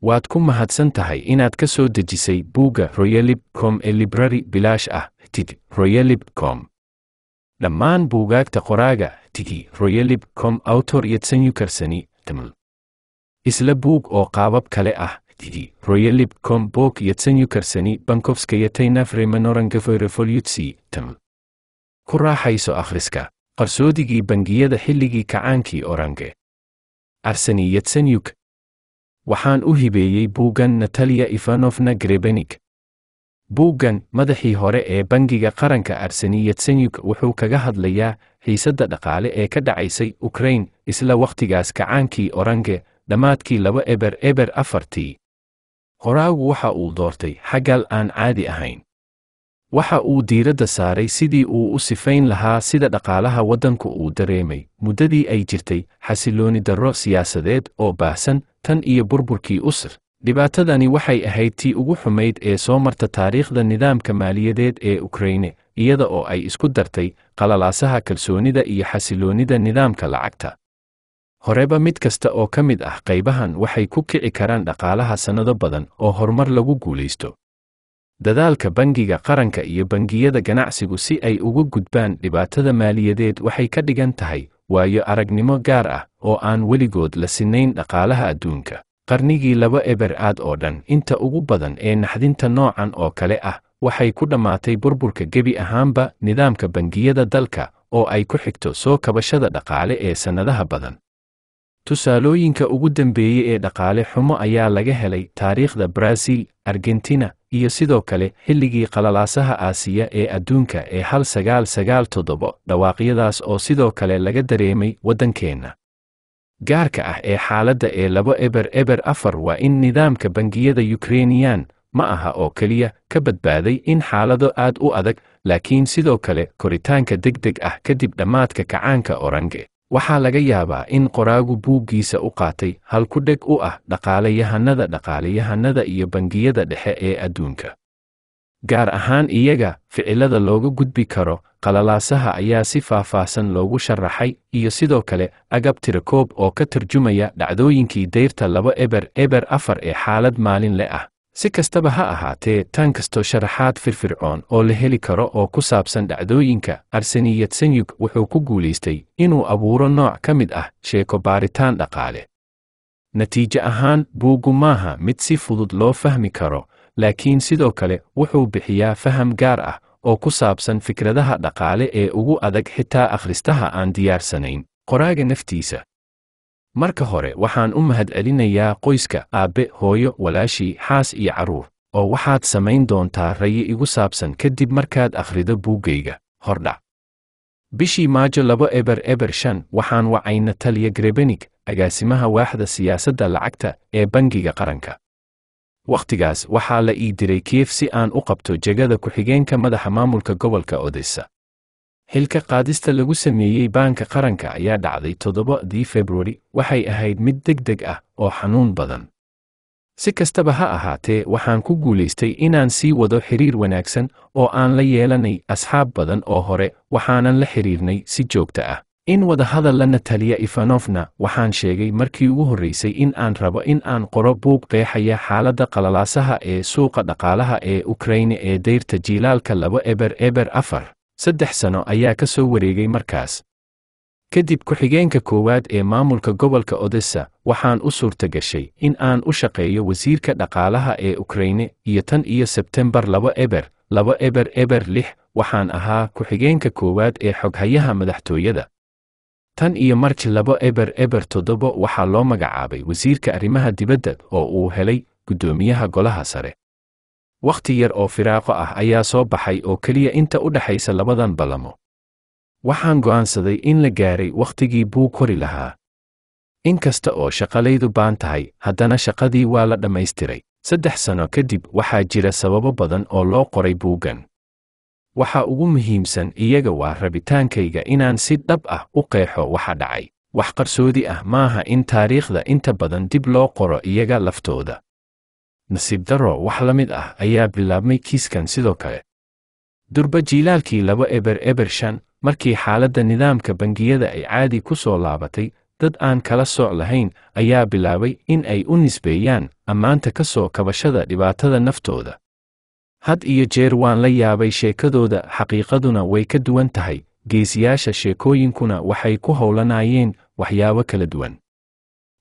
waad ku mahadsan tahay inaad ka soo dejisay buugga royalib com ee librari bilaash ah tigi royalib.com dhammaan buugaagta qoraaga tigi royalib.com autor iyo tsanyukarsani tml isla buug oo qaabab kale ah tigi royalib.com bog iyo tsanyukarsani bankovskaya taynafremenorangafoyrefolyutsi tml ku raaxayso akhriska qarsoodigii bangiyada xilligii kacaankii orange arsani yatsenyuk waxaan u hibeeyey buuggan nataliya ifanofna grebenik buuggan madaxii hore ee bangiga qaranka arseni yetsenyuk wuxuu kaga hadlayaa xiisadda dhaqaale ee ka dhacaysay ukrain isla wakhtigaas kacaankii orange dhammaadkii laba eber eber afartii horaagu waxa uu doortay xagal aan caadi ahayn waxa uu diiradda saaray sidii uu u sifayn lahaa sida dhaqaalaha waddanku uu dareemay muddadii ay jirtay xasilooni darro siyaasadeed oo baahsan tan iyo burburkii usr dhibaatadani waxay ahayd tii ugu xumayd ee soo marta taariikhda nidaamka maaliyadeed ee ukraine iyada oo ay isku dartay qalalaasaha kalsoonida iyo xasiloonida nidaamka lacagta horeba mid kasta oo ka mid ah qaybahan waxay ku kici karaan dhaqaalaha sannado badan oo horumar lagu guulaysto dadaalka bangiga qaranka iyo bangiyada ganacsigu si ay uga gudbaan dhibaatada maaliyadeed waxay ka dhigan tahay waayo aragnimo gaar ah oo aan weligood la sinayn dhaqaalaha adduunka qarnigii laba eber aad oo dhan inta ugu badan ee naxdinta noocan oo kale ah waxay ku dhammaatay burburka gebi ahaanba nidaamka bangiyada dalka oo ay ku xigto soo kabashada dhaqaale ee sannadaha badan tusaalooyinka ugu dambeeyey ee dhaqaale xumo ayaa laga helay taariikhda brazil argentina iyo sidoo kale xilligii qalalaasaha aasiya ee adduunka ee hal sagaal sagaal toddobo dhawaaqyadaas oo sidoo kale laga dareemay waddankeenna gaarka ah ee xaaladda ee labo eber eber afar waa in nidaamka bangiyada yukreiniyaan ma aha oo keliya ka badbaaday in xaalado aad u adag laakiin sidoo kale koritaanka deg deg ah kadib dhammaadka kacaanka orange waxaa laga yaabaa in qoraagu buuggiisa u qaatay halku-dheg u ah dhaqaalayahanada dhaqaalayahanada iyo bangiyada dhexe ee adduunka gaar ahaan iyaga ficilada looga gudbi karo qalalaasaha ayaa si faahfaahsan loogu sharaxay iyo sidoo kale agab tirakoob oo ka tarjumaya dhacdooyinkii dayrta laba eber eber afar ee xaalad maalinle ah si kastaba ha ahaatee tan kasto sharaxaad firfircoon oo la heli karo oo ku saabsan dhacdooyinka arseniyad sanyug wuxuu ku guulaystay inuu abuuro nooc ka mid ah sheeko baaritaan dhaqaale natiijo ahaan buuggu maaha mid si fudud loo fahmi karo laakiin sidoo kale wuxuu bixiyaa faham gaar ah oo ku saabsan fikradaha dhaqaale ee ugu adag xitaa akhristaha aan diyaarsanayn qoraaga naftiisa marka hore waxaan u mahadcelinayaa qoyska aabbe hooyo walaashii xaas iyo carruur oo waxaad samayn doontaa rayi igu saabsan ka dib markaad akhrido buuggayga hordhac bishii maajo labo eber eber shan waxaan wacayna taliya grebenig agaasimaha waaxda siyaasadda lacagta ee bangiga qaranka wakhtigaas waxaa la ii diray kiev si aan u qabto jegada ku-xigeenka madaxa maamulka gobolka odeysa xilka qaadista lagu sameeyey baanka qaranka ayaa dhacday toddobadii februari waxay ahayd mid deg deg ah oo xanuun badan si kastaba ha ahaatee waxaan ku guulaystay inaan sii wado xiriir wanaagsan oo aan la yeelanay asxaab badan oo hore waxaanan la xiriirnay si joogta ah in wadahadal la nataliya ifanofna waxaan sheegay markii ugu horraysay in aan rabo in aan qoro buug qeexaya xaaladda qalalaasaha ee suuqa dhaqaalaha ee ukraine ee dayrta jiilaalka laba eber eber afar saddex sano ayaa ka soo wareegay markaas kadib ku-xigeenka koowaad ee maamulka gobolka odessa waxaan u suurta gashay in aan u shaqeeyo wasiirka dhaqaalaha ee ukraine iyo tan iyo sebtembar laba eber laba eber eber lix waxaan ahaa ku-xigeenka koowaad ee xoghayaha madaxtooyada tan iyo marj laba eber eber toddoba waxaa loo magacaabay wasiirka arrimaha dibadda oo uu helay guddoomiyaha golaha sare wakhti yar oo firaaqo ah ayaa soo baxay oo keliya inta u dhexaysa labadan ballamo waxaan go'aansaday in la gaaray wakhtigii buu kori lahaa in kasta oo shaqalaydu baan tahay haddana shaqadii waa la dhammaystiray saddex sano kadib waxaa jira sababo badan oo loo qoray buuggan waxa ugu muhiimsan iyaga waa rabitaankayga inaan si dhab ah u qeexo waxa dhacay wax qarsoodi ah maaha in taariikhda inta badan dib loo qoro iyaga laftooda nasiib darro wax la mid ah ayaa bilaabmay kiiskan sidoo kale durba jiilaalkii laba eber eber shan markii xaaladda nidaamka bangiyada ay caadi ku soo laabatay dad aan kala sooc lahayn ayaa bilaabay in ay u nisbeeyaan ammaanta ka soo kabashada dhibaatada naftooda had iyo jeer waan la yaabay sheekadooda xaqiiqaduna way ka duwan tahay geesiyaasha sheekooyinkuna waxay ku howlanaayeen waxyaabo kala duwan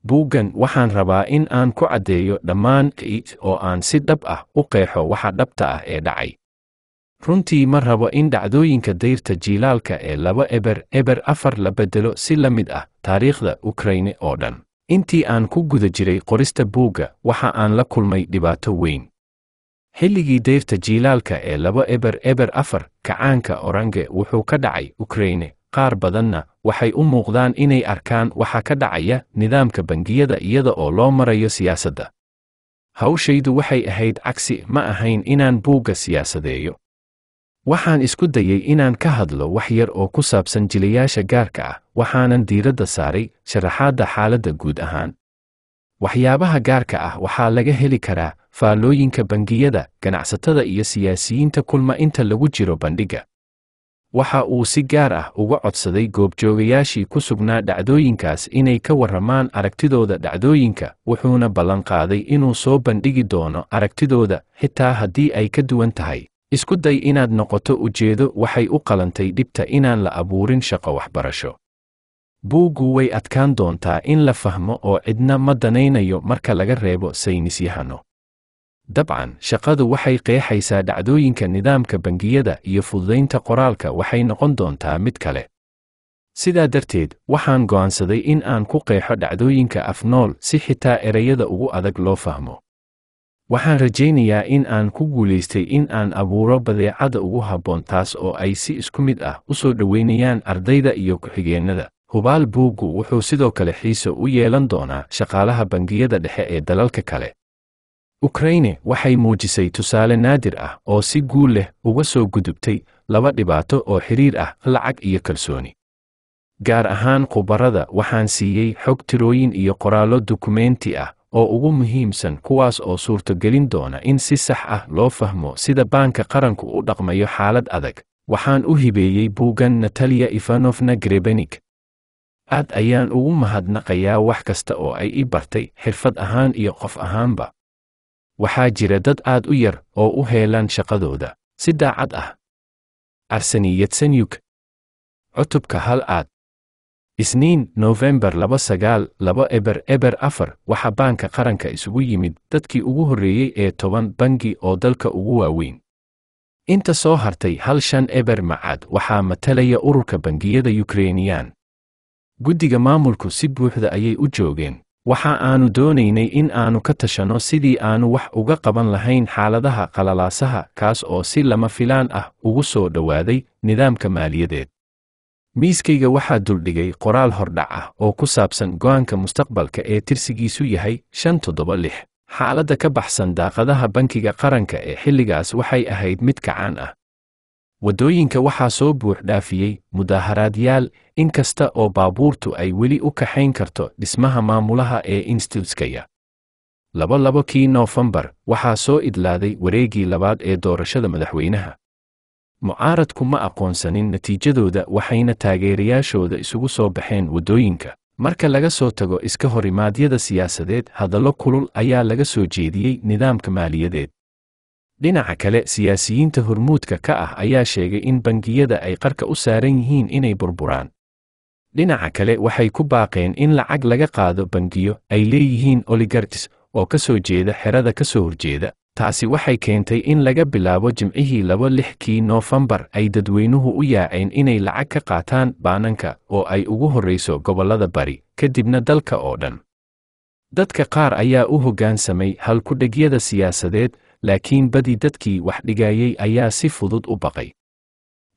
buuggan waxaan rabaa in aan ku caddeeyo dhammaan kiit oo aan si dhab ah u qeexo waxa dhabta ah ee dhacay runtii ma rabo in dhacdooyinka dayrta jiilaalka ee laba eber eber afar la beddelo si la mid ah taariikhda ukraine oo dhan intii aan ku guda jiray qorista buugga waxa aan la kulmay dhibaato weyn xilligii dayrta jiilaalka ee laba eber eber afar kacaanka orange wuxuu ka dhacay ukraine qaar badanna waxay u muuqdaan inay arkaan waxa ka dhacaya nidaamka bangiyada iyada oo loo marayo siyaasadda hawshaydu waxay ahayd cagsi ma ahayn inaan buugga siyaasadeeyo waxaan isku dayey inaan ka hadlo wax yar oo ku saabsan jilayaasha gaarka ah waxaanan diiradda saaray sharaxaadda xaaladda guud ahaan waxyaabaha gaarka ah waxaa laga heli karaa faallooyinka bangiyada ganacsatada iyo siyaasiyiinta kulma inta lagu jiro bandhigga waxa uu si gaar ah uga codsaday goobjoogayaashii ku sugnaa dhacdooyinkaas inay ka warramaan aragtidooda dhacdooyinka wuxuuna ballan qaaday inuu soo bandhigi doono aragtidooda xitaa haddii ay ka duwan tahay isku day inaad noqoto ujeedo waxay u qalantay dhibta inaan la abuurin shaqo waxbarasho buuggu way adkaan doontaa in la fahmo oo cidna ma danaynayo marka laga reebo saynis yahano dabcan shaqadu waxay qeexaysaa dhacdooyinka nidaamka bangiyada iyo fududaynta qoraalka waxay noqon doontaa mid kale sidaa darteed waxaan go'aansaday in aan ku qeexo dhacdooyinka afnool si xitaa ereyada ugu adag loo fahmo waxaan rajaynayaa in aan ku guulaystay in aan abuuro badeecada ugu habboon taas oo ay si isku mid ah u soo dhoweynayaan ardayda iyo ku-xigeennada hubaal buuggu wuxuu sidoo kale xiise u yeelan doonaa shaqaalaha bangiyada dhexe ee dalalka kale ukraine waxay muujisay tusaale naadir ah oo si guul leh uga soo gudubtay laba dhibaato oo xiriir ah lacag iyo kalsooni gaar ahaan khubarada waxaan siiyey xog tirooyin iyo qoraallo dukumenti ah oo ugu muhiimsan kuwaas oo suurtogelin doona in si sax ah loo fahmo sida baanka qaranku u dhaqmayo xaalad adag waxaan u hibeeyey buugan nataliya ifanofna grebenik aad ayaan ugu mahadnaqayaa wax kasta oo ay i bartay xirfad ahaan iyo qof ahaanba waxaa jira dad aad u yar oo u heelan shaqadooda si daacad ah arsaniyadsanug cutubka hal aad isniin nofembar laba sagaal laba eber eber afar waxa baanka qaranka isugu yimid dadkii ugu horreeyey ee toban bangi oo dalka ugu waaweyn inta soo hartay hal shan eber macad waxaa matalaya ururka bangiyada yukreiniyaan guddiga maamulku si buuxda ayay u joogeen waxa aannu doonaynay in aannu ka tashanno sidii aannu wax uga qaban lahayn xaaladaha qalalaasaha kaas oo si lama filaan ah ugu soo dhowaaday nidaamka maaliyadeed miiskayga waxaa duldhigay qoraal hordhac ah oo ku saabsan go'aanka mustaqbalka ee tirsigiisu yahay shan toddoba lix xaaladda ka baxsan daaqadaha bankiga qaranka ee xilligaas waxay ahayd mid kacaan ah waddooyinka waxaa soo buux dhaafiyey mudaaharaadyaal in kasta oo baabuurtu ay weli u kaxayn karto dhismaha maamulaha ee instituteskaya labalabo kii noofembar waxaa soo idlaaday wareegii labaad ee doorashada madaxweynaha mucaaradku ma aqoonsanin natiijadooda waxayna taageerayaashooda isugu soo baxeen waddooyinka marka laga soo tago iska horimaadyada siyaasadeed hadallo kulul ayaa laga soo jeediyey nidaamka maaliyadeed dhinaca kale siyaasiyiinta hormuudka ka ah ayaa sheegay in bangiyada ay qarka u saaran yihiin inay burburaan dhinaca kale waxay ku baaqeen in lacag laga qaado bangiyo ay leeyihiin oligartis oo ka soo jeeda xerada ka soo horjeeda taasi waxay keentay in laga bilaabo jimcihii laba lixkii kii noofembar ay dadweynuhu u yaaceen inay lacag ka qaataan baananka oo ay ugu horrayso gobollada bari ka dibna dalka oo dhan dadka qaar ayaa u hoggaansamay halku-dhegyada siyaasadeed laakiin badi dadkii wax dhigayay ayaa si fudud u baqay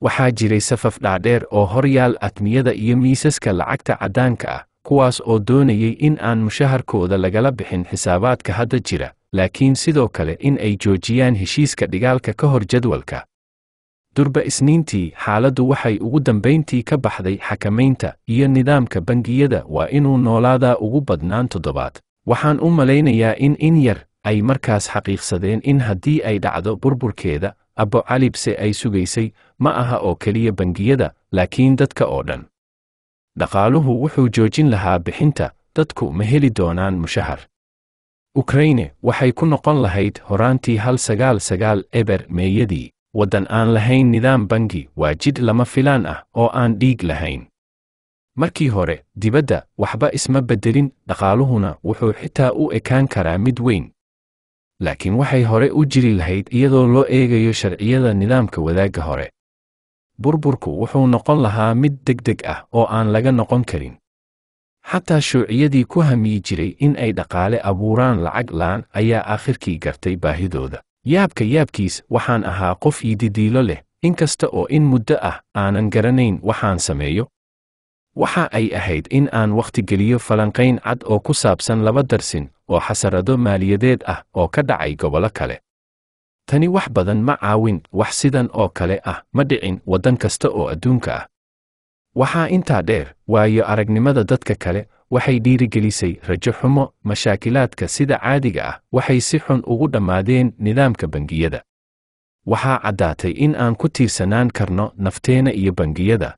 waxaa jiray safaf dhaadheer oo horyaal atmiyada iyo miisaska lacagta caddaanka ah kuwaas oo doonayay in aan mushaharkooda lagala bixin xisaabaadka hadda jira laakiin sidoo kale in ay joojiyaan heshiiska dhigaalka ka hor jadwalka durba isniintii xaaladdu waxay ugu dambayntii ka baxday xakamaynta iyo nidaamka bangiyada waa inuu noolaadaa ugu badnaan toddobaad waxaan u malaynayaa in in yar ay markaas xaqiiqsadeen in haddii ay dhacdo burburkeeda abbo calibse ay sugaysay ma aha oo keliya bangiyada laakiin dadka oo dhan dhaqaaluhu wuxuu joojin lahaa bixinta dadku ma heli doonaan mushahar ukraine waxay ku noqon lahayd horaantii hal sagaal sagaal eber meeyadii waddan aan lahayn nidaam bangi waa jidh lama filaan ah oo aan dhiig lahayn markii hore dibadda waxba isma beddelin dhaqaaluhuna wuxuu xitaa u ekaan karaa mid weyn laakiin waxay hore u jiri lahayd iyadoo loo eegayo sharciyada nidaamka wadaagga hore burburku wuxuu noqon lahaa mid deg deg ah oo aan laga noqon karin xataa shuuciyadii ku hamiyi jiray in ay dhaqaale abuuraan lacag laan ayaa aakhirkii gartay baahidooda yaabka yaabkiis waxaan ahaa qof iididiilo leh inkasta oo in muddo ah aanan garanayn waxaan sameeyo waxa ay ahayd in aan wakhti geliyo falanqayn cad oo ku saabsan laba darsin oo xasarado maaliyadeed ah oo ka dhacay gobollo kale tani wax badan ma caawin wax sidan oo kale ah ma dhicin waddan kasta oo adduunka ah waxaa intaa dheer waayo aragnimada dadka kale waxay dhiirigelisay rajo xumo mashaakilaadka sida caadiga ah waxay si xun ugu dhammaadeen nidaamka bangiyada waxaa caddaatay in aan ku tiirsanaan karno nafteenna iyo bangiyada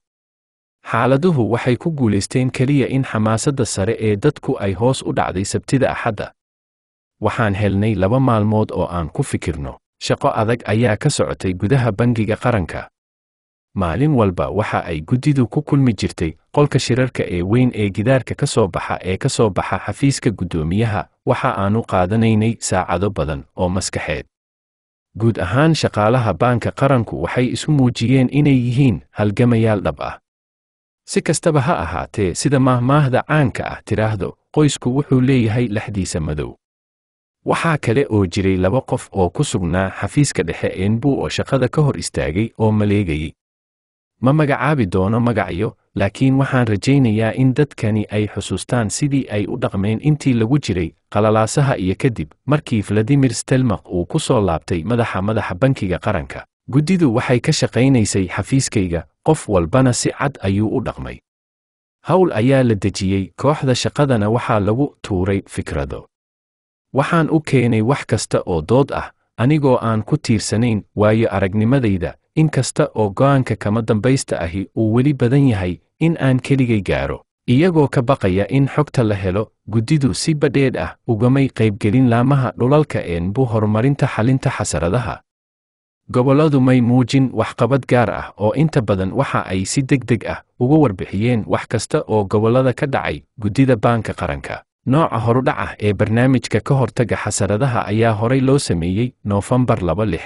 xaaladuhu waxay ku guulaysteen keliya in xamaasadda sare ee dadku ay hoos u dhacday sabtida axadda waxaan helnay laba maalmood oo aan ku fikirno shaqo adag ayaa ka socotay gudaha bangiga qaranka maalin walba waxa ay guddidu ku kulmi jirtay qolka shirarka ee weyn ee gidaarka ka soo baxa ee ka soo baxa xafiiska guddoomiyaha waxa aannu qaadanaynay saacado badan oo maskaxeed guud ahaan shaqaalaha baanka qaranku waxay isu muujiyeen inay yihiin halgamayaal dhab ah si kastaba ha ahaatee sida maahmaahda caanka ah tidhaahdo qoysku wuxuu leeyahay lexdiisa madow waxaa kale oo jiray laba qof oo ku sugnaa xafiiska dhexe enbu oo shaqada ka hor istaagay oo maleegayey ma magacaabi doono magacyo laakiin waxaan rajaynayaa in dadkani ay xusuustaan sidii ay u dhaqmeen intii lagu jiray qalalaasaha iyo kadib markii valadimir stelmaq uu ku soo laabtay madaxa madaxa bankiga qaranka guddidu waxay ka shaqaynaysay xafiiskayga qof walbana si cad ayuu u dhaqmay hawl ayaa la dejiyey kooxda shaqadana waxaa lagu tuuray fikrado waxaan u keenay wax kasta oo dood ah anigoo aan ku tiirsanayn waayo aragnimadayda in kasta oo go'aanka kama dambaysta ahi uu weli badan yahay in aan keligay gaaro iyagoo ka baqaya in xogta la helo guddidu si badheedh ah ugamay qaybgelin laamaha dhulalka een buu horumarinta xalinta xasaradaha goboladu may muujin waxqabad gaar ah oo inta badan waxa ay si deg deg ah uga warbixiyeen wax kasta oo gobollada ka dhacay guddida baanka qaranka nooca horudhac ah ee barnaamijka ka hortagga xasaradaha ayaa horay loo sameeyey noofembar laba lix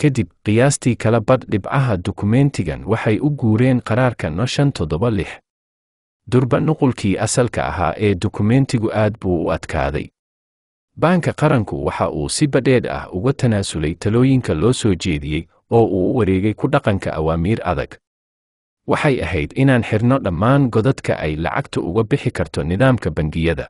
kadib qiyaastii kala badh dhibcaha dukumentigan waxay u guureen qaraarka no shan toddoba lix durba nuqulkii asalka ahaa ee dukumentigu aad buu u adkaaday banka qaranku waxa uu si badheedh ah uga tanaasulay talooyinka loo soo jeediyey oo uu u wareegay ku dhaqanka awaamiir adag waxay ahayd inaan xirno dhammaan godadka ay lacagta uga bixi karto nidaamka bangiyada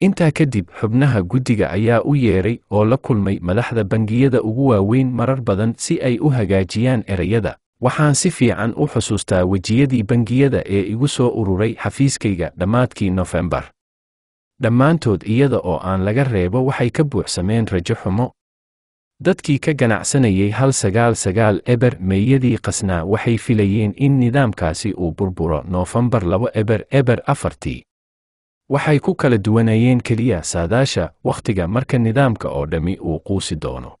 intaa kadib xubnaha guddiga ayaa u yeedhay oo la kulmay madaxda bangiyada ugu waaweyn marar badan si ay u hagaajiyaan erayada waxaan si fiican u xusuustaa wejiyadii bangiyada ee igu soo ururay xafiiskayga dhammaadkii nofembar dhammaantood iyada oo aan laga reebo waxay ka buuxsameen rajo xumo dadkii ka ganacsanayay hal sagaal sagaal eber meeyadii qasnaa waxay filayeen in nidaamkaasi uu burburo noofembar laba eber eber afartii waxay ku kala duwanayeen keliya saadaasha wakhtiga marka nidaamka oo dhammi uu quusi doono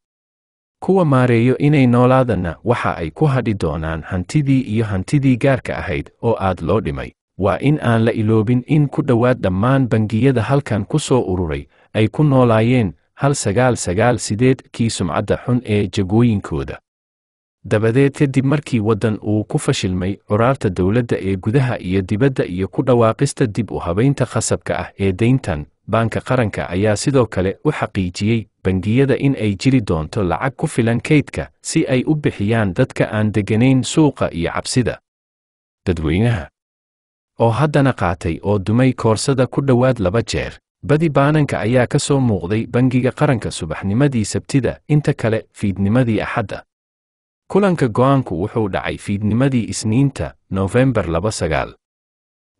kuwa maareeyo inay noolaadanna waxa ay ku hadhi doonaan hantidii iyo hantidii gaarka ahayd oo aad loo dhimay waa in aan la iloobin in ku dhowaad dhammaan bangiyada halkan ku soo ururay ay ku noolaayeen hal sagaal sagaal sideed kii sumcadda xun ee jagooyinkooda dabadeed kadib markii waddan uu ku fashilmay coraarta dowladda ee gudaha iyo dibadda iyo ku dhawaaqista dib u habaynta khasabka ah ee dayntan baanka qaranka ayaa sidoo kale u xaqiijiyey bangiyada in ay jiri doonto lacag ku filan kaydka si ay u bixiyaan dadka aan degganayn suuqa iyo cabsida dadweynaha oo haddana qaatay oo dumay koorsada ku dhowaad laba jeer badi baananka ayaa ka soo muuqday bangiga qaranka subaxnimadii sabtida inta kale fiidnimadii axadda kulanka go'aanku wuxuu dhacay fiidnimadii isniinta noofembar laba sagaal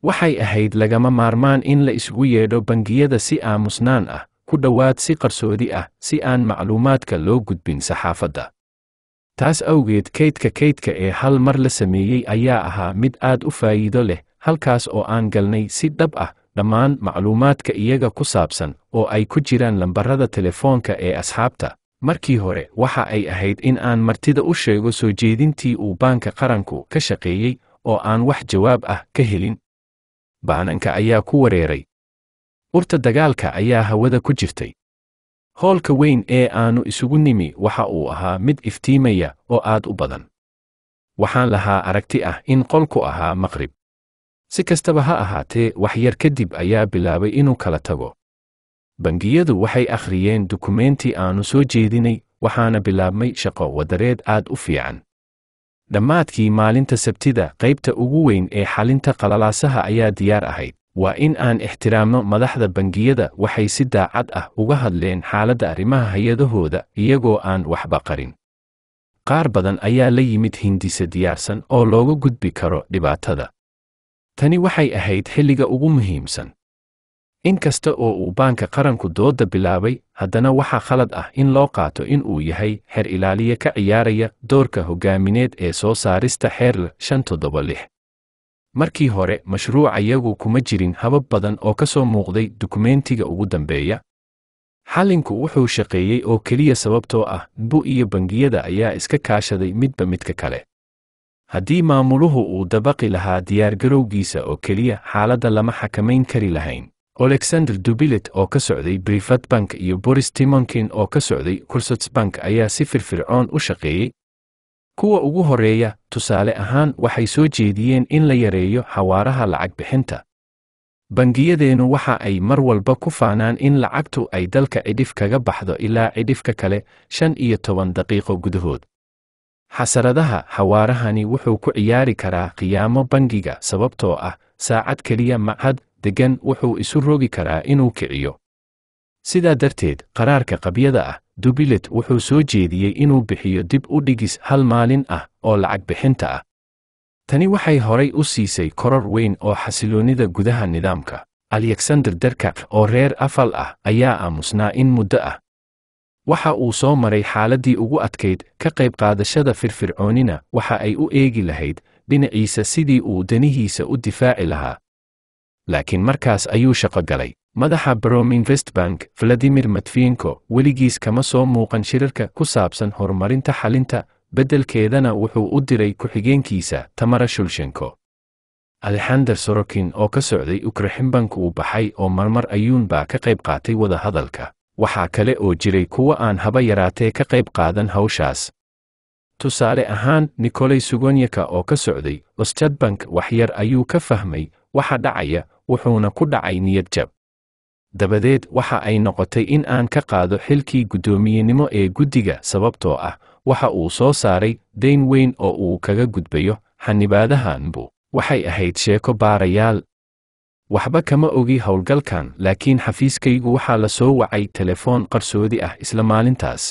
waxay ahayd lagama maarmaan in la isugu yeedho bangiyada si aamusnaan ah ku dhowaad si qarsoodi ah si aan macluumaadka loo gudbin saxaafadda taas awgeed kaydka kaydka ee hal mar la sameeyey ayaa ahaa mid aad u faa'iido leh halkaas oo aan galnay si dhab ah dhammaan macluumaadka iyaga ku saabsan oo ay ku jiraan lambarrada telefoonka ee asxaabta markii hore waxa ay ahayd in aan martida u sheego soo jeedintii uu baanka qaranku ka shaqeeyey oo aan wax jawaab ah ka helin baananka ayaa ku wareeray urta dagaalka ayaa hawada ku jirtay hoolka weyn ee aannu isugu nimi waxa uu ahaa mid iftiimaya oo aad u badan waxaan lahaa aragti ah in qolku ahaa maqrib si kastaba ha ahaatee wax yar kadib ayaa bilaabay inuu kala tago bangiyadu waxay akhriyeen dukumeentii aanu soo jeedinay waxaana bilaabmay shaqo wadareed aad u fiican dhammaadkii maalinta sabtida qaybta ugu weyn ee xalinta qalalaasaha ayaa diyaar ahayd waa in aan ixtiraamno madaxda bangiyada waxay si daacad ah uga hadleen xaaladda arrimaha hay-adahooda iyagoo aan waxba qarin qaar badan ayaa la yimid hindise diyaarsan oo looga gudbi karo dhibaatada Tani waxay ahayd xilliga ugu muhiimsan. Inkasta oo uu baanka qaranku dooda bilaabay, haddana waxaa khalad ah in loo qaato in uu yahay xeer ilaaliye ka ciyaaraya doorka hoggaamineed ee soo saarista xeer shan toddoba lix Markii hore, mashruuca iyagu kuma jirin habab badan oo ka soo muuqday dukumeentiga ugu dambeeya. Xallinku wuxuu shaqeeyey oo keliya sababtoo ah BU iyo bangiyada ayaa iska kaashaday midba midka kale haddii maamuluhu uu dabaqi lahaa diyaargarowgiisa oo keliya xaaladda lama xakamayn kari lahayn alexander dubilet oo ka socday brifat bank iyo boris timonkin oo ka socday kursots bank ayaa si firfircoon u shaqeeyey kuwa ugu horreeya tusaale ahaan waxay soo jeediyeen in la yareeyo xawaaraha lacag bixinta bangiyadeennu waxa ay mar walba ku faanaan in lacagtu ay dalka cidhif kaga baxdo ilaa cidhifka kale shan iyo toban daqiiqo gudahood xasaradaha xawaarahani wuxuu ku ciyaari karaa qiyaamo bangiga sababtoo ah saacad keliya machad deggan wuxuu isu rogi karaa inuu kiciyo sidaa darteed qaraarka qabyada ah dubilet wuxuu soo jeediyey inuu bixiyo dib u dhigis hal maalin ah oo lacag bixinta ah tani waxay horay u siisay koror weyn oo xasiloonnida gudaha nidaamka alexander darka oo reer afal ah ayaa aamusnaa in muddo ah waxa uu soo maray xaaladdii ugu adkayd ka qayb qaadashada firfircoonina waxa ay u eegi lahayd dhinaciisa sidii uu danihiisa u difaaci lahaa laakiin markaas ayuu shaqo galay madaxa brom investbank valadimir matfienko weligiis kama soo muuqan shirarka ku saabsan horumarinta xalinta beddelkeedana wuxuu u diray ku-xigeenkiisa tamara shulshenko alexander sorokin oo ka socday ukrexinbank uu baxay oo marmar ayuunbaa ka qayb qaatay wadahadalka waxaa kale oo jiray kuwa aan haba yaraatee ka qayb qaadan hawshaas tusaale ahaan nikolay sugonyaka oo ka socday ostadbank waxyar ayuu ka fahmay waxa dhacaya wuxuuna ku dhacay niyad jab dabadeed waxa ay noqotay in aan ka qaado xilkii guddoomiyenimo ee guddiga sababtoo ah waxa uu soo saaray dayn weyn oo uu kaga gudbayo xanibaadahanbu waxay ahayd sheeko baarayaal waxba kama ogi howlgalkan laakiin xafiiskaygu waxaa la soo wacay telefoon qarsoodi ah isla maalintaas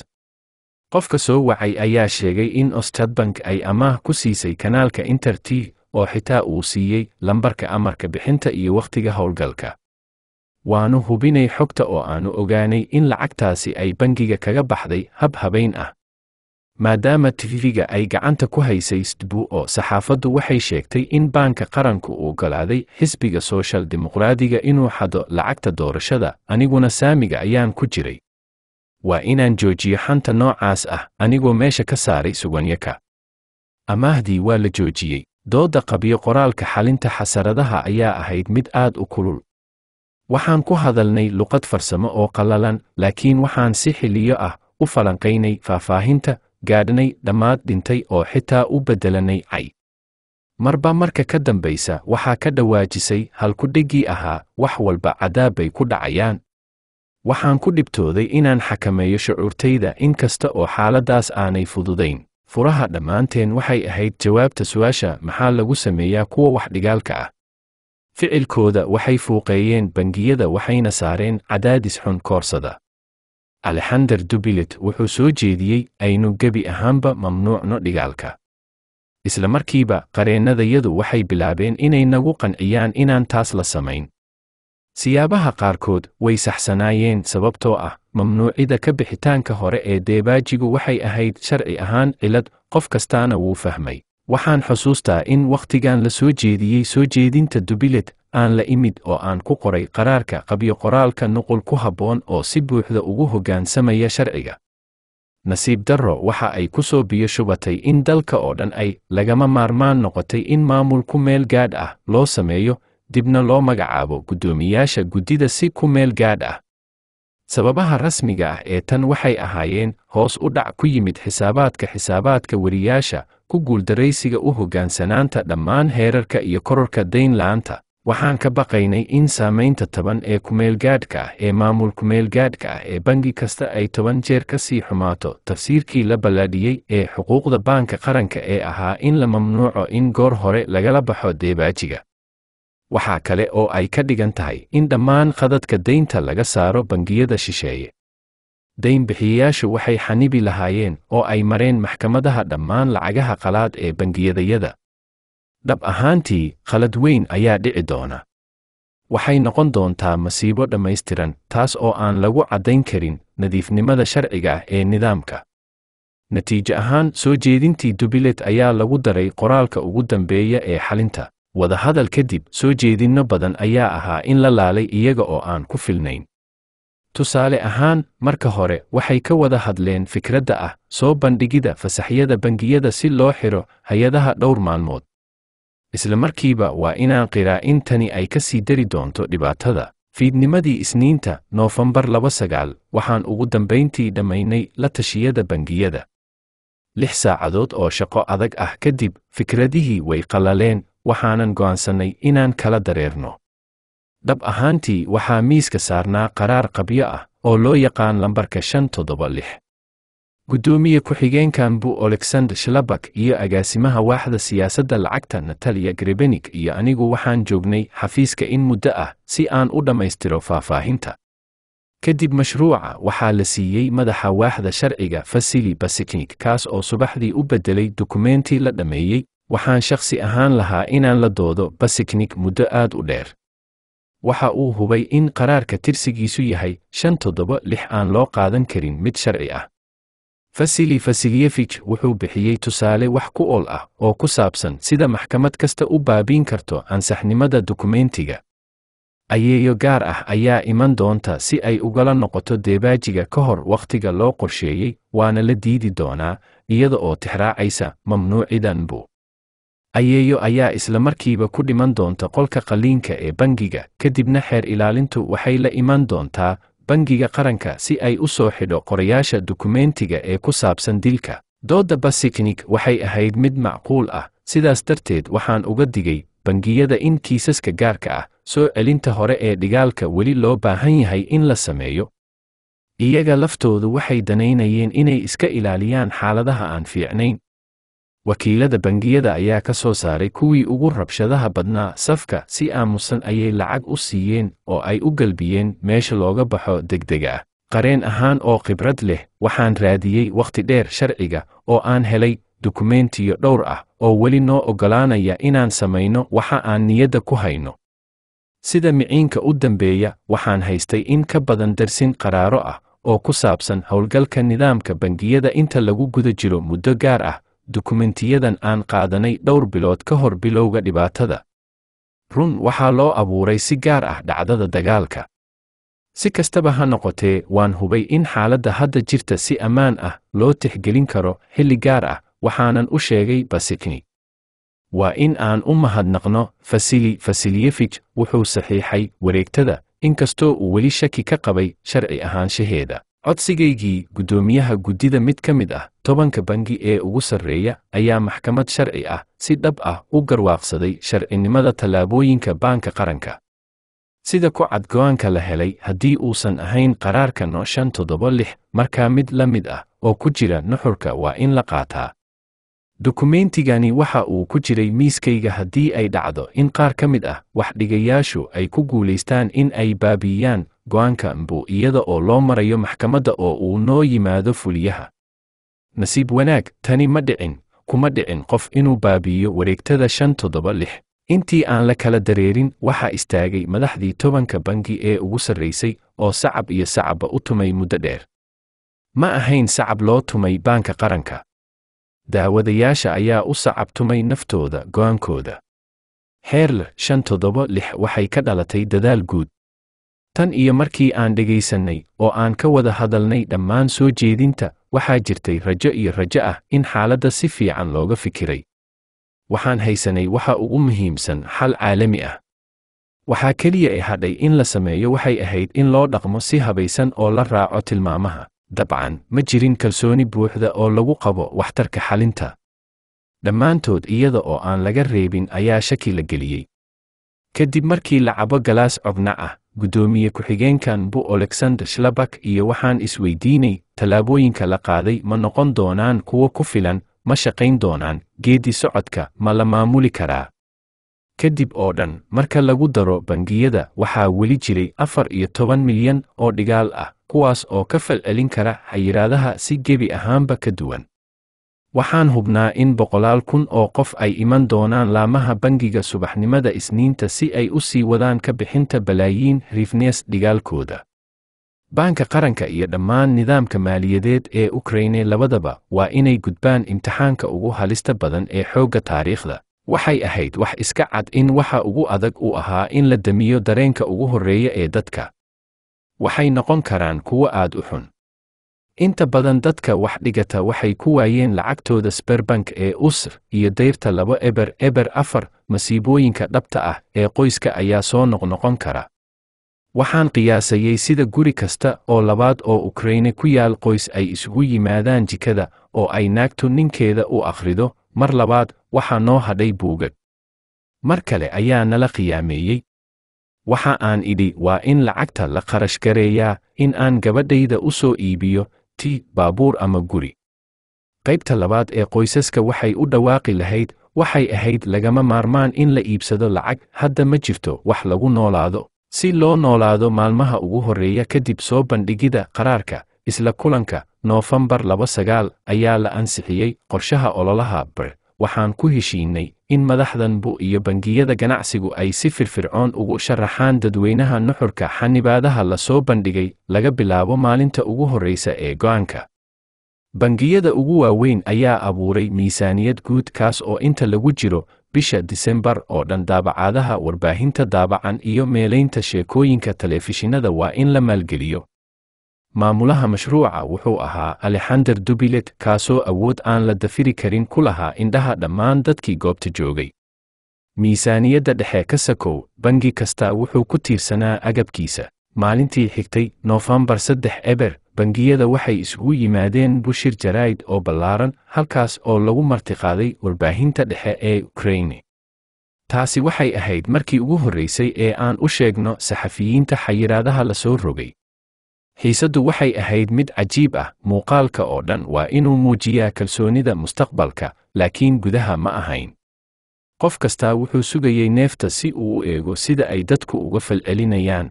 qofka soo wacay ayaa sheegay in ostadbank ay amaah ku siisay kanaalka interti oo xitaa uu siiyey lambarka amarka bixinta iyo wakhtiga howlgalka waanu hubinay xogta oo aanu ogaanay in lacagtaasi ay bangiga kaga baxday hab habayn ah maadaama tifiga ay gacanta ku haysay sdbu oo saxaafaddu waxay sheegtay in baanka qaranku u oggolaaday xisbiga soshal dimuqraadiga inuu xado lacagta doorashada aniguna saamiga ayaan ku jiray waa inaan joojiyo xanta noocaas ah anigoo meesha ka saaray suganyaka amaahdii waa la joojiyey doodda qabiyo qoraalka xalinta xasaradaha ayaa ahayd mid aad u kulul waxaan ku hadalnay luqad farsamo oo qallalan laakiin waxaan si xiliyo ah u falanqaynay faahfaahinta gaadhnay dhammaad dhintay oo xitaa u beddelanay cay marba marka ka dambaysa waxaa ka dhawaajisay halkudhiggii ahaa wax walba cadaab bay ku dhacayaan waxaan ku dhibtooday inaan xakameeyo shucuurtayda in kasta oo xaaladdaas aanay fududayn furaha dhammaanteen waxay ahayd jawaabta su'aasha maxaa lagu sameeyaa kuwa waxdhigaalka ah ficilkooda waxay fuuqeeyeen bangiyada waxayna saareen cadaadis xun koorsada alexander dubilet wuxuu soo jeediyey aynu gebi ahaanba mamnuucno dhigaalka isla markiiba qareennadayadu waxay bilaabeen inay nagu qanciyaan inaan taas la samayn siyaabaha qaarkood way saxsanaayeen sababtoo ah mamnuucida ka bixitaanka hore ee deebaajigu waxay ahayd sharci ahaan cilad qof kastaana wuu fahmay waxaan xusuustaa in wakhtigan la soo jeediyey soo jeedinta dubilet aan la imid oo aan ku qoray qaraarka qabyo qoraalka nuqul ku habboon oo si buuxda ugu hoggaansamaya sharciga nasiib darro waxa ay ku soo biyo shubatay in dalka oo dhan ay lagama maarmaan noqotay in maamul ku meel gaadh ah loo sameeyo dibna loo magacaabo guddoomiyaasha guddida si ku meel gaadh ah sababaha rasmiga ah ee tan waxay ahaayeen hoos u dhac ku yimid xisaabaadka xisaabaadka wariyaasha ku guuldaraysiga u hoggaansanaanta dhammaan heerarka iyo kororka dayn la'aanta waxaan ka baqaynay in saamaynta toban ee kumeelgaadhka ah ee maamul kumeelgaadhka ah ee bangi kasta ay toban jeer ka sii xumaato tafsiirkii la ballaadhiyey ee xuquuqda baanka qaranka ee ahaa in la mamnuuco in goor hore lagala baxo deebaajiga waxaa kale oo ay ka dhigan tahay in dhammaan khadadka daynta laga saaro bangiyada shisheeye daynbixiyeyaashu waxay xanibi lahaayeen oo ay mareen maxkamadaha dhammaan lacagaha qalaad ee bangiyadayada dhab ahaantii khalad weyn ayaa dhici doona waxay noqon doontaa masiibo dhammaystiran taas oo aan lagu caddayn karin nadiifnimada sharciga ah ee nidaamka natiijo ahaan soo jeedintii dubilet ayaa lagu daray qoraalka ugu dambeeya ee xalinta wadahadal kadib soo jeedinno badan ayaa ahaa in la laalay iyaga oo aan ku filnayn tusaale ahaan marka hore waxay ka wada hadleen fikradda ah soo bandhigidda fasaxyada bangiyada si loo xiro hayadaha dhowr maalmood isla markiiba waa inaan qiraa intani ay ka sii dari doonto dhibaatada fiidnimadii isniinta noofembar laba sagaal waxaan ugu dambayntii dhammaynay la tashiyada bangiyada lix saacadood oo shaqo adag ah ka dib fikradihii way qallaleen waxaanan go'aansannay inaan kala dareerno dhab ahaantii waxaa miiska saarnaa qaraar qabyo ah oo loo yaqaan lambarka shan toddoba lix gudoomiye ku-xigeenkan buu alexander shlabak iyo agaasimaha waaxda siyaasadda lacagta nataliya grebenik iyo anigu waxaan joognay xafiiska in muddo ah si aan u dhammaystiro faahfaahinta kadib mashruuca waxaa la siiyey madaxa waaxda sharciga fasili basiknik kaas oo subaxdii u beddelay dukumeenti la dhammeeyey waxaan shakhsi ahaan lahaa inaan la doodo basiknik muddo aad u dheer waxa uu hubay in qaraarka tirsigiisu yahay shan toddoba lix aan loo qaadan karin mid sharci ah fasili fasilyevic wuxuu bixiyey tusaale wax ku ool ah oo ku saabsan sida maxkamad kasta u baabiin karto ansaxnimada dukumeentiga ayeeyo gaar ah ayaa iman doonta si ay ugala noqoto deebaajiga ka hor wakhtiga loo qorsheeyey waana la diidi doonaa iyada oo tixraacaysa mamnuucidan bu ayeeyo ayaa isla markiiba ku dhiman doonta qolka qalliinka ee bangiga ka dibna xeer ilaalintu waxay la iman doontaa bangiga qaranka si ay u soo xidho qorayaasha dukumeentiga ee ku saabsan dilka doodda basiknik waxay ahayd mid macquul ah sidaas darteed waxaan uga digay bangiyada in kiisaska gaarka ah soo celinta hore ee dhigaalka weli loo baahan yahay in la sameeyo iyaga laftoodu waxay danaynayeen inay iska ilaaliyaan xaaladaha aan fiicnayn wakiilada bangiyada ayaa ka soo saaray kuwii ugu rabshadaha badnaa safka si aamusan ayay lacag u siiyeen oo ay u galbiyeen meesha looga baxo deg ah qareen ahaan oo khibrad leh waxaan raadiyey wakhti dheer sharciga oo aan helay dukumeentiyo dhowr ah oo weli noo oggolaanaya inaan samayno waxa aan niyadda ku hayno sida miciinka u dambeeya waxaan haystay in ka badan darsin qaraaro ah oo ku saabsan howlgalka nidaamka bangiyada inta lagu guda jiro muddo gaar ah dukumentiyadan aan qaadanay dhowr bilood ka hor bilowga dhibaatada run waxaa loo abuuray si gaar ah dhacdada dagaalka si kastaba ha noqotee waan hubay in xaaladda hadda jirta si ammaan ah loo tixgelin karo xilli gaar ah waxaanan u sheegay basikni waa in aan u mahadnaqno fasili fasilyefij wuxuu saxiixay wareegtada inkastoo uu weli shaki ka qabay sharci ahaanshaheeda codsigaygii guddoomiyaha guddida mid ka mid ah tobanka bangi ee ugu sarreeya ayaa maxkamad sharci ah si dhab ah u garwaaqsaday sharcinimada tallaabooyinka baanka qaranka sida ku cad go'aanka la helay haddii uusan ahayn qaraarka no shan toddoba lix markaa mid la mid ah oo ku jira nuxurka waa in la qaataa dukumeentigani waxa uu ku jiray miiskayga haddii ay dhacdo in qaar ka mid ah waxdhigayaashu ay ku guulaystaan in ay baabi'iyaan go'aanka mbu iyada oo loo marayo maxkamadda oo uu noo yimaado fuliyaha nasiib wanaag tani ma dhicin kuma dhicin qof inuu baabi'iyo wareegtada shan toddoba lix intii aan la kala dareerin waxaa istaagay madaxdii tobanka bangi ee ugu sarraysay oo sacab iyo sacabba u tumay muddo dheer ma ahayn sacab loo tumay baanka qaranka daawadayaasha ayaa u sacab tumay naftooda go'aankooda xeerler shan toddoba lix waxay ka dhalatay dadaal guud tan iyo markii aan dhegaysannay oo aan ka wada hadalnay dhammaan soo jeedinta waxaa jirtay rajo iyo rajo ah in xaaladda si fiican looga fikiray waxaan haysanay waxa ugu muhiimsan xal caalami ah waxaa keliya ee hadhay in la sameeyo waxay ahayd in loo dhaqmo si habaysan oo la raaco tilmaamaha dabcan ma jirin kalsooni buuxda oo lagu qabo waxtarka xalinta dhammaantood iyada oo aan laga reebin ayaa shaki la geliyey ka dib markii la cabo galaas cobnac ah guddoomiye ku-xigeenkan bu alexander shlabak iyo waxaan isweydiinay tallaabooyinka la qaaday ma noqon doonaan kuwo ku filan ma shaqayn doonaan geeddi socodka ma la maamuli karaa ka dib oo dhan marka lagu daro bangiyada waxaa weli jiray afar iyo toban milyan oo dhigaal ah kuwaas oo ka falcelin kara xayiraadaha si gebi ahaanba ka duwan waxaan hubnaa in boqolaal kun oo qof ay iman doonaan laamaha bangiga subaxnimada isniinta si ay u sii wadaan ka bixinta balaayiin rifnees dhigaalkooda baanka qaranka iyo dhammaan nidaamka maaliyadeed ee ukraine labadaba waa inay gudbaan imtixaanka ugu halista badan ee xoogga taariikhda waxay ahayd wax iska cad in waxa ugu adag u ahaa in la damiyo dareenka ugu horreeya ee dadka waxay noqon karaan kuwo aad u xun inta badan dadka wax dhigata waxay ku waayeen lacagtooda sberbank ee usr iyo dayrta laba eber eber afar masiibooyinka dhabta ah ee qoyska ayaa soo noqnoqon kara waxaan qiyaasayey sida guri kasta oo labaad oo ukraine ku yaal qoys ay isugu yimaadaan jikada oo ay naagtu ninkeeda u akhrido mar labaad waxaa noo hadhay buugag mar kale ayaa nala khiyaameeyey waxa aan idhi waa in lacagta la kharash gareeyaa in aan gabadhayda u soo iibiyo ti baabuur ama guri qaybta labaad ee qoysaska waxay u dhawaaqi lahayd waxay ahayd lagama maarmaan in la iibsado lacag hadda ma jirto wax lagu noolaado si loo noolaado maalmaha ugu horreeya kadib soo bandhigida qaraarka isla kulanka noofembar laba sagaal ayaa la ansixiyey qorshaha ololaha ber waxaan ku heshiinay in madaxdan bu iyo bangiyada ganacsigu ay si firfircoon ugu sharaxaan dadweynaha nuxurka xanibaadaha la soo bandhigay laga bilaabo maalinta ugu horraysa ee go'aanka bangiyada ugu waaweyn ayaa abuuray miisaaniyad guud kaas oo inta lagu jiro bisha disembar oo dhan daabacaadaha warbaahinta daabacan iyo meelaynta sheekooyinka telefishinada waa in la maalgeliyo maamulaha mashruuca wuxuu ahaa alexander dubilet kaasoo awood aan la dafiri karin ku lahaa indhaha dhammaan dadkii goobta joogay miisaaniyadda dhexe ka sakow bangi kasta wuxuu ku tiirsanaa agabkiisa maalintii xigtay noofambar saddex eber bangiyada waxay isugu yimaadeen bushir jaraa'id oo ballaaran halkaas oo lagu martiqaaday warbaahinta dhexe ee ukraine taasi waxay ahayd markii ugu horraysay ee aan u sheegno saxafiyiinta xayiraadaha la soo rogay xiisaddu waxay ahayd mid cajiib ah muuqaalka oo dhan waa inuu muujiyaa kalsoonida mustaqbalka laakiin gudaha ma ahayn qof kastaa wuxuu sugayey neefta si uu u eego sida ay dadku uga falcelinayaan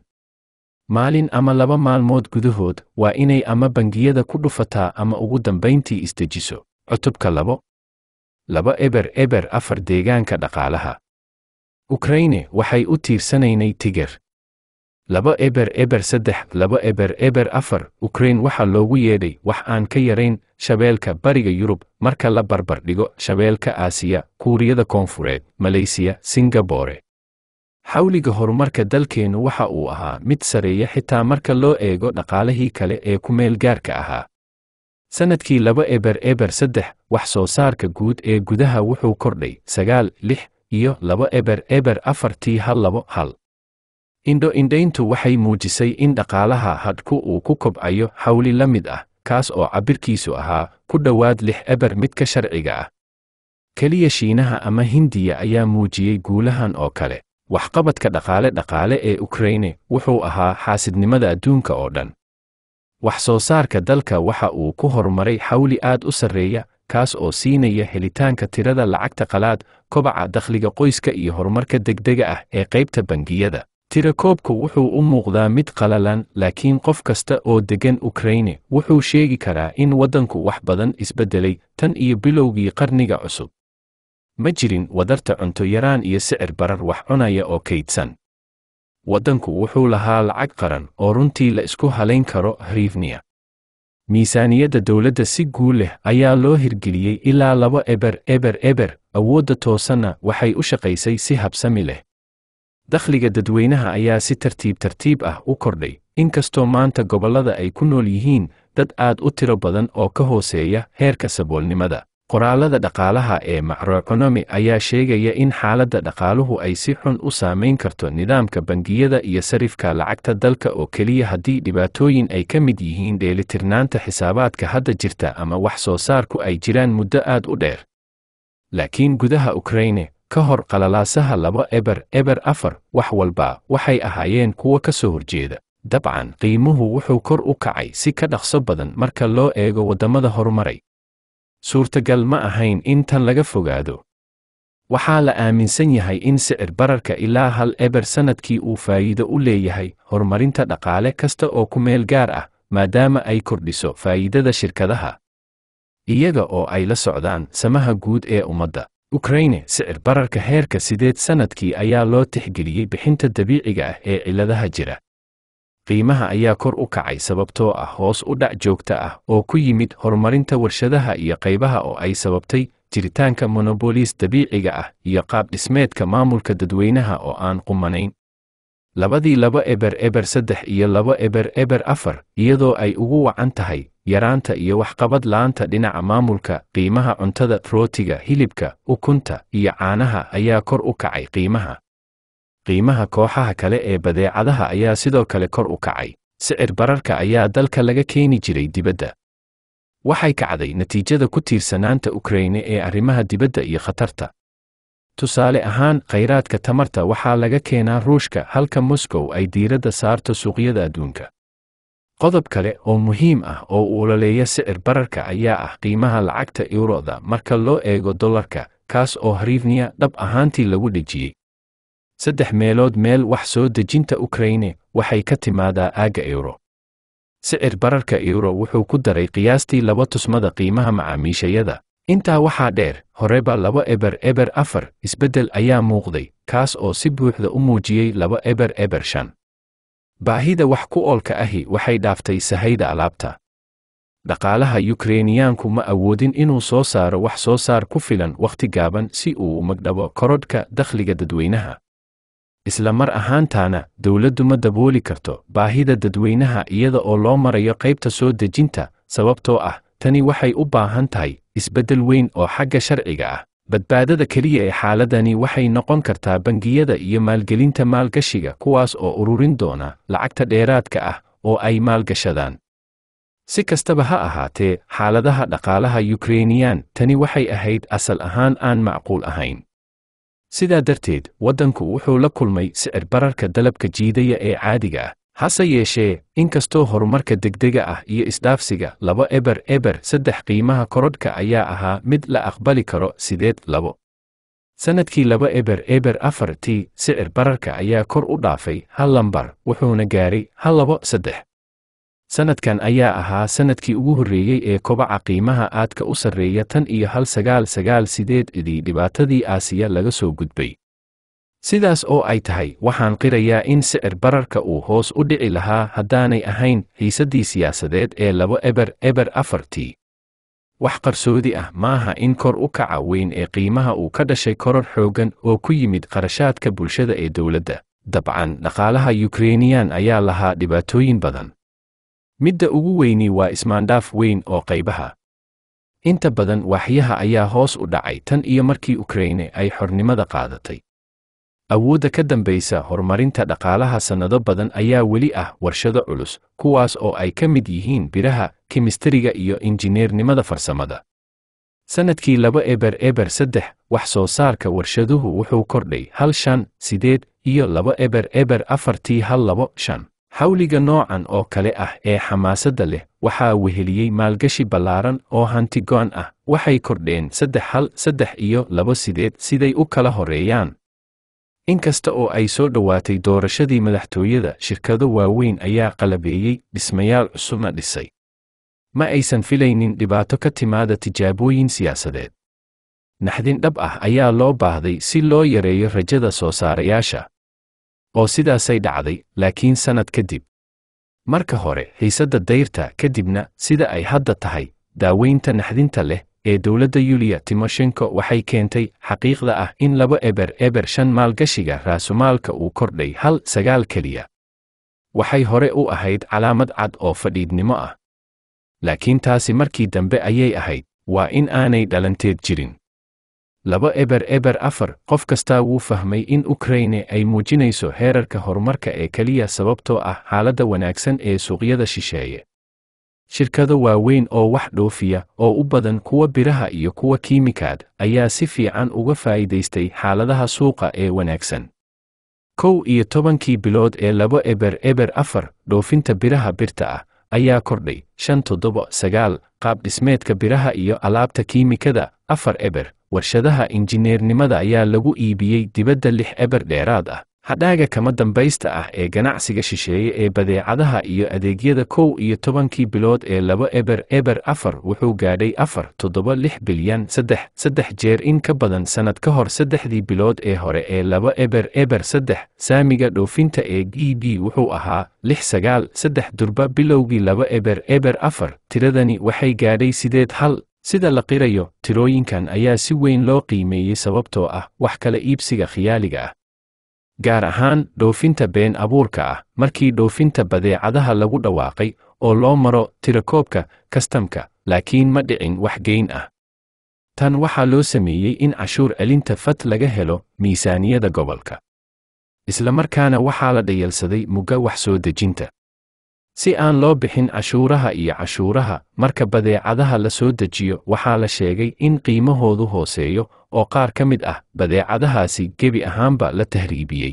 maalin ama laba maalmood gudahood waa inay ama bangiyada ku dhufataa ama ugu dambayntii isdejiso cutubka labo laba eber eber afar deegaanka dhaqaalaha ukraine waxay u tiirsanaynay tiger laba eber eber saddex laba eber eber afar ukrain waxaa loogu yeedhay wax aan ka yarayn shabeelka bariga yurub marka la barbar dhigo shabeelka aasiya kuuriyada koonfureed maleysiya singabore xawliga horumarka dalkeennu waxa uu ahaa mid sareeya xitaa marka loo eego dhaqaalihii kale ee ku meel gaarka ahaa sannadkii laba eber eber saddex wax soo saarka guud ee gudaha wuxuu kordhay sagaal lix iyo laba eber eber afar tii hal labo hal indho-indhayntu waxay muujisay in dhaqaalaha hadhku uu ku kobcayo xawli la mid ah kaas oo cabbirkiisu ahaa ku dhowaad lix eber midka sharciga ah keliya shiinaha ama hindiya ayaa muujiyey guulahan oo kale waxqabadka dhaqaale dhaqaale ee ukraine wuxuu ahaa xaasidnimada adduunka oo dhan wax soo saarka dalka waxa uu ku horumaray xawli aad u sarreeya kaas oo siinaya helitaanka tirada lacagta qalaad kobaca dakhliga qoyska iyo horumarka degdega ah ee qaybta bangiyada tirakoobku wuxuu u muuqdaa mid qalalan laakiin qof kasta oo deggan ukraine wuxuu sheegi karaa in waddanku wax badan isbeddelay tan iyo bilowgii qarniga cusub ma jirin wadarta cunto yaraan iyo sicir barar wax cunaya oo kaydsan waddanku wuxuu lahaa lacag qaran oo runtii la isku halayn karo hriifniya miisaaniyadda dowladda si guul leh ayaa loo hirgeliyey ilaa laba eber eber eber awoodda toosanna waxay u shaqaysay si habsami leh dakhliga dadweynaha ayaa si tartiib tartiib ah u kordhay inkastoo maanta gobollada ay ku nool yihiin dad aad u tiro badan oo ka hooseeya heerka saboolnimada qoraallada dhaqaalaha ee macroeconomi ayaa sheegaya in xaaladda dhaqaaluhu ay si xun u saamayn karto nidaamka bangiyada iyo sarifka lacagta dalka oo keliya haddii dhibaatooyin ay ka mid yihiin dheelitirnaanta xisaabaadka hadda jirta ama wax soo saarku ay jiraan muddo aad u dheer laakiin gudaha ukraine ka hor qalalaasaha laba eber eber afar wax walba waxay ahaayeen kuwa ka soo horjeeda dabcan qiimuhu wuxuu kor u kacay si ka dhaqso badan marka loo eego waddammada horumaray suurtagal ma ahayn in tan laga fogaado waxaa la aaminsan yahay in sicir bararka ilaa hal eber sannadkii uu faa'iido u leeyahay horumarinta dhaqaale kasta oo ku meel gaar ah maadaama ay kordhiso faa'iidada shirkadaha iyaga oo ay la socdaan samaha guud ee ummadda ukraine sicir bararka heerka sideed sannadkii ayaa loo tixgeliyey bixinta dabiiciga ah ee ciladaha jira qiimaha ayaa kor u kacay sababtoo ah hoos u dhac joogta ah oo ku yimid horumarinta warshadaha iyo qaybaha oo ay sababtay jiritaanka monoboliis dabiiciga ah iyo qaab dhismeedka maamulka dadweynaha oo aan qumanayn labadii laba eber eber saddex iyo laba eber eber afar iyadoo ay ugu wacan tahay yaraanta iyo waxqabad la'aanta dhinaca maamulka qiimaha cuntada rootiga hilibka ukunta iyo caanaha ayaa kor u kacay qiimaha qiimaha kooxaha kale ee badeecadaha ayaa sidoo kale kor u kacay sicir bararka ayaa dalka laga keeni jiray dibadda waxay kacday natiijada ku tiirsanaanta ukraine ee arrimaha dibadda iyo khatarta tusaale ahaan khayraadka tamarta waxaa laga keenaa ruushka halka moskow ay diiradda saarto suuqyada adduunka qodob kale oo muhiim ah oo u ololeeya sicir bararka ayaa ah qiimaha lacagta eurooda marka loo eego dollarka kaas oo hariifniya dhab ahaantii lagu dhejiyey saddex meelood meel wax soo dejinta ukraine waxay ka timaadaa aagga euro sicir bararka euro wuxuu ku daray qiyaastii laba tusmada qiimaha macaamiishayada intaa waxaa dheer horeba laba eber eber afar isbeddel ayaa muuqday kaas oo si buuxda u muujiyey laba eber eber shan baahida wax ku oolka ahi waxay dhaaftay sahayda alaabta dhaqaalaha yukreiniyaanku ma awoodin inuu soo saaro wax soo saar ku filan wakhti gaaban si uu magdhabo korodhka dakhliga dadweynaha isla mar ahaantaana dowladdu ma dabooli karto baahida dadweynaha iyada oo loo marayo qaybta soo dejinta sababtoo ah tani waxay u baahan tahay isbeddel weyn oo xagga sharciga ah badbaadada keliya ee xaaladani waxay noqon kartaa bangiyada iyo maalgelinta maalgashiga kuwaas oo ururin doona lacagta dheeraadka ah oo ay maalgashadaan si kastaba ha ahaatee xaaladaha dhaqaalaha yukrainiyaan tani waxay ahayd asal ahaan aan macquul ahayn sidaa darteed waddanku wuxuu la kulmay sicir bararka dalabka jiidaya ee caadiga ah hase yeeshee inkastoo horumarka degdega ah iyo isdhaafsiga laba eber eber saddex qiimaha korodhka ayaa ahaa mid la aqbali karo sideed labo sannadkii laba eber eber afar t sicir bararka ayaa kor u dhaafay hal lambar wuxuuna gaaray hal labo saddex sannadkan ayaa ahaa sannadkii ugu horreeyey ee kobaca qiimaha aadka u sarreeya tan iyo hal sagaal sagaal sideed idii dhibaatadii aasiya laga soo gudbay sidaas oo ay tahay waxaan qirayaa in sicir bararka uu hoos u dhici lahaa haddaanay ahayn xiisaddii siyaasadeed ee laba eber eber afartii wax qarsoodi ah maaha in kor u kaca weyn ee qiimaha uu ka dhashay koror xooggan oo ku yimid qarashaadka bulshada ee dowladda dabcan dhaqaalaha yukreinyan ayaa lahaa dhibaatooyin badan midda ugu weyni waa ismaandhaaf weyn oo qaybaha inta badan waaxyaha ayaa hoos u dhacay tan iyo markii ukraine ay xornimada qaadatay awoodda ka dambaysa horumarinta dhaqaalaha sannado badan ayaa weli ah warshado culus kuwaas oo ay ka mid yihiin biraha kimistariga iyo injineernimada farsamada sannadkii laba eber eber saddex wax soo saarka warshaduhu wuxuu kordhay hal shan sideed iyo laba eber eber afartii hal labo shan xawliga noocan oo kale ah ee xamaasadda leh waxaa weheliyey maalgashi ballaaran oo hantigoon ah waxay kordheen saddex hal saddex iyo laba sideed siday u kala horreeyaan inkasta oo ay soo dhowaatay doorashadii madaxtooyada shirkado waaweyn ayaa qalabeeyey dhismayaal cusubna dhisay ma aysan filaynin dhibaato ka timaada tijaabooyin siyaasadeed naxdin dhab ah ayaa loo baahday si loo yareeyo rajada soo saarayaasha oo sidaasay dhacday laakiin sannad ka dib marka hore xiisadda dayrta ka dibna sida ay hadda tahay daawaynta naxdinta leh ee dowladda yuliya timoshenko waxay keentay xaqiiqda ah in laba eber eber shan maalgashiga raasumaalka uu kordhay hal sagaal keliya waxay hore u ahayd calaamad cad oo fadhiidnimo ah laakiin taasi markii dambe ayay ahayd waa in aanay dhalanteed jirin laba eber eber afar qof kastaa wuu fahmay in ukraine ay muujinayso heerarka horumarka ee keliya sababtoo ah xaaladda wanaagsan ee suuqyada shisheeye shirkado waaweyn oo wax dhoofiya oo u badan kuwa biraha iyo kuwa kiimikaad ayaa si fiican uga faa'iidaystay xaaladaha suuqa ee wanaagsan kow iyo tobankii bilood ee labo eber eber afar dhoofinta biraha birta ah ayaa kordhay shan toddoba sagaal qaab dhismeedka biraha iyo alaabta kiimikada afar eber warshadaha injineernimada ayaa lagu iibiyey dibadda lix eber dheeraad ah hadhaaga kama dambaysta ah ee ganacsiga shisheeye ee badeecadaha iyo adeegyada kow iyo tobankii bilood ee laba eber eber afar wuxuu gaadhay afar toddoba lix bilyan saddex saddex jeer in ka badan sannad ka hor saddexdii bilood ee hore ee laba eber eber saddex saamiga dhoofinta ee g e b wuxuu ahaa lix sagaal saddex durba bilowgii laba eber eber afar tiradani waxay gaadhay sideed hal sida la qirayo tirooyinkan ayaa si weyn loo qiimeeyey sababtoo ah wax kala iibsiga khiyaaliga ah gaar ahaan dhoofinta been abuurka ah markii dhoofinta badeecadaha lagu dhawaaqay oo loo maro tirakoobka kastamka laakiin ma dhicin wax geyn ah tan waxaa loo sameeyey in cashuur celinta fat laga helo miisaaniyada gobolka isla markaana waxaa la dhayalsaday mugga wax soo dejinta si aan loo bixin cashuuraha iyo cashuuraha marka badeecadaha la soo dejiyo waxaa la sheegay in qiimahoodu hooseeyo oo qaar ka mid ah badeecadahaasi gebi ahaanba la tahriibiyey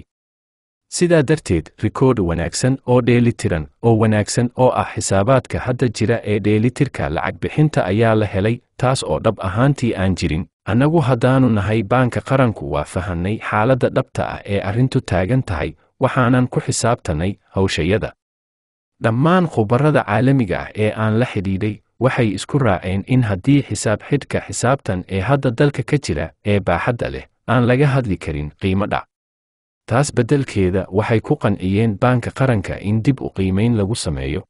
sidaa darteed rikoodh wanaagsan oo dheelitiran oo wanaagsan oo ah xisaabaadka hadda jira ee dheelitirka lacag bixinta ayaa la helay taas oo dhab ahaantii aan jirin annagu haddaanu nahay baanka qaranku waa fahannay xaaladda dhabta ah ee arrintu taagan tahay waxaanan ku xisaabtannay hawshayada dhammaan khubarada caalamiga ah ee aan la xidhiidhay waxay isku raaceen in haddii xisaab xidhka xisaabtan ee hadda dalka ka jira ee baaxadda leh aan laga hadli karin qiimo dhac taas beddelkeeda waxay ku qanciyeen baanka qaranka in dib u qiimayn lagu sameeyo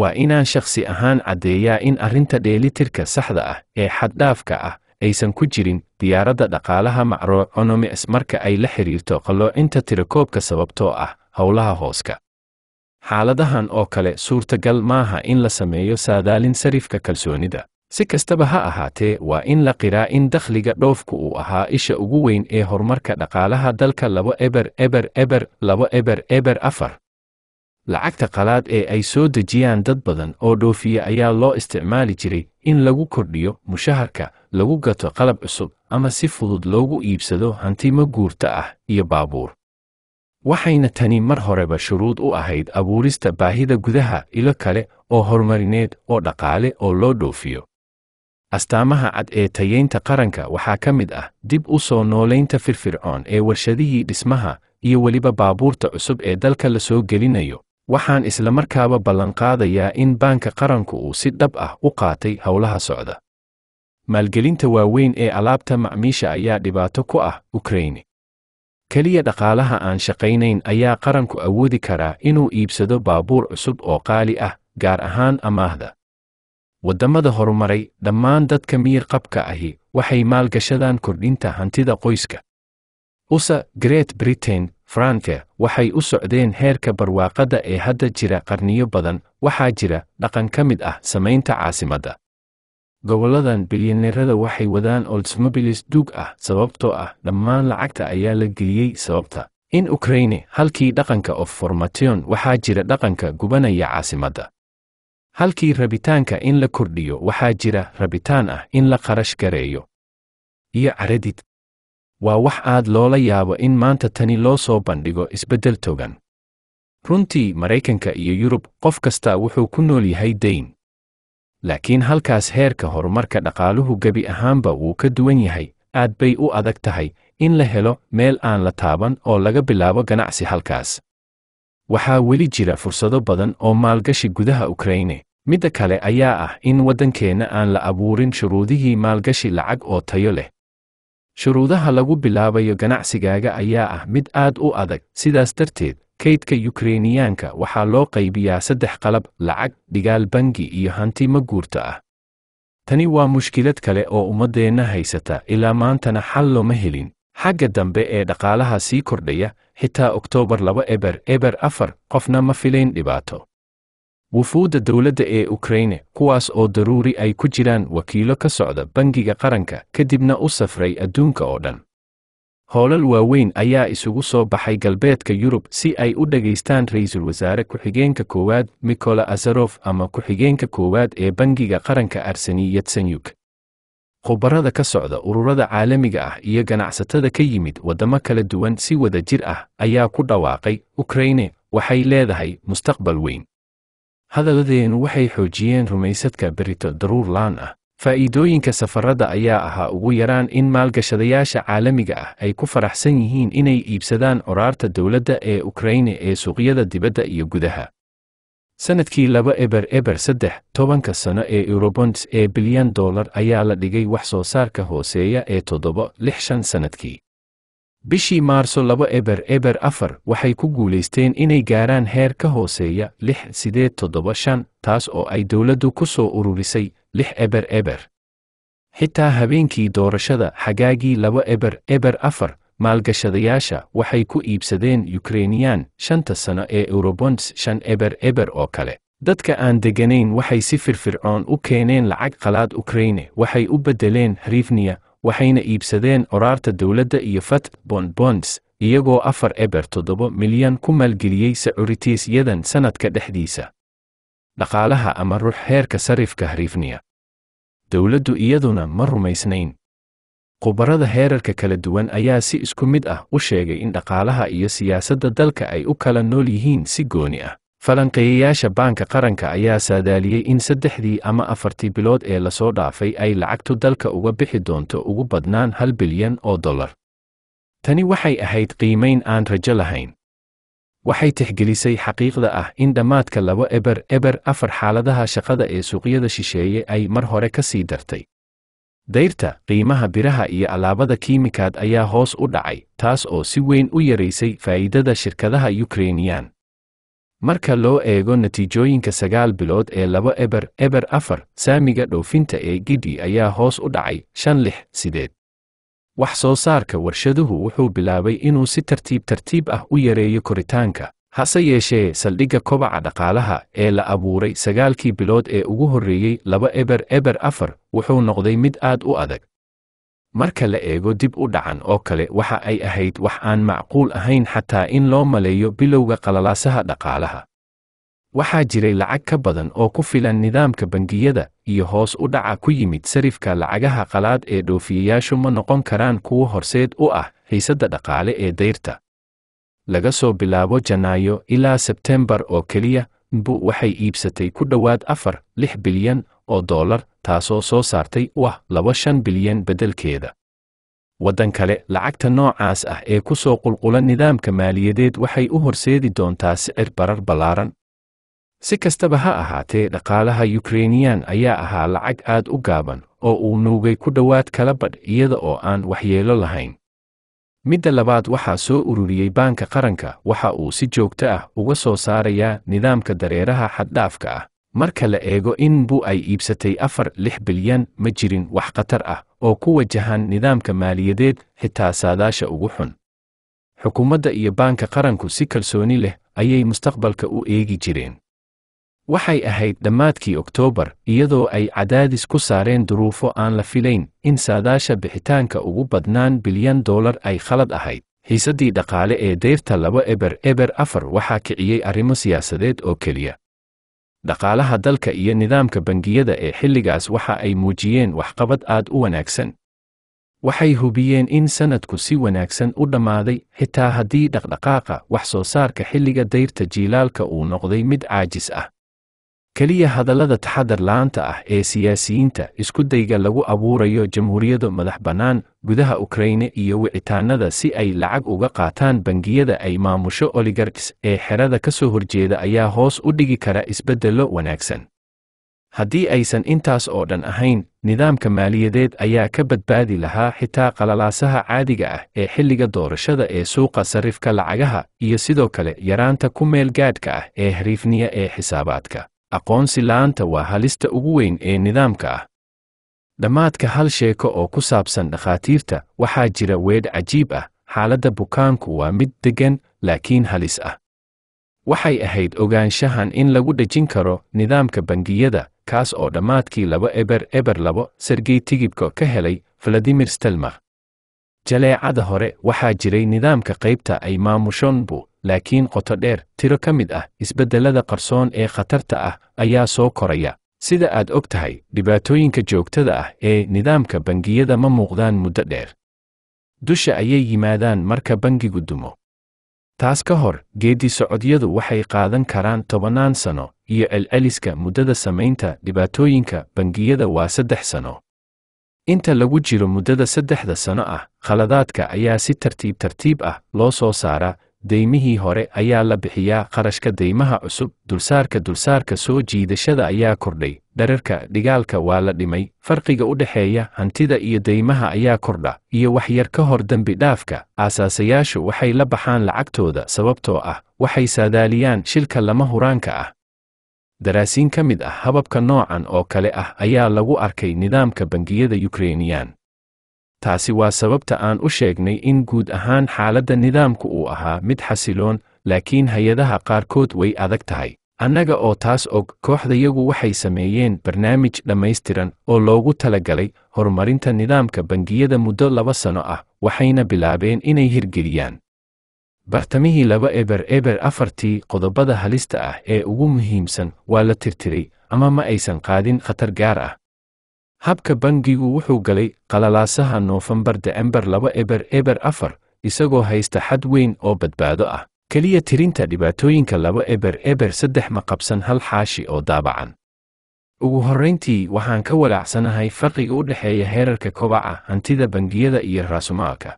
waa inaan shakhsi ahaan caddeeyaa in arrinta dheelitirka saxda ah ee xaddhaafka ah aysan ku jirin diyaaradda dhaqaalaha macrooconomics marka ay la xidhiirto qalloocinta tirakoobka sababtoo ah howlaha hooska xaaladahan oo kale suurtagal maaha in la sameeyo saadaalin sariifka kalsoonida si kastaba ha ahaatee waa in la qiraa in dakhliga dhoofku uu ahaa isha ugu weyn ee horumarka dhaqaalaha dalka laba eber eber eber laba eber eber afar lacagta qalaad ee ay soo dejiyaan dad badan oo dhoofiya ayaa loo isticmaali jiray in lagu kordhiyo mushaharka lagu gato qalab cusub ama si fudud loogu iibsado hantimo ma guurta ah iyo baabuur waxayna tani mar horeba shuruud u ahayd abuurista baahida gudaha ilo kale oo horumarineed oo dhaqaale oo loo dhoofiyo astaamaha cad ee tayaynta qaranka waxaa ka mid ah dib u soo noolaynta firfircoon ee warshadihii dhismaha iyo weliba baabuurta cusub ee dalka la soo gelinayo waxaan isla markaaba ballanqaadayaa in baanka qaranku uu si dhab ah u qaatay howlaha socda maalgelinta waaweyn ee alaabta macmiisha ayaa dhibaato ku ah ukraine keliya dhaqaalaha aan shaqaynayn ayaa qaranku awoodi karaa inuu iibsado baabuur cusub oo qaali ah gaar ahaan amaahda waddammada horumaray dhammaan dadka miyir qabka ahi waxay maalgashadaan kordhinta hantida qoyska usa great britain faranka waxay u socdeen heerka barwaaqada ee hadda jira qarniyo badan waxaa jira dhaqan ka mid ah samaynta caasimadda goboladan bilyaneerada waxay wadaan oldsmobilis duug ah sababtoo ah dhammaan lacagta ayaa la geliyey sababta in ukraine halkii dhaqanka of formation waxaa jira dhaqanka gubanaya caasimadda halkii rabitaanka in la kordhiyo waxaa jira rabitaan ah in la qarash gareeyo iyo caradid waa wax aad loola yaabo in maanta tani loo soo bandhigo isbeddel togan runtii maraykanka iyo yurub qof kasta wuxuu ku nool yahay dayn laakiin halkaas heerka horumarka dhaqaaluhu gebi ahaanba wuu ka duwan yahay aad bay u adag tahay in la helo meel aan la taaban oo laga bilaabo ganacsi halkaas waxaa weli jira fursado badan oo maalgashi gudaha ukraine midda kale ayaa ah in waddankeenna aan la abuurin shuruudihii maalgashi lacag oo tayo leh shuruudaha lagu bilaabayo ganacsigaaga ayaa ah mid aad u adag sidaas darteed kaydka yukrainiyaanka waxaa loo qaybiyaa saddex qalab lacag dhigaal bangi iyo hanti ma guurta ah tani waa mushkilad kale oo ummaddeenna haysata ilaa maantana xal looma helin xagga dambe ee dhaqaalaha sii kordhaya xitaa oktoobar laba eber eber afar qofna ma filayn dhibaato wufuudda dowladda ee ukraine kuwaas oo daruuri ay ku jiraan wakiilo ka socda bangiga qaranka kadibna u safray adduunka oo dhan hoolal waaweyn ayaa isugu soo baxay galbeedka yurub si ay u dhegaystaan ra'iisul wasaare ku-xigeenka koowaad mikola azarof ama ku-xigeenka koowaad ee bangiga qaranka arseni yatsenyuk khubarada ka socda ururada caalamiga ah iyo ganacsatada ka yimid waddamo kala duwan si wada jir ah ayaa ku dhawaaqay ukraine waxay leedahay mustaqbal weyn hadaladeenu waxay xoojiyeen rumaysadka berito daruur laan ah faa'iidooyinka safarada ayaa ahaa ugu yaraan in maalgashadayaasha caalamiga ah ay ku faraxsan yihiin inay iibsadaan qoraarta dowladda ee ukraine ee suuqyada dibadda iyo gudaha sannadkii laba eber eber saddex tobanka sano ee eurobonds ee bilyan dollar ayaa la dhigay wax soo saarka hooseeya ee toddoba lix shan sannadkii bishii maarso laba eber eber afar waxay ku guulaysteen inay gaaraan heer ka hooseeya lix sideed toddoba shan taas oo ay dowladdu ku soo ururisay lix eber eber xitaa habeenkii doorashada xagaagii laba eber eber afar maalgashadayaasha waxay ku iibsadeen ukreiniyan shanta sano ee eurobonds shan eber eber oo kale dadka aan deganayn waxay si firfircoon u keeneen lacag qalaad ukraine waxay u beddeleen hrifniya waxayna iibsadeen oraarta dowladda iyo fat bonbonds iyagoo afar eber toddoba milyan ku maalgeliyey securitiesyadan sannadka dhexdiisa dhaqaalaha ama heerka sarifka hariifniya dowladdu iyaduna ma rumaysnayn khubarada heerarka kala duwan ayaa si isku mid ah u sheegay in dhaqaalaha iyo siyaasadda dalka ay u kala nool yihiin si gooni ah falanqeeyayaasha baanka qaranka ayaa saadaaliyey in saddexdii ama afartii bilood ee lasoo dhaafay ay lacagtu dalka uga bixi doonto ugu badnaan hal bilyan oo dollar tani waxay ahayd qiimayn aan rajo lahayn waxay tixgelisay xaqiiqda ah in dhammaadka laba eber eber afar xaaladaha shaqada ee suuqyada shisheeye ay mar hore ka sii dartay dayrta qiimaha biraha iyo alaabada kiimikaad ayaa hoos u dhacay taas oo si weyn u yaraysay faa'iidada shirkadaha yukrainiyan marka loo eego natiijooyinka sagaal bilood ee laba eber eber afar saamiga dhoofinta ee gidi ayaa hoos u dhacay shan lix sideed wax soo saarka warshaduhu wuxuu bilaabay inuu si tartiib tartiib ah u yareeyo koritaanka hase yeeshee saldhigga kobaca dhaqaalaha ee la abuuray sagaalkii bilood ee ugu horreeyey laba eber eber afar wuxuu noqday mid aad u adag marka la eego dib u dhacan oo kale waxa ay ahayd wax aan macquul ahayn xataa in loo maleeyo bilowga qalalaasaha dhaqaalaha waxaa jiray lacag ka badan oo ku filan nidaamka bangiyada iyo hoos u dhaca ku yimid sarifka lacagaha qalaad ee dhoofiyayaashu ma noqon karaan kuwo horseed u ah haysadda dhaqaale ee dayrta laga soo bilaabo janaayo ilaa sebtembar oo keliya bu waxay iibsatay ku dhowaad afar lix bilyan oo dollar taasoo soo saartay wah laba shan bilyan beddelkeeda waddan kale lacagta noocaas ah ee ku soo qulqula nidaamka maaliyadeed waxay u horseedi doontaa sicir barar ballaaran si kastaba ha ahaatee dhaqaalaha yukreinyan ayaa ahaa lacag aad u gaaban oo uu nuugay ku dhowaad kala badh iyada oo aan waxyeelo lahayn midda labaad waxaa soo ururiyey baanka qaranka waxa uu si joogto ah uga soo saarayaa nidaamka dareeraha xaddhaafka ah marka la eego in bu ay iibsatay afar lix bilyan ma jirin wax khatar ah oo ku wajahan nidaamka maaliyadeed xitaa saadaasha ugu xun xukuumadda iyo baanka qaranku si kalsooni leh ayay mustaqbalka u eegi jireen waxay ahayd dhammaadkii oktoobar iyadoo ay cadaadis ku saareen duruufo aan la filayn in saadaasha bixitaanka ugu badnaan bilyan dollar ay khalad ahayd xiisaddii dhaqaale ee deyrta laba eber eber afar waxaa kiciyey arrimo siyaasadeed oo keliya dhaqaalaha dalka iyo nidaamka bangiyada ee xilligaas waxa ay muujiyeen waxqabad aad u wanaagsan waxay hubiyeen in sannadku si wanaagsan u dhammaaday xitaa haddii dhaqdhaqaaqa wax soo saarka xilliga dayrta jiilaalka uu noqday mid caajis ah keliya hadallada taxadar la'aanta ah ee siyaasiyiinta iskudayga lagu abuurayo jamhuuriyadda madax bannaan gudaha ukraine iyo wicitaanada si ay lacag uga qaataan bangiyada ay maamusho oligarks ee xerada ka soo horjeeda ayaa hoos u dhigi kara isbeddello wanaagsan haddii aysan intaas oo dhan ahayn nidaamka maaliyadeed ayaa ka badbaadi lahaa xitaa qalalaasaha caadiga ah ee xilliga doorashada ee suuqa sarrifka lacagaha iyo sidoo kale yaraanta ku meel gaadhka ah ee hariifniya ee xisaabaadka aqoonsi la'aanta waa halista ugu weyn ee nidaamka ah dhammaadka hal sheeko oo ku saabsan dhakhaatiirta waxaa jira weedh cajiib ah xaaladda bukaanku waa mid deggan laakiin halis ah waxay ahayd ogaanshahan in lagu dhejin karo nidaamka bangiyada kaas oo dhammaadkii laba eber eber labo sergey tigibko ka helay valadimir stelmar jaleecada hore waxaa jiray nidaamka qaybta ay maamushoon buu laakiin qoto dheer tiro ka mid ah isbeddelada qarsoon ee khatarta ah ayaa soo koraya sida aad og tahay dhibaatooyinka joogtada ah ee nidaamka bangiyada ma muuqdaan muddo dheer dusha ayay yimaadaan marka bangigu dumo taas ka hor geeddi socodyadu waxay qaadan karaan tobannaan sano iyo celceliska muddada samaynta dhibaatooyinka bangiyada waa saddex sano inta lagu jiro muddada saddexda sano ah khaladaadka ayaa si tartiib tartiib ah loo soo saaraa deymihii hore ayaa la bixiyaa qarashka deymaha cusub dulsaarka dulsaarka soo jiidashada ayaa kordhay dherarka dhigaalka waa la dhimay farqiga u dhexeeya hantida iyo deymaha ayaa kordha iyo waxyar ka hor dembi dhaafka aasaasayaashu waxay la baxaan lacagtooda sababtoo ah waxay saadaaliyaan shilka lama huraanka ah daraasiin ka mid ah hababka noocan oo kale ah ayaa lagu arkay nidaamka bangiyada yukreiniyaan taasi waa sababta aan u sheegnay in guud ahaan xaaladda nidaamku uu ahaa mid xasiloon laakiin hay-adaha qaarkood way adag tahay annaga oo taas og kooxdayagu waxay sameeyeen barnaamij dhammaystiran oo loogu talagalay horumarinta nidaamka bangiyada muddo laba sano ah waxayna bilaabeen inay hirgeliyaan bartamihii laba eber eber afartii qodobada halista ah ee ugu muhiimsan waa la tirtiray ama ma aysan qaadin khatar gaar ah habka bangigu wuxuu galay qalalaasaha noofembar december laba eber eber afar isagoo haysta xad weyn oo badbaado ah keliya tirinta dhibaatooyinka laba eber eber saddex ma qabsan hal xaashi oo daabacan ugu horrayntii waxaan ka walaacsanahay farqiga u dhexeeya heerarka kobaca hantida bangiyada iyo raasumaalka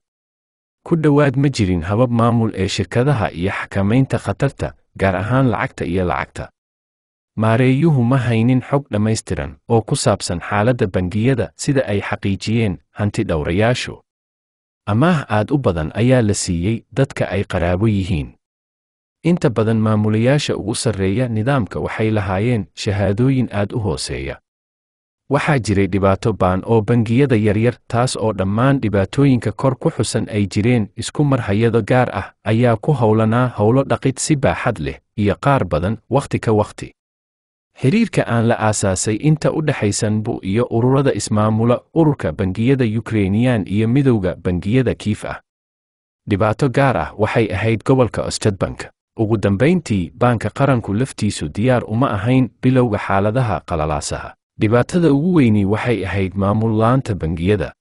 ku dhowaad ma jirin habab maamul ee shirkadaha iyo xakamaynta khatarta gaar ahaan lacagta iyo lacagta maareeyuhu ma haynin xog dhammaystiran oo ku saabsan xaaladda bangiyada sida ay xaqiijiyeen hantidhowrayaashu amaah aad u badan ayaa la siiyey dadka ay qaraabo yihiin inta badan maamulayaasha ugu sarreeya nidaamka waxay lahaayeen shahaadooyin aad u hooseeya waxaa jiray dhibaato baan oo bangiyada yaryar taas oo dhammaan dhibaatooyinka kor ku xusan ay jireen isku marhayado gaar ah ayaa ku howlanaa howlo dhaqid si baaxad leh iyo qaar badan wakhti ka wakhti xiriirka aan la aasaasay inta u dhexaysa nbu iyo ururada ismaamula ururka bangiyada yukrainiyan iyo midowda bangiyada kiif ah dhibaato gaar ah waxay ahayd gobolka ostedbank ugu dambayntii baanka qaranku laftiisu diyaar uma ahayn bilowga xaaladaha qalalaasaha dhibaatada ugu weyni waxay ahayd maamul la'aanta bangiyada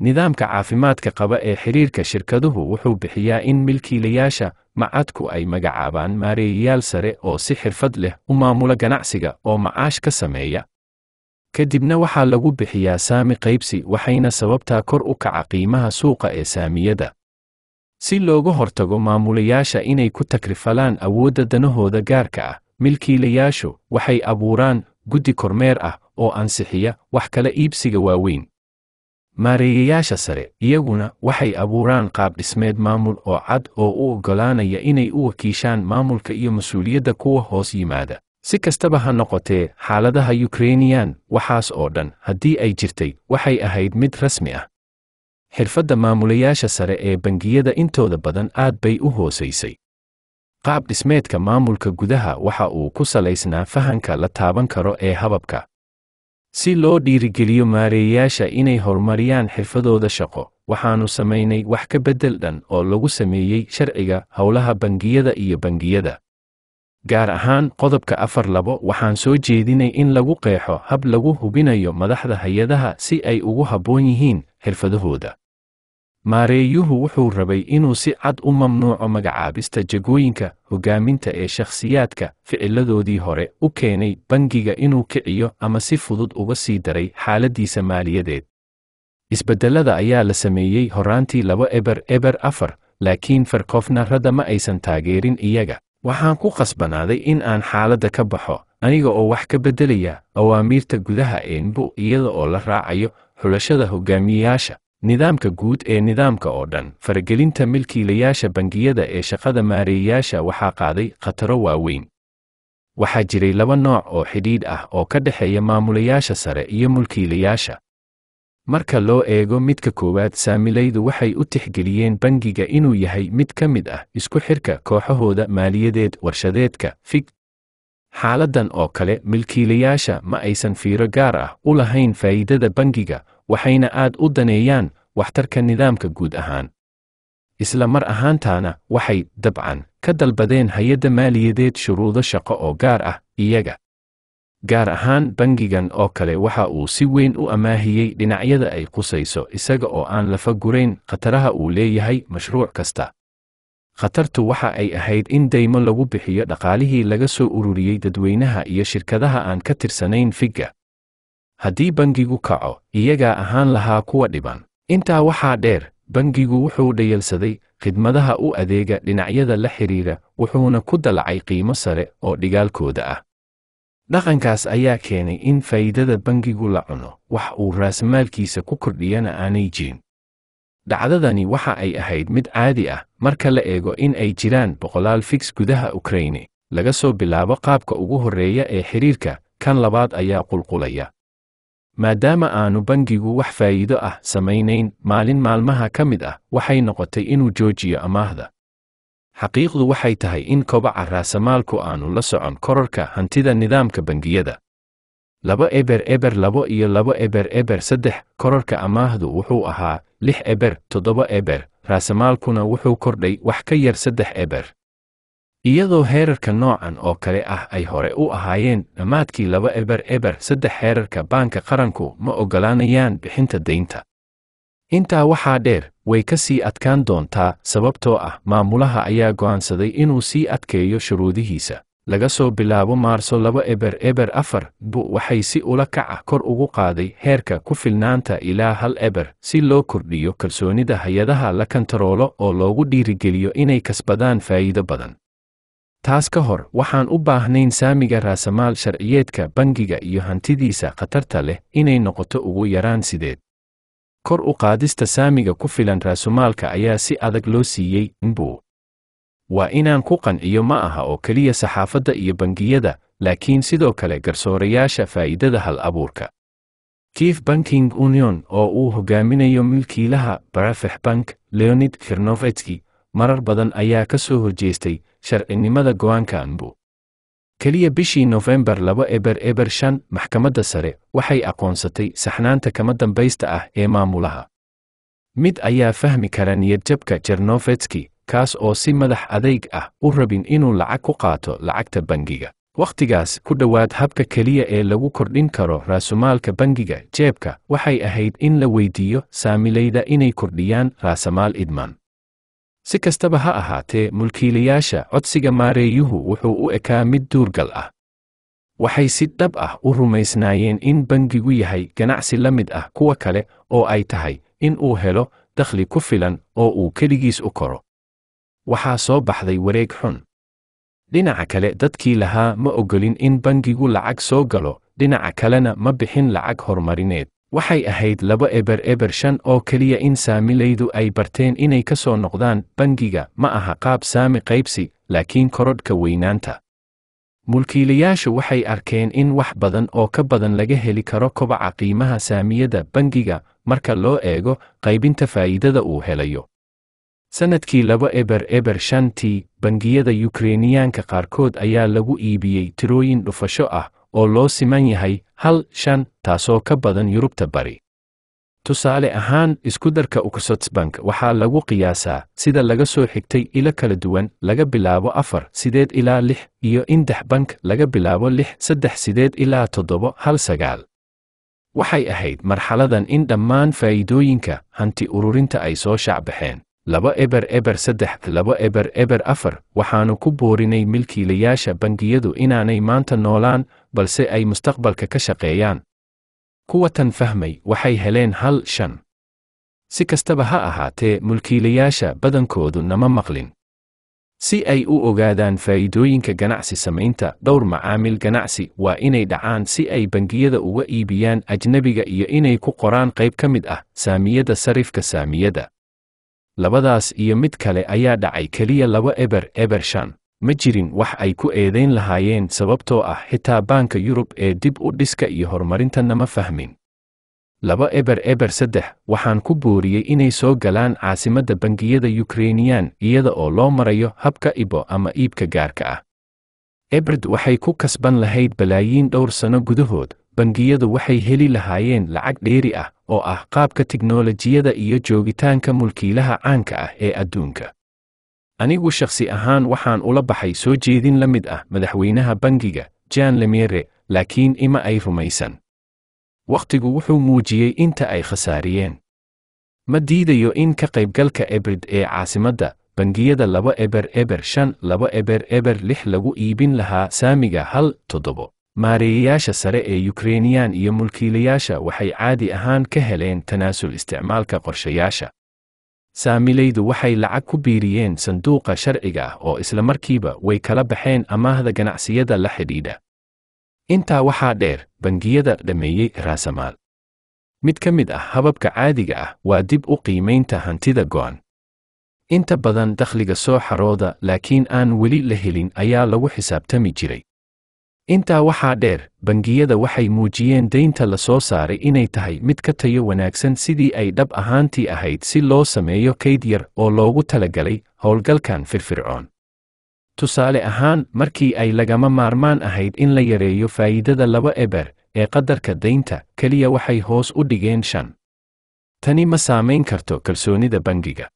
nidaamka caafimaadka qaba ee xiriirka shirkaduhu wuxuu bixiyaa in milkiilayaasha macadku ay magacaabaan maareeyayaal sare oo si xirfad leh u maamula ganacsiga oo macaash ka sameeya ka dibna waxaa lagu bixiyaa saami qaybsi waxayna sababtaa kor u kaca qiimaha suuqa ee saamiyada si looga hortago maamulayaasha inay ku takrifalaan awoodda danahooda gaarka ah milkiilayaashu waxay abuuraan guddi kormeer ah oo ansixiya wax kala iibsiga waaweyn maareeyayaasha sare iyaguna waxay abuuraan qaab dhismeed maamul oo cad oo u oggolaanaya inay u wakiishaan maamulka iyo mas-uuliyadda kuwa hoos yimaada si kastaba ha noqotee xaaladaha yukreinyan waxaas oo dhan haddii ay jirtay waxay ahayd mid rasmi ah xirfadda maamulayaasha sare ee bangiyada intooda badan aad bay u hoosaysay qaab dhismeedka maamulka gudaha waxa uu ku salaysnaa fahanka la taaban karo ee hababka si loo dhiirigeliyo maareeyayaasha inay horumariyaan xirfadooda shaqo waxaannu samaynay wax ka beddel dhan oo lagu sameeyey sharciga howlaha bangiyada iyo bangiyada gaar ahaan qodobka afar labo waxaan soo jeedinay in lagu qeexo hab lagu hubinayo madaxda hay-adaha si ay ugu habboon yihiin xirfadahooda maareeyuhu wuxuu rabay inuu si cad u mamnuuco magacaabista jagooyinka hoggaaminta ee shakhsiyaadka ficilladoodii hore u keenay bangiga inuu kiciyo ama si fudud uga sii daray xaaladdiisa maaliyadeed isbeddellada ayaa la sameeyey horaantii laba eber eber afar laakiin farkofnarrada ma aysan taageerin iyaga waxaan ku qasbanaaday in aan xaaladda ka baxo aniga oo wax ka beddelaya awaamiirta gudaha enbu iyada oo la raacayo xulashada hogaamiyeyaasha nidaamka guud ee nidaamka oo dhan faragelinta milkiilayaasha bangiyada ee shaqada maareeyayaasha waxaa qaaday khataro waaweyn waxaa jiray laba nooc oo xidhiidh ah oo ka dhexeeya maamulayaasha sare iyo mulkiilayaasha marka loo eego midka koowaad saamilaydu waxay u tixgeliyeen bangiga inuu yahay mid ka mid ah isku xirka kooxahooda maaliyadeed warshadeedka fig xaaladdan oo kale milkiilayaasha ma aysan fiiro gaar ah u lahayn faa'iidada bangiga waxayna aad u daneeyaan waxtarka nidaamka guud ahaan isla mar ahaantaana waxay dabcan ka dalbadeen hay-adda maaliyadeed shuruudo shaqo oo gaar ah iyaga gaar ahaan bangigan oo kale waxa uu si weyn u amaahiyey dhinacyada ay qusayso isaga oo aan lafa gurayn khataraha uu leeyahay mashruuc kasta khatartu waxa ay ahayd in daymo lagu bixiyo dhaqaalihii laga soo ururiyey dadweynaha iyo shirkadaha aan ka tirsanayn figga haddii bangigu kaco iyagaa ahaan lahaa kuwa dhiban intaa waxaa dheer bangigu wuxuu dhayalsaday khidmadaha u adeega dhinacyada la xidhiira wuxuuna ku dalacay qiimo sare oo dhigaalkooda ah dhaqankaas ayaa keenay in faa'iidada bangigu la cuno wax uu raasmaalkiisa ku kordhiyana aanay jirin dhacdadani waxa ay ahayd mid caadi ah marka la eego in ay jiraan boqolaal fix gudaha ukraine laga soo bilaabo qaabka ugu horreeya ee xidhiirka kan labaad ayaa qulqulaya maadaama aanu bangigu wax faa'iido ah samaynayn maalin maalmaha ka mid ah waxay noqotay inuu joojiyo amaahda xaqiiqdu waxay tahay in kobaca raasamaalku aanu la socon kororka hantida nidaamka bangiyada labo eber eber labo iyo labo eber eber saddex kororka amaahdu wuxuu ahaa lix eber toddoba eber raasamaalkuna wuxuu kordhay wax ka yar saddex eber iyadoo heerarka noocan oo kale ah ay hore u ahaayeen dhammaadkii laba eber eber saddex heerarka baanka qaranku ma oggolaanayaan bixinta daynta intaa waxaa dheer way ka sii adkaan doontaa sababtoo ah maamulaha ayaa go'aansaday inuu sii adkeeyo shuruudihiisa laga soo bilaabo maarso laba eber eber afar bu waxay si ula kaca ah kor ugu qaaday heerka ku filnaanta ilaa hal eber si loo kordhiyo kalsoonida hay-adaha la kantaroolo oo loogu dhiirigeliyo inay kasbadaan faa'iido badan taas ka hor waxaan u baahnayn saamiga raasamaal sharciyeedka bangiga iyo hantidiisa khatarta leh inay noqoto ugu yaraan sideed kor u qaadista saamiga ku filan raasumaalka ayaa si adag loo siiyey nbu waa inaan ku qanciyo ma aha oo keliya saxaafadda iyo bangiyada laakiin sidoo kale garsoorayaasha faa'iidada hal abuurka kief banking union oo uu hogaaminayo milkiilaha barafex bank leonid kernovetski marar badan ayaa ka soo horjeestay sharcinimada go'aanka keliya bishii nofembar laba eber eber shan maxkamadda sare waxay aqoonsatay saxnaanta kama dambaysta ah ee maamulaha mid ayaa fahmi kara niyadjabka jernofetski kaas oo si madax adayg ah u rabin inuu lacag ku qaato lacagta bangiga wakhtigaas ku dhowaad habka keliya ee lagu kordhin karo raasumaalka bangiga jeebka waxay ahayd in la weydiiyo saamilayda inay kordhiyaan raasamaal idman si kastaba ha ahaatee mulkiilayaasha codsiga maareeyuhu wuxuu u ekaa mid duurgal ah waxay si dhab ah u rumaysnaayeen in bangigu yahay ganacsi la mid ah kuwa kale oo ay tahay in uu helo dakhli ku filan oo uu keligiis u koro waxaa soo baxday wareeg xun dhinaca kale dadkii lahaa ma ogolin in bangigu lacag soo galo dhinaca kalena ma bixin lacag horumarineed waxay ahayd laba eber eber shan oo keliya in saamilaydu ay barteen inay ka soo noqdaan bangiga ma aha qaab saami qaybsi laakiin korodhka weynaanta mulkiilayaashu waxay arkeen in wax badan oo ka badan laga heli karo kobaca qiimaha saamiyada bangiga marka loo eego qaybinta faa'iidada uu helayo sannadkii laba eber eber shantii bangiyada yukreniyaanka qaarkood ayaa lagu iibiyey tirooyin dhufasho ah oo loo siman yahay hal shan taasoo ka badan yurubta bari tusaale ahaan iskudarka uksotsbank waxaa lagu qiyaasaa sida laga soo xigtay ilo kala duwan laga bilaabo afar sideed ilaa lix iyo index bank laga bilaabo lix saddex sideed ilaa toddobo hal sagaal waxay ahayd marxaladan in dhammaan faa'iidooyinka hanti ururinta ay soo shacbaxeen laba eber eber saddex laba eber eber afar waxaannu ku boorinay milkiilayaasha bangiyadu inaanay maanta noolaan balse ay mustaqbalka ka shaqeeyaan kuwa tan fahmay waxay heleen hal shan si kastaba ha ahaatee mulkiilayaasha badankoodu nama maqlin si ay u ogaadaan faa'iidooyinka ganacsi samaynta dhowr macaamil ganacsi waa inay dhacaan si ay bangiyada uga iibiyaan ajnebiga iyo inay ku qoraan qayb ka mid ah saamiyada sarifka saamiyada labadaas iyo mid kale ayaa dhacay keliya laba eber eber shan ma jirin wax ay ku eedayn lahaayeen sababtoo ah xitaa baanka yurub ee dib u dhiska iyo horumarintanna ma fahmin laba eber eber saddex waxaan ku booriyey inay soo galaan caasimadda bangiyada yukreiniyaan iyada oo loo marayo habka ibo ama iibka gaarka ah eberd waxay ku kasban lahayd balaayiin dhowr sanno gudahood bangiyadu waxay heli lahaayeen lacag dheeri ah oo ah qaabka tiknolojiyada iyo joogitaanka mulkiilaha caanka ah ee adduunka anigu shakhsi ahaan waxaan ula baxay soo jeedin la mid ah madaxweynaha bangiga jan lemere laakiin ima ay rumaysan wakhtigu wuxuu muujiyey inta ay khasaariyeen ma diidayo in ka qaybgalka ebrid ee caasimadda bangiyada laba eber eber shan laba eber eber lix lagu iibin lahaa saamiga hal toddobo maareeyayaasha sare ee yukreinyan iyo mulkiilayaasha waxay caadi ahaan ka heleen tanaasul isticmaalka qorshayaasha saamilaydu waxay lacag ku biiriyeen sanduuqa sharciga ah oo isla markiiba way kala baxeen amaahda ganacsiyada la xidhiidha intaa waxaa dheer bangiyada dhammeeyey raasamaal mid ka mid ah hababka caadiga ah waa dib u qiimaynta hantida go'an inta badan dakhliga soo xarooda laakiin aan weli la helin ayaa lagu xisaabtami jiray intaa waxaa dheer bangiyada waxay muujiyeen daynta la soo saaray inay tahay mid ka tayo wanaagsan sidii ay dhab ahaantii ahayd si loo sameeyo kayd yar oo loogu talagalay howlgalkan firfircoon tusaale ahaan markii ay lagama maarmaan ahayd in la yareeyo faa'iidada laba eber ee qadarka daynta keliya waxay hoos u dhigeen shan tani ma saamayn karto kalsoonida bangiga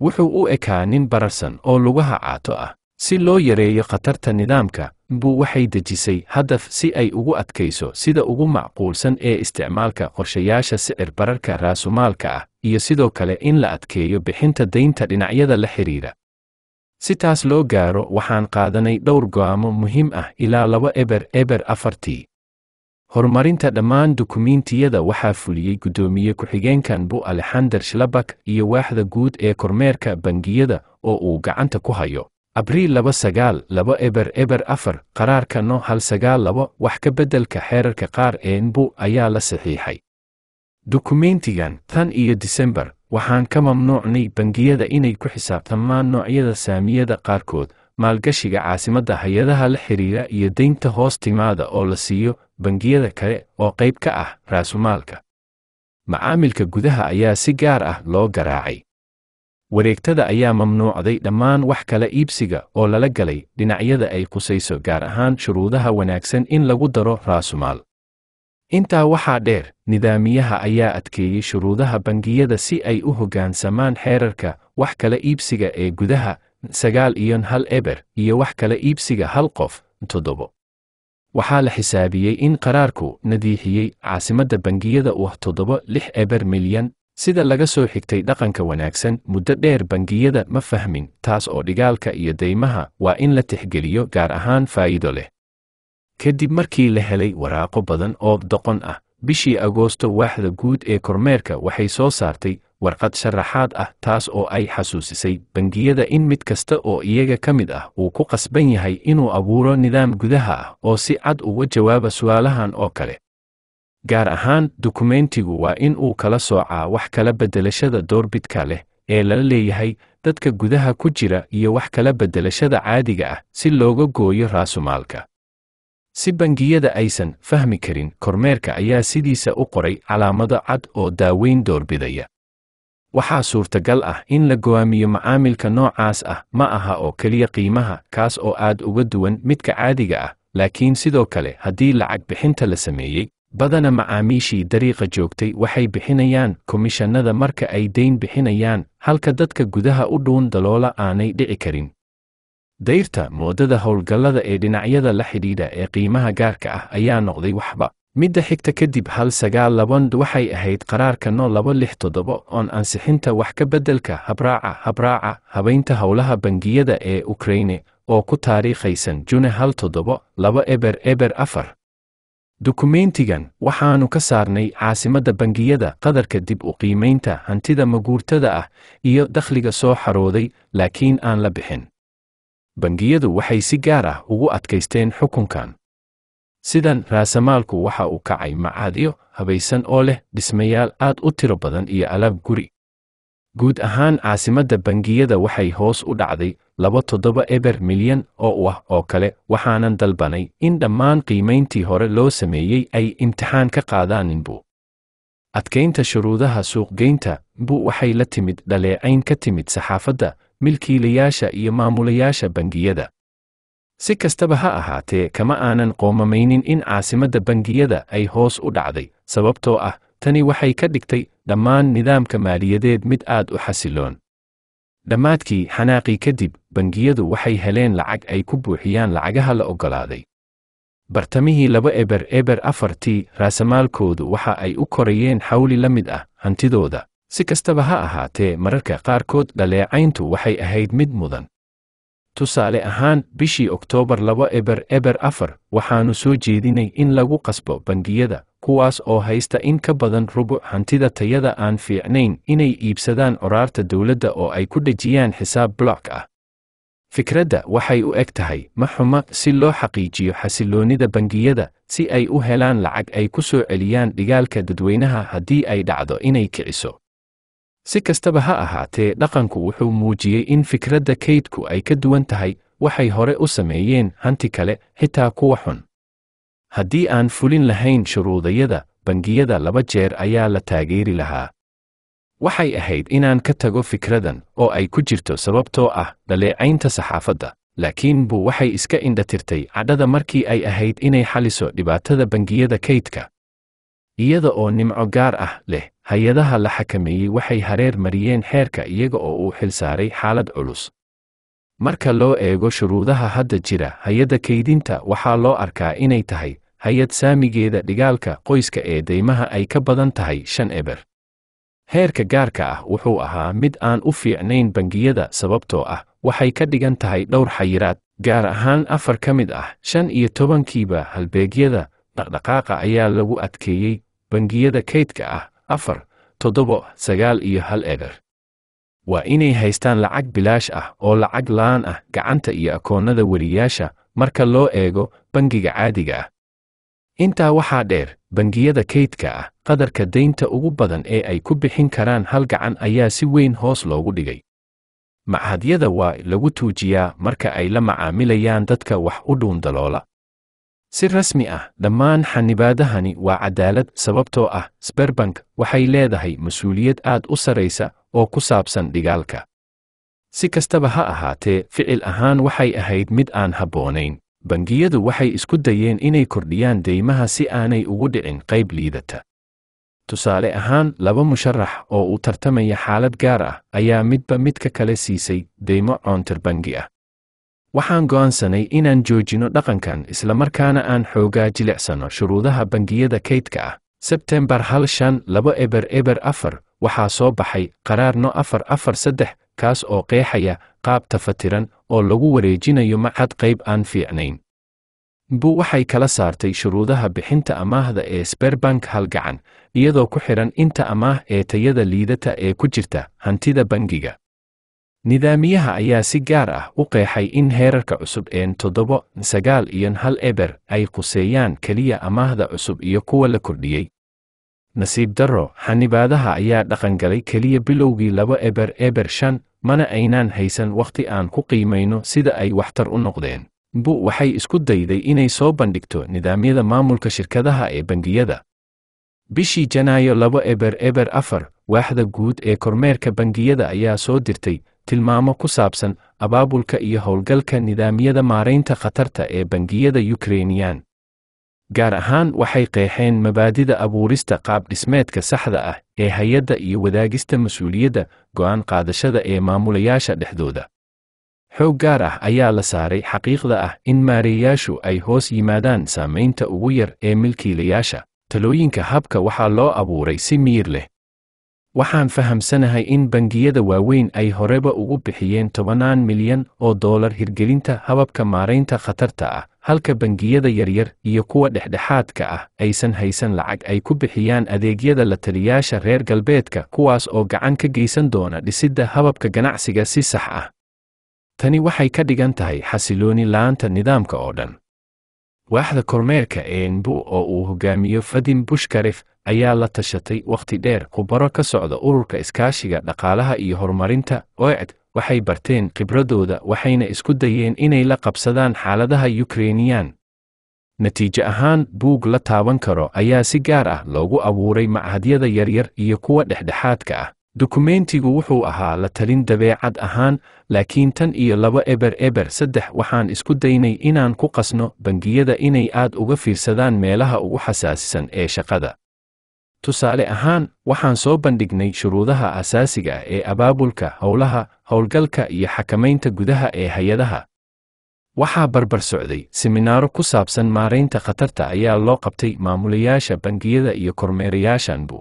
wuxuu u ekaa nin bararsan oo lugaha caato ah si loo yareeyo khatarta nidaamka bu waxay dejisay hadaf si ay ugu adkayso sida ugu macquulsan ee isticmaalka qorshayaasha sicir bararka raasumaalka ah iyo sidoo kale in la adkeeyo bixinta daynta dhinacyada la xidhiira si taas loo gaaro waxaan qaadanay dhowr go'aamo muhiim ah ilaa laba eber eber afartii horumarinta dhammaan dukumiintiyada waxaa fuliyey guddoomiye ku-xigeenkan bu alexander shlabak iyo waaxda guud ee kormeerka bangiyada oo uu gacanta ku hayo abriil laba sagaal labo eber eber afar qaraarka no hal sagaal labo wax ka beddelka xeerarka qaar ee nbu ayaa la saxiixay dukumeentigan tan iyo disembar waxaan ka mamnuucnay bangiyada inay ku xisaabtamaan noocyada saamiyada qaarkood maalgashiga caasimadda hay-adaha la xidhiira iyo deynta hoos timaada oo la siiyo bangiyada kale oo qayb ka ah raasumaalka macaamilka gudaha ayaa si gaar ah loo garaacay wareegtada ayaa mamnuucday dhammaan wax kala iibsiga oo lala galay dhinacyada ay khusayso gaar ahaan shuruudaha wanaagsan in lagu daro raasumaal intaa waxaa dheer nidaamiyaha ayaa adkeeyey shuruudaha bangiyada si ay u hoggaansamaan xeerarka wax kala iibsiga ee gudaha sagaal iyo hal eber iyo wax kala iibsiga hal qof toddobo waxaa la xisaabiyey in qaraarku nadiixiyey caasimadda bangiyada u ah toddobo toddoba lix eber milyan sida laga soo xigtay dhaqanka wanaagsan muddo dheer bangiyada ma fahmin taas oo dhigaalka iyo deymaha waa in la tixgeliyo gaar ahaan faa'iido leh kadib markii la helay waraaqo badan oo doqon ah bishii agoosto waaxda guud ee kormeerka waxay soo saartay warqad sharaxaad ah taas oo ay xasuusisay bangiyada in mid kasta oo iyaga ka mid ah uu ku qasban yahay inuu abuuro nidaam gudaha ah oo si cad uga jawaaba su'aalahan oo kale gaar ahaan dukumeentigu waa in uu kala soocaa wax kala beddelashada doorbidka leh ee lala leeyahay dadka gudaha ku jira iyo wax kala beddelashada caadiga ah si looga gooyo raasumaalka si bangiyada aysan fahmi karin kormeerka ayaa sidiisa u qoray calaamado cad oo daaweyn doorbidaya waxaa suurtagal ah in la go'aamiyo macaamilka noocaas ah ma aha oo keliya qiimaha kaas oo aad uga duwan midka caadiga ah laakiin sidoo kale haddii lacag bixinta la sameeyey badana macaamiishii dariiqa joogtay waxay bixinayaan komishanada marka ay dayn bixinayaan halka dadka gudaha u dhuun daloola aanay dhici karin dayrta moodada howlgallada ee dhinacyada la xidhiidha ee qiimaha gaarka ah ayaa noqday waxba midda xigta kadib hal sagaal laban waxay ahayd qaraarka no laba lix toddobo oon ansixinta wax ka beddelka habraaca habraaca habaynta howlaha bangiyada ee ukraine oo ku taariikhaysan june hal toddobo laba eber eber afar dukumeentigan waxaannu ka saarnay caasimadda bangiyada qadarka dib u qiimaynta hantida maguurtada ah iyo dakhliga soo xarooday laakiin aan la bixin bangiyadu waxay si gaar ah ugu adkaysteen xukunkan sidan raasamaalku waxa uu kacay macaadyo habaysan oo leh dhismayaal aad u tiro badan iyo alaab guri guud ahaan caasimadda bangiyada waxay hoos u dhacday laba toddoba eber milyan oo u ah oo kale waxaanan dalbanay in dhammaan qiimayntii hore loo sameeyey ay imtixaan ka qaadaanin buu adkaynta shuruudaha suuqgeynta bu waxay la timid dhaleecayn ka timid saxaafadda milkiilayaasha iyo maamulayaasha bangiyada si kastaba ha ahaatee kama aanan qoomamaynin in caasimadda bangiyada ay hoos u dhacday sababtoo ah tani waxay ka dhigtay dhammaan nidaamka maaliyadeed mid aad u xasiloon dhammaadkii xanaaqii kadib bangiyadu waxay heleen lacag ay ku buuxiyaan lacagaha la oggolaaday bartamihii laba eber eber afartii raasamaalkoodu waxa ay u korayeen xawli la mid ah hantidooda si kastaba ha ahaatee mararka qaarkood dhaleecayntu waxay ahayd mid mudan tusaale ahaan bishii oktoobar laba eber eber afar waxaannu soo jeedinay in lagu qasbo bangiyada kuwaas oo haysta in ka badan rubuc hantida tayada aan fiicnayn inay iibsadaan coraarta dowladda oo ay ku dhejiyaan xisaab block ah fikradda waxay u eg tahay ma xuma si loo xaqiijiyo xasiloonnida bangiyada si ay u helaan lacag ay ku soo celiyaan dhigaalka dadweynaha haddii ay dhacdo inay kiciso si kastaba ha ahaatee dhaqanku wuxuu muujiyey in fikradda kaydku ay ka duwan tahay waxay hore u sameeyeen hanti kale xitaa kuwa xun haddii aan fulin lahayn shuruudayada bangiyada laba jeer ayaa la taageeri lahaa waxay ahayd inaan ka tago fikradan oo ay ku jirto sababtoo ah dhaleecaynta saxaafadda laakiin buu waxay iska indhatirtay cadhada markii ay ahayd inay xaliso dhibaatada bangiyada kaydka iyada oo nimco gaar ah leh hay-adaha la xakameeyey waxay hareer mariyeen xeerka iyaga oo uu xilsaaray xaalad culus marka loo eego shuruudaha hadda jira hay-adda kaydinta waxaa loo arkaa inay tahay hay-ad saamigeeda dhigaalka qoyska ee deymaha ay ka badan tahay shan eber heerka gaarka ah wuxuu ahaa mid aan u fiicnayn bangiyada sababtoo ah waxay ka dhigan tahay dhowr xayiraad gaar ahaan afar ka mid ah shan iyo tobankiiba halbeegyada dhaqdhaqaaqa ayaa lagu adkeeyey bangiyada kaydka ah afar toddoba sagaal iyo hal eber waa inay haystaan lacag bilaash ah oo lacag la'aan ah gacanta iyo akoonnada weliyaasha marka loo eego bangiga caadiga ah intaa waxaa dheer bangiyada kaydka ah qadarka daynta ugu badan ee ay ku bixin karaan hal gacan ayaa si weyn hoos loogu dhigay machadyada waa lagu tuujiyaa marka ay la macaamilayaan dadka wax u dhuundaloola si rasmi ah dhammaan xanibaadahani waa cadaalad sababtoo ah sberbank waxay leedahay mas-uuliyad aad u sarraysa oo ku saabsan dhigaalka si kastaba ha ahaatee ficil ahaan waxay ahayd mid aan habboonayn bangiyadu waxay isku dayeen inay kordhiyaan deymaha si aanay ugu dhicin qayb liidata tusaale ahaan laba musharax oo u tartamaya xaalad gaar ah ayaa midba midka kale siisay deymo bangi ah waxaan go'aansanay inaan joojino dhaqankan isla markaana aan xoogaa jilicsano shuruudaha bangiyada kaydka ah sebtembar hal shan labo eber eber afar waxaa soo baxay qaraarno afar afar saddex kaas oo qeexaya qaab tafatiran oo lagu wareejinayo macad qayb aan fiicnayn bu waxay kala saartay shuruudaha bixinta amaahda ee sberbank halgacan iyadoo ku xidhan inta amaah ee tayada liidata ee ku jirta hantida bangiga nidaamiyaha ayaa si gaar ah u qeexay in heerarka cusub ee toddoba sagaal iyo hal eber ay quseeyaan keliya amaahda cusub iyo kuwa la kordhiyey nasiib darro xanibaadaha ayaa dhaqangalay keliya bilowgii laba eber eber shan mana aynaan haysan wakhti aan ku qiimayno sida ay waxtar u noqdeen bu waxay isku dayday inay soo bandhigto nidaamyada maamulka shirkadaha ee bangiyada bishii janaayo laba eber eber afar waaxda guud ee kormeerka bangiyada ayaa soo dirtay tilmaamo ku saabsan abaabulka iyo howlgalka nidaamyada maaraynta khatarta ee bangiyada yukrainiyan gaar ahaan waxay qeexeen mabaadida abuurista qaab dhismeedka saxda ah ee hay-adda iyo wadaagista mas-uuliyadda go'aan qaadashada ee maamulayaasha dhexdooda xoog gaar ah ayaa la saaray xaqiiqda ah in maareeyaashu ay hoos yimaadaan saamaynta ugu yar ee milkiilayaasha talooyinka habka waxaa loo abuuray si miyir leh waxaan fahamsanahay in bangiyada waaweyn ay horeba ugu bixiyeen tobanaan milyan oo doolar hirgelinta hababka maaraynta khatarta ah halka bangiyada yaryar iyo kuwa dhexdhexaadka ah aysan haysan lacag ay ku bixiyaan adeegyada la taliyaasha reer galbeedka kuwaas oo gacan ka geysan doona dhisidda hababka ganacsiga si sax ah tani waxay ka dhigan tahay xasilooni la'aanta nidaamka oo dhan waaxda kormeerka enbu oo uu hogaamiyo fadin bushkarif ayaa la tashatay wakhti dheer khubaro ka socda ururka iskaashiga dhaqaalaha iyo horumarinta oecd waxay barteen khibradooda waxayna isku dayeen inay la qabsadaan xaaladaha yukreiniyaan natiijo ahaan buug la taaban karo ayaa si gaar ah loogu abuuray machadyada yaryar iyo kuwa dhexdhexaadka ah dukumeentigu wuxuu ahaa la talin dabeecad ahaan laakiin tan iyo laba eber eber saddex waxaan isku daynay inaan ku qasno bangiyada inay aad uga fiirsadaan meelaha ugu xasaasisan ee shaqada tusaale ahaan waxaan soo bandhignay shuruudaha asaasiga ah ee abaabulka howlaha howlgalka iyo xakamaynta gudaha ee hay-adaha waxaa barbar socday siminaaro ku saabsan maaraynta khatarta ayaa loo qabtay maamulayaasha bangiyada iyo kormeerayaashanbu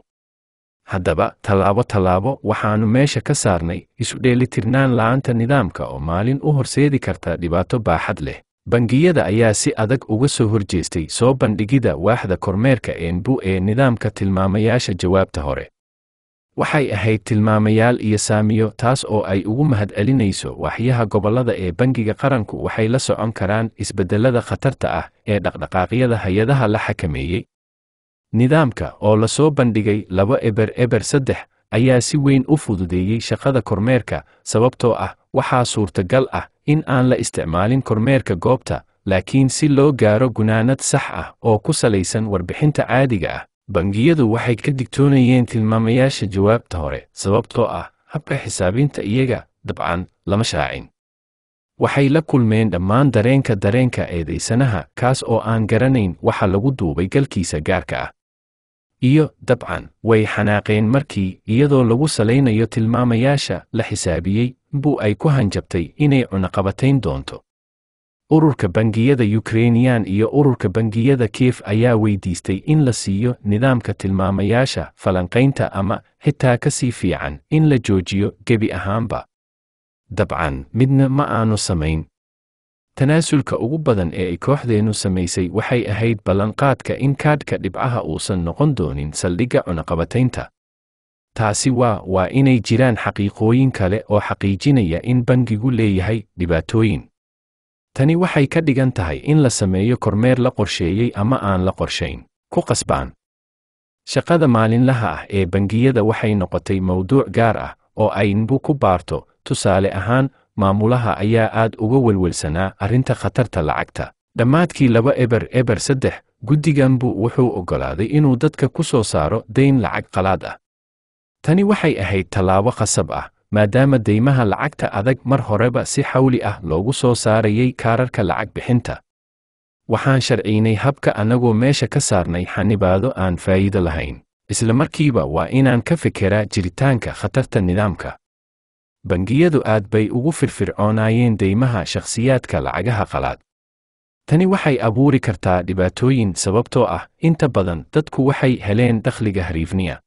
haddaba tallaabo tallaabo waxaannu meesha ka saarnay isu dheelitirnaan la'aanta nidaamka oo maalin u horseedi karta dhibaato baaxad leh bangiyada ayaa si adag uga soo horjeestay soo bandhigidda waaxda kormeerka enbu ee nidaamka tilmaamayaasha jawaabta hore waxay ahayd tilmaamayaal iyo saamiyo taas oo ay ugu mahadcelinayso celinayso waaxyaha gobollada ee bangiga qaranku waxay la socon karaan isbeddellada khatarta ah ee dhaqdhaqaaqyada hay-adaha la xakameeyey nidaamka oo la soo bandhigay laba eber eber saddex ayaa si weyn u fududeeyey shaqada kormeerka sababtoo ah waxaa suurtagal ah in aan la isticmaalin kormeerka goobta laakiin si loo gaaro gunaanad sax ah oo ku salaysan warbixinta caadiga ah bangiyadu waxay ka digtoonayeen tilmaamayaasha jawaabta hore sababtoo ah habka xisaabinta iyaga dabcan lama shaacin waxay la kulmeen dhammaan dareenka dareenka eedaysanaha kaas oo aan garanayn waxa lagu duubay galkiisa gaarka ah iyo dabcan way xanaaqeen markii iyadoo lagu salaynayo tilmaamayaasha la xisaabiyey buu ay ku hanjabtay inay cunaqabatayn doonto ururka bangiyada yukreinyan iyo ururka bangiyada kief ayaa weydiistay in la siiyo nidaamka tilmaamayaasha falanqaynta ama xitaa ka sii fiican in la joojiyo gebi ahaanba dabcan midna ma aanu samayn tanaasulka ugu badan ee ay kooxdeennu samaysay waxay ahayd ballanqaadka in kaadhka dhibcaha uusan noqon doonin saldhigga cunaqabataynta taasi waa waa inay jiraan xaqiiqooyin kale oo xaqiijinaya in bangigu leeyahay dhibaatooyin tani waxay ka dhigan tahay in la sameeyo kormeer la qorsheeyey ama aan la qorshayn ku qasbaan shaqada maalinlaha ah ee bangiyada waxay noqotay mawduuc gaar ah oo aynbu ku baarto tusaale ahaan maamulaha ayaa aad uga welwelsanaa arrinta khatarta lacagta dhammaadkii laba eber eber saddex guddiganbu wuxuu oggolaaday inuu dadka ku soo saaro dayn lacag qalaad ah tani waxay ahayd tallaabo khasab ah maadaama deymaha lacagta adag mar horeba si xawli ah loogu soo saarayay kaararka lacag bixinta waxaan sharciynay habka annagoo meesha ka saarnay xanibaado aan faa'iido lahayn isla markiiba waa inaan ka fekeraa jiritaanka khatarta nidaamka bangiyadu aad bay ugu firfircoonaayeen deymaha shakhsiyaadka lacagaha qalaad tani waxay abuuri kartaa dhibaatooyin sababtoo ah inta badan dadku waxay heleen dakhliga hariifniya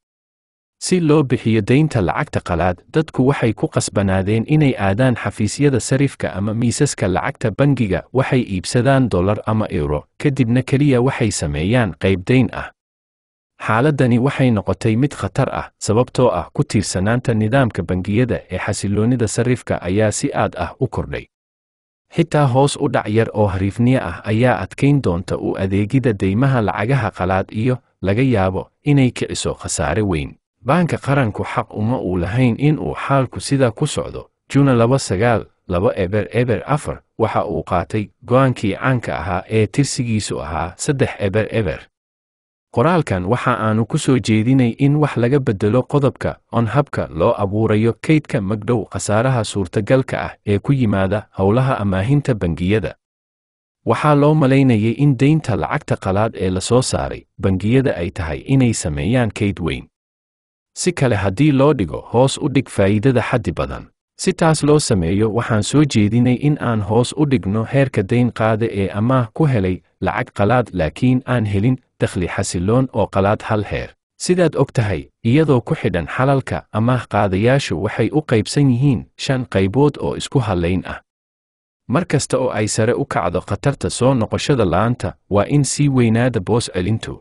si loo bixiyo daynta lacagta qalaad dadku waxay ku qasbanaadeen inay aadaan xafiisyada sarifka ama miisaska lacagta bangiga waxay iibsadaan dollar ama euro kadibna keliya waxay sameeyaan qayb dayn ah xaaladdani waxay noqotay mid khatar ah sababtoo ah ku tiirsanaanta nidaamka bangiyada ee xasiloonnida sarifka ayaa si aad ah u kordhay xitaa hoos u dhac yar oo hariifniyo ah ayaa adkayn doonta u adeegida deymaha lacagaha qalaad iyo laga yaabo inay kiciso khasaare weyn baanka qaranku xaq uma uu lahayn in uu xaalku sidaa ku socdo juna laba sagaal laba eber eber afar waxa uu qaatay go'aankii caanka ahaa ee tirsigiisu ahaa saddex eber eber qoraalkan waxa aannu ku soo jeedinay in wax laga beddelo qodobka on habka loo abuurayo kaydka magdhow khasaaraha suurtagalka ah ee ku yimaada howlaha amaahinta bangiyada waxaa loo malaynayay in deynta lacagta qalaad ee la soo saaray bangiyada ay tahay inay sameeyaan kayd weyn si kale haddii loo dhigo hoos u dhig faa'iidada xaddi badan si taas loo sameeyo waxaan soo jeedinay in aan hoos u dhigno heerka dayn qaada ee amaah ku helay lacag qalaad laakiin aan helin dakhli xasiloon oo qalaad hal heer sidaad og tahay iyadoo ku xidhan xalalka amaah qaadayaashu waxay u qaybsan yihiin shan qaybood oo isku hallayn ah mar kasta oo ay sare u kacdo khatarta soo noqoshada la'aanta waa in sii weynaada boos celintu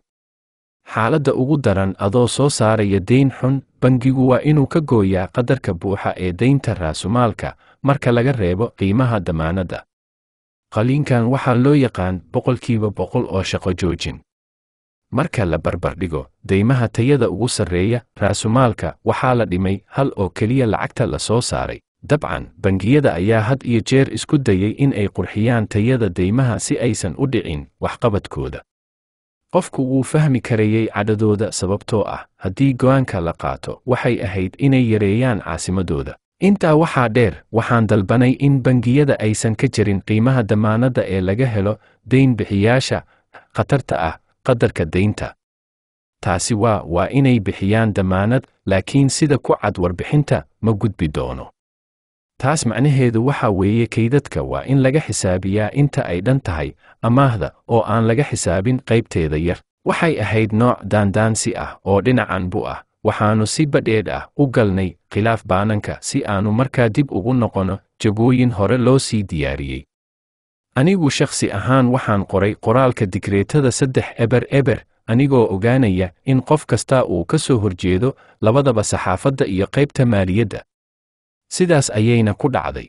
xaaladda ugu daran adoo soo saaraya deyn xun bangigu waa inuu ka gooyaa qadarka buuxa ee deynta raasumaalka marka laga reebo qiimaha damaanadda qaliinkan waxaa loo yaqaan boqolkiiba boqol oo shaqo joojin marka la barbardhigo deymaha tayada ugu sarreeya raasumaalka waxaa la dhimay hal oo keliya lacagta la soo saaray dabcan bangiyada ayaa had iyo jeer isku dayay in ay qurxiyaan tayada deymaha si aysan u dhicin waxqabadkooda qofku wuu fahmi karayey cadhadooda sababtoo ah haddii go'aanka la qaato waxay ahayd inay yareeyaan caasimadooda intaa waxaa dheer waxaan dalbanay in bangiyada aysan ka jirin qiimaha damaanadda ee laga helo bixiyaasha khatarta ah qadarka daynta taasi waa waa inay bixiyaan damaanad laakiin sida ku cad warbixinta ma gudbi doono taas macnaheedu waxa weeye kaydadka waa in laga xisaabiyaa inta ay dhan tahay amaahda oo aan laga xisaabin qaybteeda yar waxay ahayd nooc daandaansi ah oo dhinacan bu ah waxaannu si badheedh ah u galnay khilaaf baananka si aannu markaa dib ugu noqono jagooyin hore loo sii diyaariyey anigu shakhsi ahaan waxaan qoray qoraalka digreetada saddex eber eber anigoo ogaanaya in qof kastaa uu ka soo horjeedo labadaba saxaafadda iyo qaybta maaliyadda sidaas ayayna ku dhacday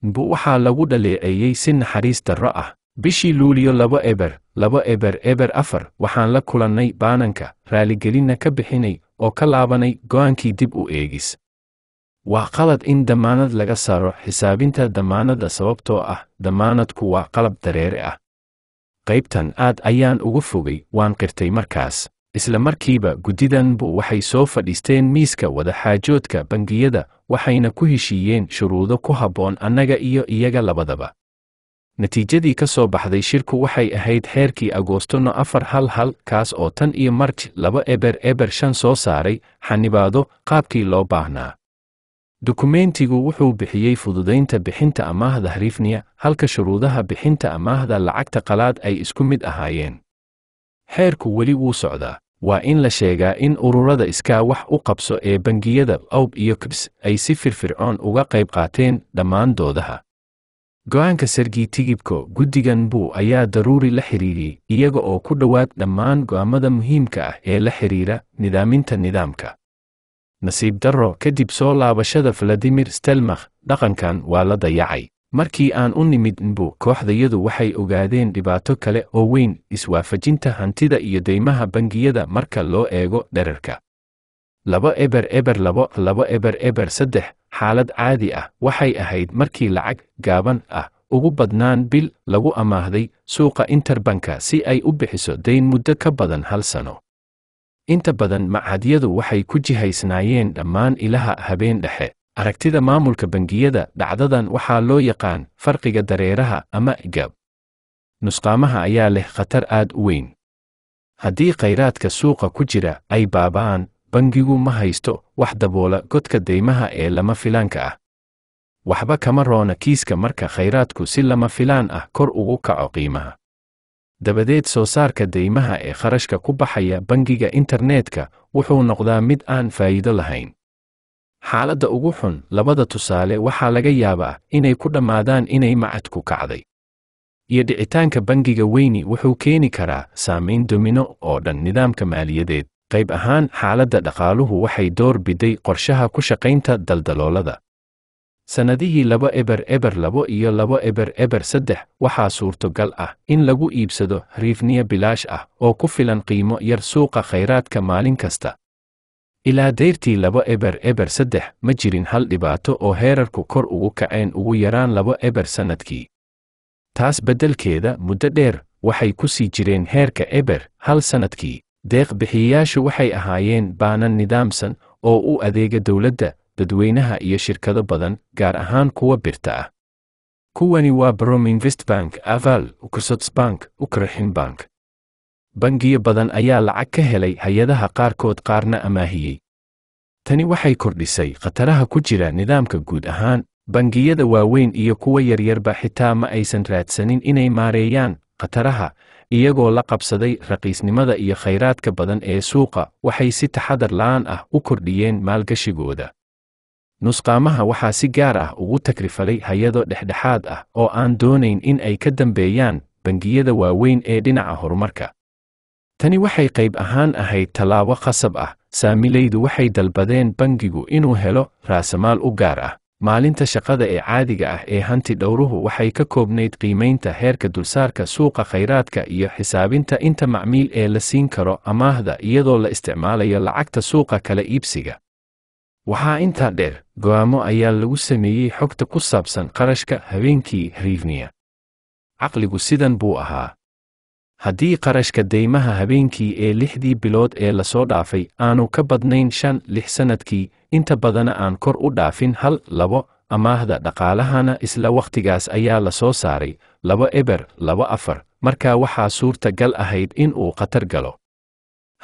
bu waxaa lagu dhaleeceeyey si naxariis darro ah bishii luuliyo laba eber laba eber eber afar waxaan la kulannay baananka raaligelinna ka bixinay oo ka laabanay go'aankii dib u eegis waa qalad in dammaanad laga saaro xisaabinta dammaanadda sababtoo ah dammaanadku waa qalab dareere ah qaybtan aad ayaan uga fogay waan qirtay markaas isla markiiba guddidanbu waxay soo fadhiisteen miiska wadaxaajoodka bangiyada waxayna ku heshiiyeen shuruudo ku habboon annaga iyo iyaga labadaba natiijadii ka soo baxday shirku waxay ahayd xeerkii agoostano afar hal hal kaas oo tan iyo marj laba eber eber shan soo saaray xanibaado qaabkii loo baahnaa dukumeentigu wuxuu bixiyey fududaynta bixinta amaahda hrifniya halka shuruudaha bixinta amaahda lacagta qalaad ay isku mid ahaayeen xeerku weli wuu socdaa waa in la sheegaa in ururada iskaa wax u qabso ee bangiyada awb iyo kbs ay si firfircoon uga qayb qaateen dhammaan doodaha go'aanka sargii tigibko guddigan buu ayaa daruuri la xidhiiriyey iyaga oo ku dhowaad dhammaan go'aamada muhiimka ah ee la xiriira nidaaminta nidaamka nasiib darro kadib soo laabashada valadimir stelmakh dhaqankan waa la dayacay markii aan u nimid nbu kooxdayadu waxay ogaadeen dhibaato kale oo weyn iswaafajinta hantida iyo deymaha bangiyada marka loo eego dherarka labo eber eber labo labo eber eber saddex xaalad caadi ah waxay ahayd markii lacag gaaban ah ugu badnaan bil lagu amaahday suuqa interbanka si ay u bixiso dayn muddo ka badan hal sano inta badan macadyadu waxay ku jihaysnaayeen dhammaan ilaha habeen dhexe aragtida maamulka bangiyada dhacdadan waxaa loo yaqaan farqiga dareeraha ama gab nusqaamaha ayaa leh khatar aad u weyn haddii khayraadka suuqa ku jira ay baaba'aan bangigu ma haysto wax daboola godka deymaha ee lama filaanka ah waxba kama roona kiiska marka khayraadku si lama filaan ah kor ugu kaco qiimaha dabadeed soo saarka deymaha ee kharashka ku baxaya bangiga internetka wuxuu noqdaa mid aan faa'iido lahayn xaaladda ugu xun labada tusaale waxaa laga yaabaa inay ku dhammaadaan inay macadku kacday iyo dhicitaanka bangiga weyni wuxuu keeni karaa saamayn domino oo dhan nidaamka maaliyadeed qayb ahaan xaaladda dhaqaaluhu waxay door bidday qorshaha ku shaqaynta daldaloolada sannadihii laba eber eber labo iyo labo eber eber saddex waxaa suurtogal ah in lagu iibsado riifniya bilaash ah oo ku filan qiimo yar suuqa khayraadka maalin kasta ilaa dayrtii laba eber eber saddex ma jirin hal dhibaato oo heerarku kor ugu kaceen ugu yaraan laba eber sannadkii taas beddelkeeda muddo dheer waxay ku sii jireen heerka eber hal sannadkii deeq bixiyayaashu waxay ahaayeen baanan nidaamsan oo u adeega dowladda dadweynaha iyo shirkado badan gaar ahaan kuwa birta ah kuwani waa brom brominvest bank aval ukrsotsbank ukrhin bank bangiyo badan ayaa lacag ka helay hayadaha qaarkood qaarna amaahiyey tani waxay kordhisay khataraha ku jira nidaamka guud ahaan bangiyada waaweyn iyo kuwa yaryarba xitaa ma aysan raadsanin inay maareeyaan khataraha iyagoo la qabsaday raqiisnimada iyo khayraadka badan ee suuqa waxay si taxadar la'aan ah u kordhiyeen maalgashigooda nusqaamaha waxaa si gaar ah ugu takrifalay hayado dhexdhexaad ah oo aan doonayn in ay ka dambeeyaan bangiyada waaweyn ee dhinaca horumarka tani waxay qayb ahaan ahayd tallaabo khasab ah saamilaydu waxay dalbadeen bangigu inuu helo raasamaal u gaar ah maalinta shaqada ee caadiga ah ee hanti dhowruhu waxay ka koobnayd qiimaynta heerka dulsaarka suuqa khayraadka iyo xisaabinta inta macmiil ee la siin karo amaahda iyadoo la isticmaalayo lacagta suuqa kala iibsiga waxaa intaa dheer go'aamo ayaa lagu sameeyey xogta ku saabsan qarashka habeenkii riivniya caqligu sidan buu ahaa haddii qarashka deymaha habeenkii ee lixdii bilood ee lasoo dhaafay aanu ka badnayn shan lix sannadkii inta badana aan kor u dhaafin hal labo amaahda dhaqaalahana isla wakhtigaas ayaa la soo saaray laba eber laba afar markaa waxaa suurta gal ahayd in uu khatar galo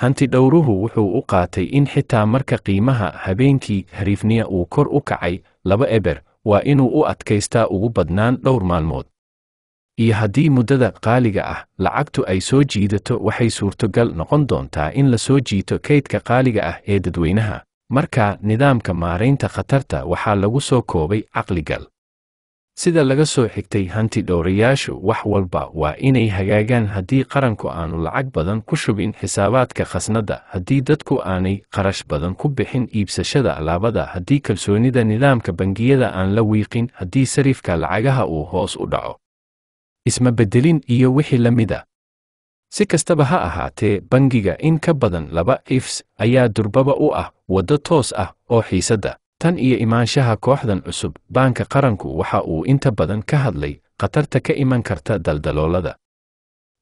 hanti dhowruhu wuxuu u qaatay in xitaa marka qiimaha habeenkii hariifniya uu kor u kacay laba eber waa inuu u adkaystaa ugu badnaan dhowr maalmood iyo haddii muddada qaaliga ah lacagtu ay soo jiidato waxay suurtogal noqon doontaa in la soo jiito kaydka qaaliga ah ee dadweynaha markaa nidaamka maaraynta khatarta waxaa lagu soo koobay caqligal sida laga soo xigtay hanti dhowrayaashu wax walba waa inay hagaagaan haddii qaranku aanu lacag badan ku shubin xisaabaadka khasnadda haddii dadku aanay qarash badan ku bixin iibsashada alaabada haddii kalsoonida nidaamka bangiyada aan la wiiqin haddii sarifka lacagaha uu hoos u dhaco ismabedelin iyo wixii la mida si kastaba ha ahaatee bangiga in ka badan laba ifs ayaa durbaba u ah waddo toos ah oo xiisadda tan iyo imaanshaha kooxdan cusub baanka qaranku waxa uu inta badan ka hadlay khatarta ka iman karta daldaloolada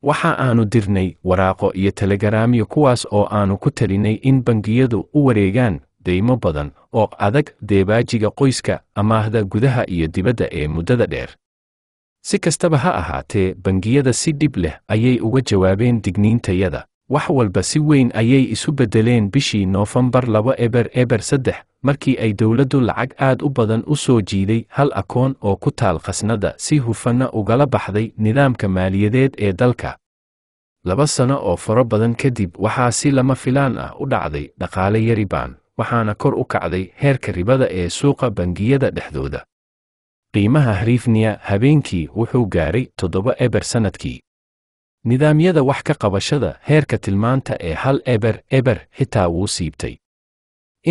waxa aannu dirnay waraaqo iyo telegaraamyo kuwaas oo aannu ku talinay in bangiyadu u wareegaan deymo badan oo adag deebaajiga qoyska amaahda gudaha iyo dibadda ee muddada dheer si kastaba ha ahaatee bangiyada si dhib leh ayay uga jawaabeen digniintayada wax walba si weyn ayay isu beddeleen bishii noofembar laba eber eber saddex markii ay dowladdu lacag aad u badan u soo jiiday hal akoon oo ku taal khasnada si hufanna ugala baxday nidaamka maaliyadeed ee dalka laba sano oo faro badan kadib waxaa si lama filaan ah u dhacday dhaqaale yari baan waxaana kor u kacday heerka ribada ee suuqa bangiyada dhexdooda qiimaha hriifniya habeenkii wuxuu gaaray toddoba eber sannadkii nidaamyada wax ka qabashada heerka tilmaanta ee hal eber eber xitaa wuu siibtay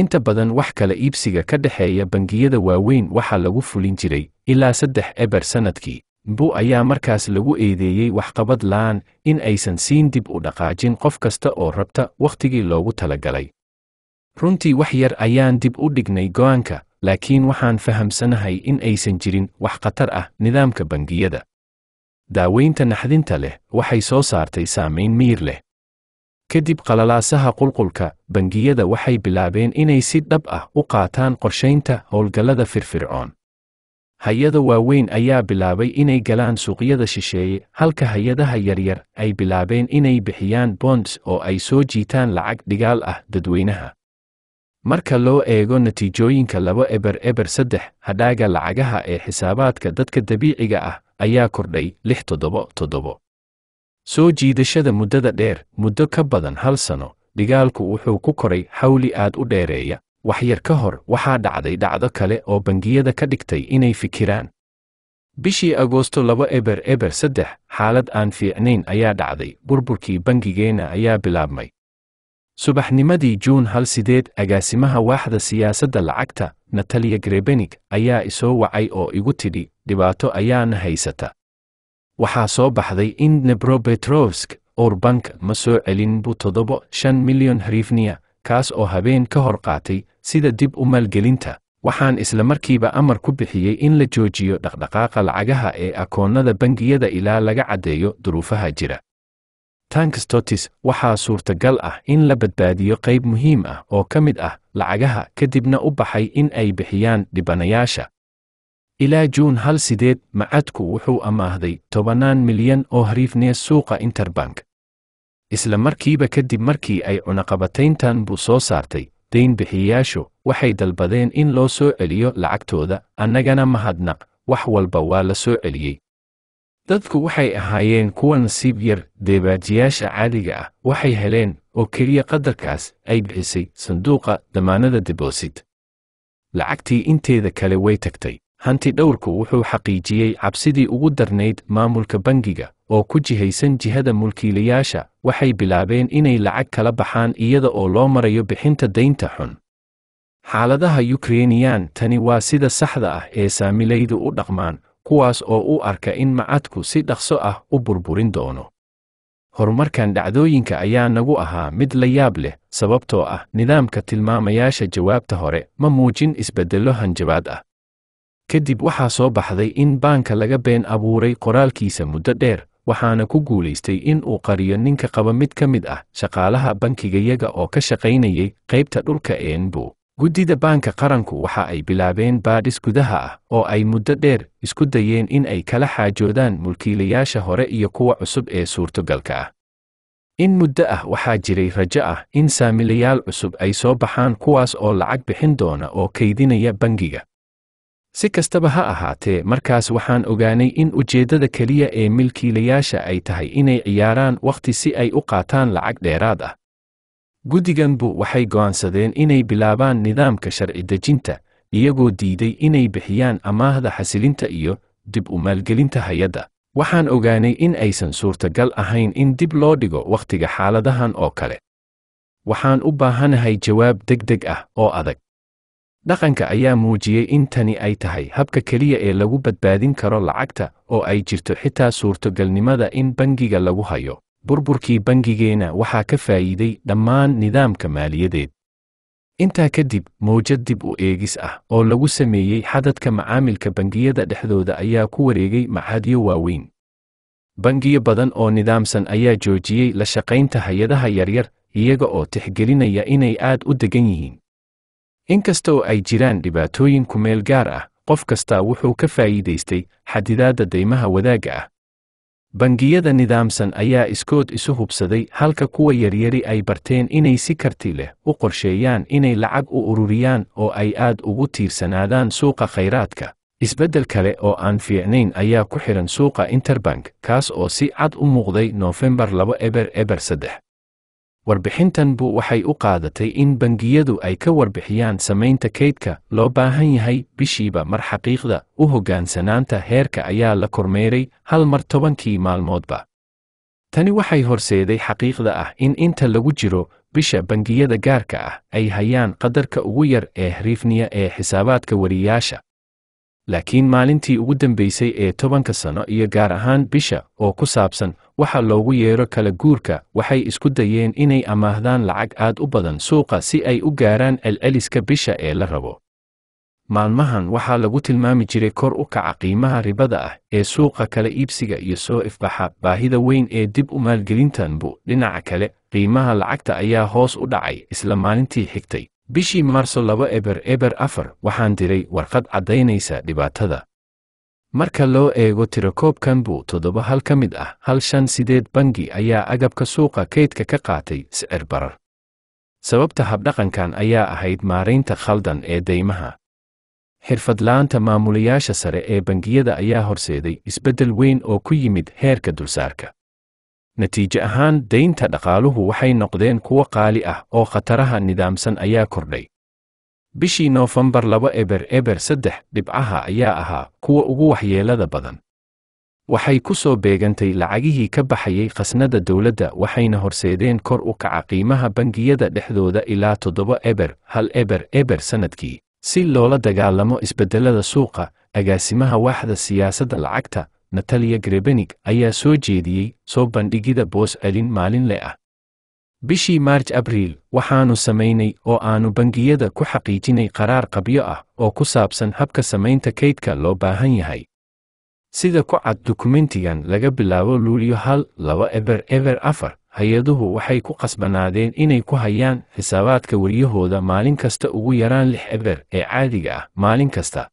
inta badan wax kala iibsiga ka dhexeeya bangiyada waaweyn waxaa lagu fulin jiray ilaa saddex eber sannadkii bu ayaa markaas lagu eedeeyey waxqabad la'aan in aysan siin dib u dhaqaajin qof kasta oo rabta wakhtigii loogu talagalay runtii wax yar ayaan dib u dhignay go'aanka laakiin waxaan fahamsanahay in aysan jirin wax khatar ah nidaamka bangiyada daawaynta naxdinta leh waxay soo saartay saamayn miyir leh kadib qalalaasaha qulqulka bangiyada waxay bilaabeen inay si dhab ah u qaataan qorshaynta howlgallada firfircoon hay-ada waaweyn ayaa bilaabay inay galaan suuqyada shisheeye halka hay-adaha yaryar ay bilaabeen inay bixiyaan bonds oo ay soo jiitaan lacag dhigaal ah dadweynaha marka loo eego natiijooyinka laba eber eber saddex hadhaaga lacagaha ee xisaabaadka dadka dabiiciga ah ayaa kordhay lix toddobo toddobo soo jiidashada muddada dheer muddo ka badan hal sano dhigaalku wuxuu ku koray xawli aad u dheereeya waxyar ka hor waxaa dhacday dhacdo kale oo bangiyada ka dhigtay inay fikiraan bishii agoosto laba eber eber saddex xaalad aan fiicnayn ayaa dhacday burburkii bangigeenna ayaa bilaabmay subaxnimadii juun hal sideed agaasimaha waaxda siyaasadda lacagta nataliya grebenik ayaa isoo wacay oo igu tidhi dhibaato ayaana haysata waxaa soo baxday in nebrobetrowsk urbank ma soo celin bu toddobo shan milyan hariifniya kaas oo habeen ka hor qaatay sida dib u maalgelinta waxaan isla markiiba amar ku bixiyey in la joojiyo dhaqdhaqaaqa lacagaha ee akoonnada bangiyada ilaa laga caddeeyo duruufaha jira tankistotis waxaa suurtagal ah in la badbaadiyo qayb muhiim ah oo ka mid ah lacagaha kadibna u baxay in ay bixiyaan dhibanayaasha ilaa juun hal sideed macadku wuxuu amaahday tobannaan milyan oo hariifnee suuqa interbank isla markiiba kadib markii ay cunaqabatayntan buu soo saartay dayn bixiyayaashu waxay dalbadeen in loo soo celiyo lacagtooda annagana mahadnaq wax walba waa la soo celiyey dadku waxay ahaayeen kuwa nasiib yar deebaajiyaasha caadiga ah waxay heleen oo keliya qadarkaas ay bixisay sanduuqa damaanada deboosid lacagtii inteeda kale way tagtay hanti dhowrku wuxuu xaqiijiyey cabsidii ugu darnayd maamulka bangiga oo ku jihaysan jihada mulkiilayaasha waxay bilaabeen inay lacag kala baxaan iyada oo loo marayo bixinta daynta xun xaaladaha yukrainiyan tani waa sida saxda ah ee saamilaydu u dhaqmaan kuwaas oo u arka in macadku si dhaqso ah u burburin doono horumarkan dhacdooyinka ayaa nagu ahaa mid la yaab leh sababtoo ah nidaamka tilmaamayaasha jawaabta hore ma muujin isbeddello hanjabaad ah kadib waxaa soo baxday in baanka laga been abuuray qoraalkiisa muddo dheer waxaana ku guulaystay in uu qariyo ninka qaba mid ka mid ah shaqaalaha bankigayaga oo ka shaqaynayay qaybta dhulka enbu guddida baanka qaranku waxa ay bilaabeen baadhis gudaha ah oo ay muddo dheer isku dayeen in ay kala xaajoodaan mulkiilayaasha hore iyo kuwa cusub ee suurtogalka ah in muddo ah waxaa jiray rajo ah in saamilayaal cusub ay soo baxaan kuwaas oo lacag bixin doona oo kaydinaya bangiga si kastaba ha ahaatee markaas waxaan ogaanay in ujeeddada keliya ee milkiilayaasha ay tahay inay ciyaaraan wakhti si ay u qaataan lacag dheeraad ah guddiganbu waxay go'aansadeen inay bilaabaan nidaamka sharci dejinta iyagoo diiday inay bixiyaan amaahda xasilinta iyo dib u maalgelinta hayadda waxaan ogaanay in aysan suurtagal ahayn in dib loo dhigo wakhtiga xaaladahan oo kale waxaan u baahanahay jawaab deg deg ah oo adag dhaqanka ayaa muujiyey in tani ay tahay habka keliya ee lagu badbaadin karo lacagta oo ay jirto xitaa suurtogalnimada in bangiga lagu hayo burburkii bangigeena waxaa ka faa'iiday dhammaan nidaamka maaliyadeed intaa kadib mowjad dib u eegis ah oo lagu sameeyey xadadka macaamilka bangiyada dhexdooda ayaa ku wareegay machadyo waaweyn bangiyo badan oo nidaamsan ayaa joojiyey la shaqaynta hay-adaha yaryar iyaga oo tixgelinaya inay aad u degan yihiin inkasta oo ay jiraan dhibaatooyin ku meel gaar ah qof kastaa wuxuu ka faa'iidaystay xadidaadda daymaha wadaagga ah bangiyada nidaamsan ayaa iskood isu hubsaday halka kuwa yaryari ay barteen inay si karti leh u qorsheeyaan inay lacag u ururiyaan oo ay aad ugu tiirsanaadaan suuqa khayraadka isbeddel kale oo aan fiicnayn ayaa ku xidhan suuqa interbank kaas oo si cad u muuqday noofembar laba eber eber saddex warbixintanbu waxay u qaadatay in bangiyadu ay ka warbixiyaan samaynta kaydka loo baahan yahay bishiiba mar xaqiiqda u hoggaansanaanta heerka ayaa la kormeeray hal mar tobankii maalmoodba tani waxay horseeday xaqiiqda ah in inta lagu jiro bisha bangiyada gaarka ah ay hayaan qadarka ugu yar ee hriifniya ee xisaabaadka wariyaasha laakiin maalintii ugu dambaysay ee tobanka sano iyo gaar ahaan bisha oo ku saabsan waxa loogu yeero kala guurka waxay isku dayeen inay amaahdaan lacag aad u badan suuqa si ay u gaaraan celceliska bisha ee la rabo maalmahan waxaa lagu tilmaami jiray kor u kaca qiimaha ribada ah ee suuqa kala iibsiga iyo soo ifbaxa baahida weyn ee dib u maalgelintanbu dhinaca kale qiimaha lacagta ayaa hoos u dhacay isla maalintii xigtay bishii maarso laba eber eber afar waxaan diray warqad caddaynaysa dhibaatada marka loo eego tirakoobkan buu toddoba hal ka mid ah hal shan sideed bangi ayaa agabka suuqa kaydka ka qaatay sicir er barar sababta habdhaqankan ayaa ahayd maaraynta khaldan ee deymaha xirfadla'aanta maamulayaasha sare ee bangiyada ayaa horseeday isbeddel weyn oo ku yimid heerka dulsaarka natiijo ahaan daynta dhaqaaluhu waxay noqdeen kuwo qaali ah oo khataraha nidaamsan ayaa kordhay bishii noofembar laba eber eber saddex dhibcaha ayaa ahaa kuwa ugu waxyeelada badan waxay ku soo beegantay lacagihii ka baxayay khasnada dowladda waxayna horseedeen kor u kaca qiimaha bangiyada dhexdooda ilaa toddoba eber hal eber eber sannadkii si loola dagaalamo isbeddellada suuqa agaasimaha waaxda siyaasadda lacagta nataliya grebenig ayaa soo jeediyey soo bandhigida boos celin maalinle ah bishii maarj abriil waxaannu samaynay oo aannu bangiyada ku xaqiijinay qaraar qabyo ah oo ku saabsan habka samaynta kaydka loo baahan yahay sida ku cad dukumentigan laga bilaabo luulyo hal laba eber eber afar hay-aduhu waxay ku qasbanaadeen inay ku hayaan xisaabaadka wariyahooda maalin kasta ugu yaraan lix eber ee caadiga ah maalin kasta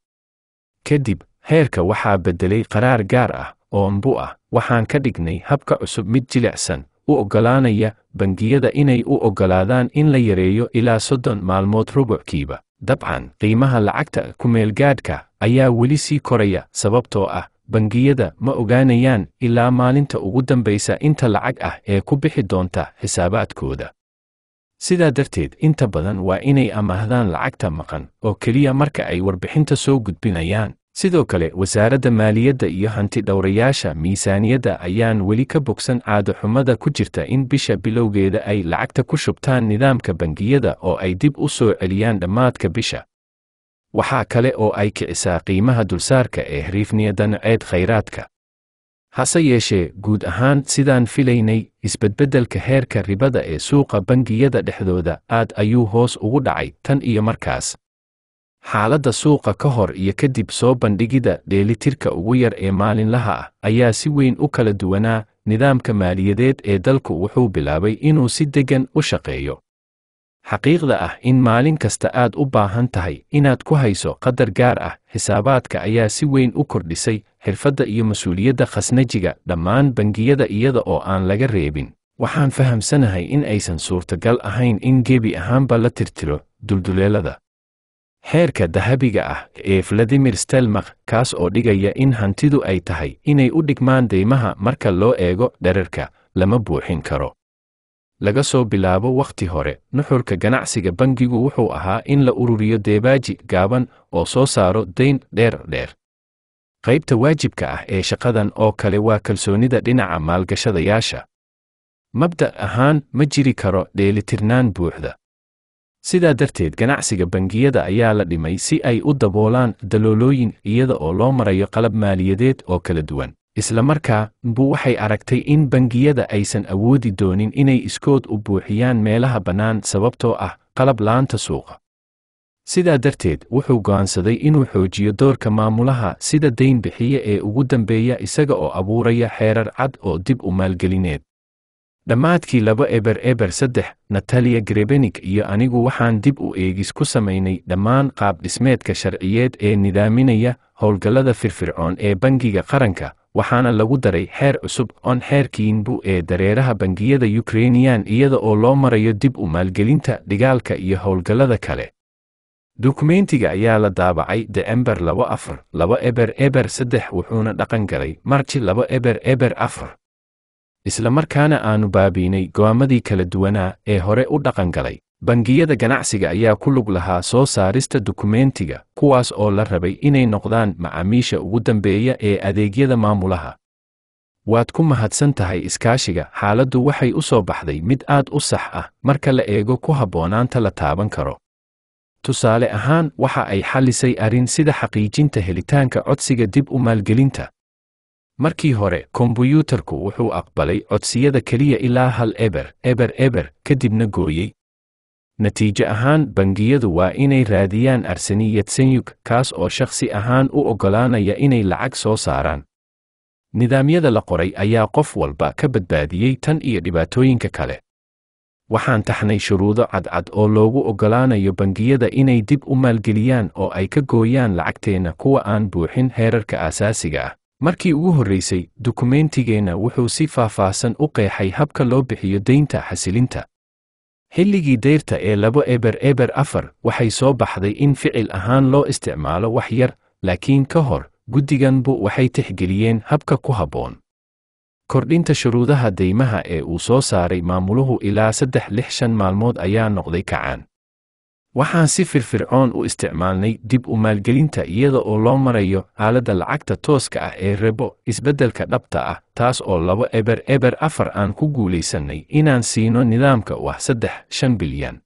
kadib heerka waxaa beddelay qaraar gaar ah oo ambu ah waxaan ka dhignay habka cusub mid jilicsan u oggolaanaya bangiyada inay u oggolaadaan in la yareeyo ilaa soddon maalmood rubuckiiba dabcan qiimaha lacagta kumeelgaadhka ayaa weli sii koraya sababtoo ah bangiyada ma ogaanayaan ilaa maalinta ugu dambaysa inta lacag ah ee ku bixi doonta xisaabaadkooda sidaa darteed inta badan waa inay amahdaan lacagta maqan oo keliya marka ay warbixinta soo gudbinayaan sidoo kale wasaaradda maaliyadda iyo hantidhowrayaasha miisaaniyadda ayaan weli ka bogsan caadaxumada ku jirta in bisha bilowgeeda ay lacagta ku shubtaan nidaamka bangiyada oo ay dib u soo celiyaan dhammaadka bisha waxaa kale oo ay kicisaa qiimaha dulsaarka ee riifniyadan ceed khayraadka hase yeeshee guud ahaan sidaan filaynay isbedbeddelka heerka ribada ee suuqa bangiyada dhexdooda aad ayuu hoos ugu dhacay tan iyo markaas xaaladda suuqa ka hor iyo kadib soo bandhigida dheelitirka ugu yar ee maalinlaha ah ayaa si weyn u kala duwanaa nidaamka maaliyadeed ee dalku wuxuu bilaabay inuu si deggan u shaqeeyo xaqiiqda ah in maalin kasta aad u baahan tahay inaad ku hayso qadar gaar ah xisaabaadka ayaa si weyn u kordhisay xirfadda iyo mas-uuliyadda khasnajiga dhammaan bangiyada iyada oo aan laga reebin waxaan fahamsanahay in aysan suurtagal ahayn in gebi ahaanba la tirtiro dulduleelada heerka dahabiga ah ee valadimir stelmakh kaas oo dhigaya in hantidu ay tahay inay u dhigmaan deymaha marka loo eego dherarka lama buuxin karo laga soo bilaabo wakhti hore nuxurka ganacsiga bangigu wuxuu ahaa in la ururiyo deebaaji gaaban oo soo saaro dayn dheer dheer qaybta waajibka ah ee shaqadan oo kale waa kalsoonida dhinaca maalgashadayaasha mabda' ahaan ma jiri karo dheelitirnaan buuxda sidaa darteed ganacsiga bangiyada ayaa la dhimay si ay u daboolaan daloolooyin iyada oo loo marayo qalab maaliyadeed oo kala duwan isla markaa bu waxay aragtay in bangiyada aysan awoodi doonin inay iskood u buuxiyaan meelaha bannaan sababtoo ah qalab la'aanta suuqa sidaa darteed wuxuu go'aansaday inuu xoojiyo doorka maamulaha sida dayn bixiya ee ugu dambeeya isaga oo abuuraya xeerar cad oo dib u maalgelineed dhammaadkii laba eber eber saddex nataliya grebenik iyo anigu waxaan dib u eegis ku samaynay dhammaan qaab dhismeedka sharciyeed ee nidaaminaya howlgallada firfircoon ee bangiga qaranka waxaana lagu daray xeer cusub on xeerkiinbu ee dareeraha bangiyada yukreinyan iyada oo loo marayo dib u maalgelinta dhigaalka iyo howlgallada kale dukumeentiga ayaa la daabacay december laba afar laba eber eber saddex wuxuuna dhaqan galay marji laba eber eber afar isla markaana aannu baabiinay go'aamadii kala duwanaa ee hore u dhaqan galay bangiyada ganacsiga ayaa ku lug lahaa soo saarista dukumeentiga kuwaas oo la rabay inay noqdaan macaamiisha ugu dambeeya ee adeegyada maamulaha waad ku mahadsan tahay iskaashiga xaaladdu waxay u soo baxday mid aad u sax ah marka la eego ku habboonaanta la taaban karo tusaale ahaan waxa ay xallisay arrin sida xaqiijinta helitaanka codsiga dib u maalgelinta markii hore kombuyuutarku wuxuu aqbalay codsiyada keliya ilaa hal eber eber eber kadibna gooyey natiijo ahaan bangiyadu waa inay raadiyaan arseniyad senyug kaas oo shakhsi ahaan u oggolaanaya inay lacag soo saaraan nidaamyada la qoray ayaa qof walba ka badbaadiyey tan iyo dhibaatooyinka kale waxaan taxnay shuruudo cadcad oo loogu oggolaanayo bangiyada inay dib u maalgeliyaan oo ay ka gooyaan lacagteenna kuwa aan buuxin heerarka aasaasiga ah markii ugu horraysay dukumeentigeenna wuxuu si faahfaahsan u qeexay habka loo bixiyo deynta xasilinta xilligii deyrta ee labo eber eber afar waxay soo baxday in ficil ahaan loo isticmaalo wax yar laakiin ka hor guddiganbu waxay tixgeliyeen habka ku habboon kordhinta shuruudaha deymaha ee uu soo saaray maamuluhu ilaa saddex lix shan maalmood ayaa noqday kacaan waxaan si firfircoon u isticmaalnay dib u maalgelinta iyada oo loo marayo aaladda lacagta tooska ah ee rebo isbeddelka dhabta ah taas oo laba eber eber afar aan ku guulaysannay inaan siino nidaamka u ah saddex shan bilyan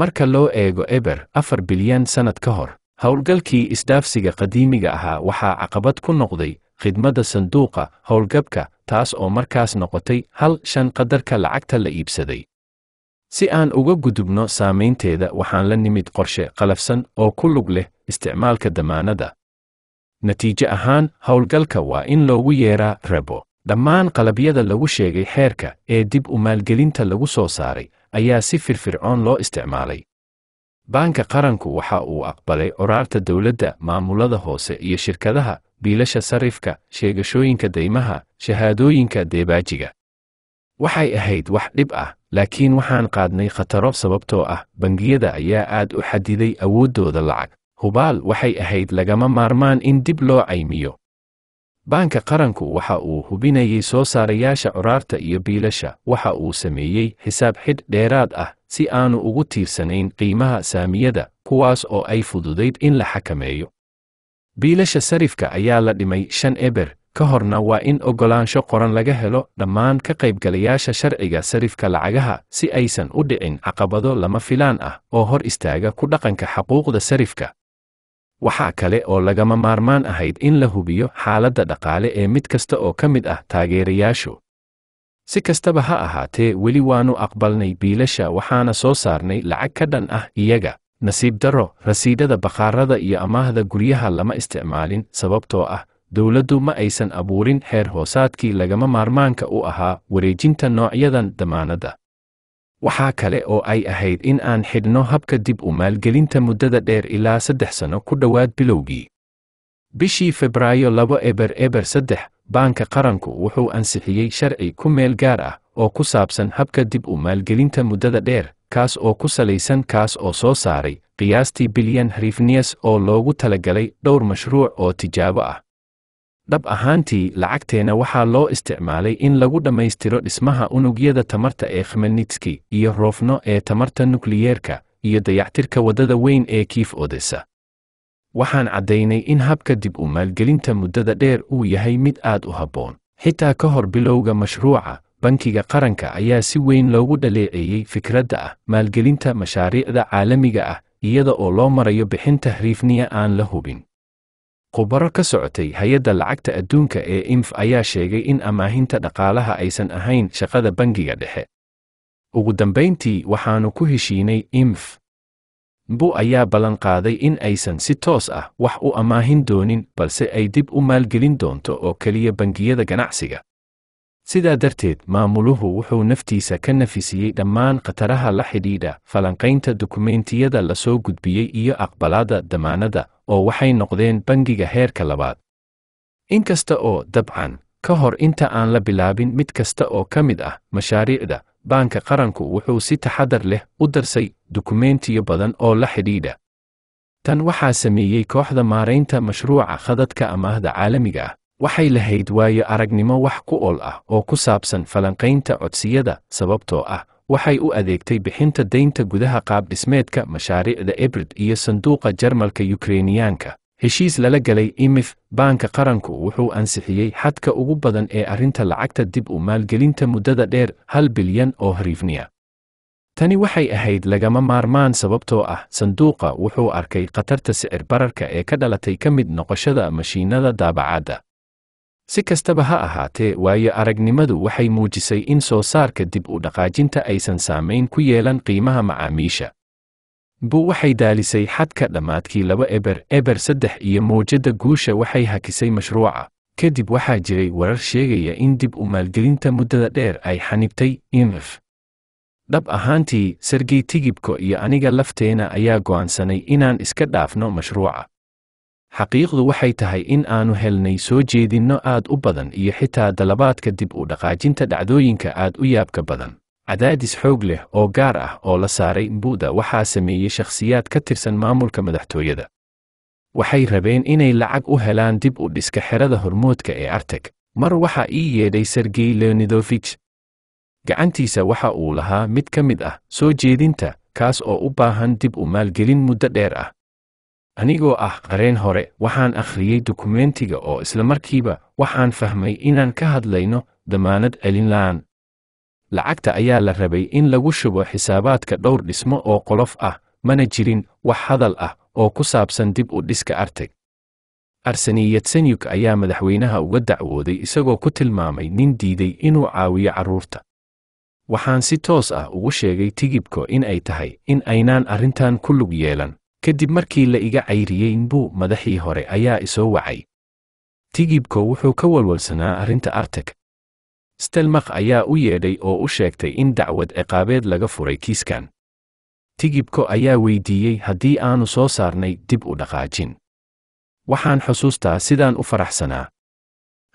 marka loo eego eber afar bilyan sannad ka hor howlgalkii isdhaafsiga qadiimiga ahaa waxaa caqabad ku noqday khidmadda sanduuqa howlgabka taas oo markaas noqotay hal shan qadarka lacagta la iibsaday si aan uga gudubno saamaynteeda waxaan la nimid qorshe qalafsan oo ku lug leh isticmaalka damaanada natiijo ahaan howlgalka waa in loogu yeeraa rebo dhammaan qalabyada lagu sheegay xeerka ee dib u maalgelinta lagu soo saaray ayaa si firfircoon loo isticmaalay baanka qaranku waxa uu aqbalay coraarta dowladda maamulada hoose iyo shirkadaha biilasha sarifka sheegashooyinka daymaha shahaadooyinka deebaajiga waxay ahayd wax dhib ah laakiin waxaan qaadnay khataro sababtoo ah bangiyada ayaa aad u xadiday awooddooda lacag hubaal waxay ahayd lagama maarmaan in dib loo caymiyo baanka qaranku waxa uu hubinayay soo saarayaasha curaarta iyo biilasha waxa uu sameeyey xisaab xidh dheeraad ah si aanu ugu tiirsanayn qiimaha saamiyada kuwaas oo ay fududayd in la xakameeyo biilasha sarifka ayaa la dhimay shan eber ka horna waa in oggolaansho qoran laga helo dhammaan ka qaybgalayaasha sharciga sarifka lacagaha si aysan u dhicin caqabado lama filaan ah oo hor istaaga ku dhaqanka xaquuqda sarifka waxaa kale oo lagama maarmaan ahayd in la hubiyo xaaladda dhaqaale ee mid kasta oo ka mid ah taageerayaashu si kastaba ha ahaatee weli waannu aqbalnay biilasha waxaana soo saarnay lacag ka dhan ah iyaga nasiib darro rasiidhada bakhaarada iyo amaahda guryaha lama isticmaalin sababtoo ah dowladdu ma aysan abuurin xeer hoosaadkii lagama maarmaanka u ahaa wareejinta noocyadan damaanadda waxaa kale oo ay ahayd in aan xidhno habka dib u maalgelinta muddada dheer ilaa saddex sanno ku dhowaad bilowgii bishii febraayo labo eber eber saddex baanka qaranku wuxuu ansixiyey sharci ku meel gaar ah oo ku saabsan habka dib u maalgelinta muddada dheer kaas oo ku salaysan kaas oo soo saaray qiyaastii bilyan hrifnias oo loogu talagalay dhowr mashruuc oo tijaabo ah dhab ahaantii lacagteenna waxaa loo isticmaalay in lagu dhammaystiro dhismaha unugyada tamarta ee khmelnitski iyo roofno ee tamarta nukliyeerka iyo dayactirka waddada weyn ee kiif odesa waxaan caddaynay in habka dib u maalgelinta muddada dheer uu yahay mid aad u habboon xitaa ka hor bilowga mashruuca bankiga qaranka ayaa si weyn loogu dhaleeceeyey fikradda ah maalgelinta mashaariicda caalamiga ah iyada oo loo marayo bixinta hriifniya aan la hubin khubaro ka socotay hay-adda lacagta adduunka ee imf ayaa sheegay in amaahinta dhaqaalaha aysan ahayn shaqada bangiga dhexe ugu dambayntii waxaannu ku heshiinay imf bu ayaa ballanqaaday in aysan si toos ah wax u amaahin doonin balse ay dib u maalgelin doonto oo keliya bangiyada ganacsiga sidaa darteed maamuluhu wuxuu naftiisa ka nafisiyey dhammaan khataraha la xidhiidha falanqaynta dukumeentiyada lasoo gudbiyey iyo aqbalaadda damaanada oo waxay noqdeen bangiga heerka labaad inkasta oo dabcan ka hor inta aan la bilaabin mid kasta oo ka mid ah mashaariicda baanka qaranku wuxuu si taxadar leh u darsay dukumeentiyo badan oo la xidhiidha tan waxaa sameeyey kooxda maaraynta mashruuca khadadka amaahda caalamiga ah waxay lahayd waayo aragnimo wax ku ool ah oo ku saabsan falanqaynta codsiyada sababtoo ah waxay u adeegtay bixinta daynta gudaha qaab dhismeedka mashaariicda ebrid iyo sanduuqa jarmalka yukrainiyaanka heshiis lala galay imif baanka qaranku wuxuu ansixiyey xadka ugu badan ee arrinta lacagta dib u maalgelinta muddada dheer hal bilyan oo hariifniya tani waxay ahayd lagama maarmaan sababtoo ah sanduuqa wuxuu arkay khatarta sicir bararka ee ka dhalatay ka mid noqoshada mashiinada daabacadda si kastaba ha ahaatee waayo aragnimadu waxay muujisay in soo saarka dib u dhaqaajinta aysan saamayn ku yeelan qiimaha macaamiisha bu waxay daalisay xadka dhammaadkii laba eber eber saddex iyo muujadda guusha waxay hakisay mashruuca ka dib waxaa jiray warar sheegaya in dib u maalgelinta muddada dheer ay xanibtay imf dhab ahaantii sergey tigibko iyo aniga lafteena ayaa go'aansanay inaan iska dhaafno mashruuca xaqiiqdu waxay tahay in aannu helnay soo jeedinno aad u badan iyo xitaa dalabaadka dib u dhaqaajinta dhacdooyinka aad u yaabka badan cadaadis xoog leh oo gaar ah oo la saaray mbuda waxaa sameeyey shakhsiyaad ka tirsan maamulka madaxtooyada waxay rabeen inay lacag u helaan dib u dhiska xerada hormoodka ee arteg mar waxa ii yeedhay sergey leonidovich gacantiisa waxa uu lahaa mid ka mid ah soo jeedinta kaas oo u baahan dib u maalgelin muddo dheer ah anigoo ah qareen hore waxaan akhriyey dukumentiga oo islamarkiiba waxaan fahmay inaan ka hadlayno damaanad celinla'aan lacagta ayaa la rabay in lagu shubo xisaabaadka dhowr dhismo oo qolof ah mana jirin wax hadal ah oo ku saabsan dib u dhiska arteg arseni yatsenyuk ayaa madaxweynaha uga dacwooday isagoo ku tilmaamay nin diiday inuu caawiyo carruurta waxaan si toos ah ugu sheegay tigibko in ay tahay in aynaan arrintan ku lug yeelan kadib markii la iga cayriyey buu madaxii hore ayaa isoo wacay tigibko wuxuu ka walwalsanaa arrinta artek stelmaq ayaa u yeedhay oo u sheegtay in dacwad ciqaabeed laga furay kiiskan tigibko ayaa weydiiyey haddii aanu soo saarnay dib u dhaqaajin waxaan xusuustaa sidaan u faraxsanaa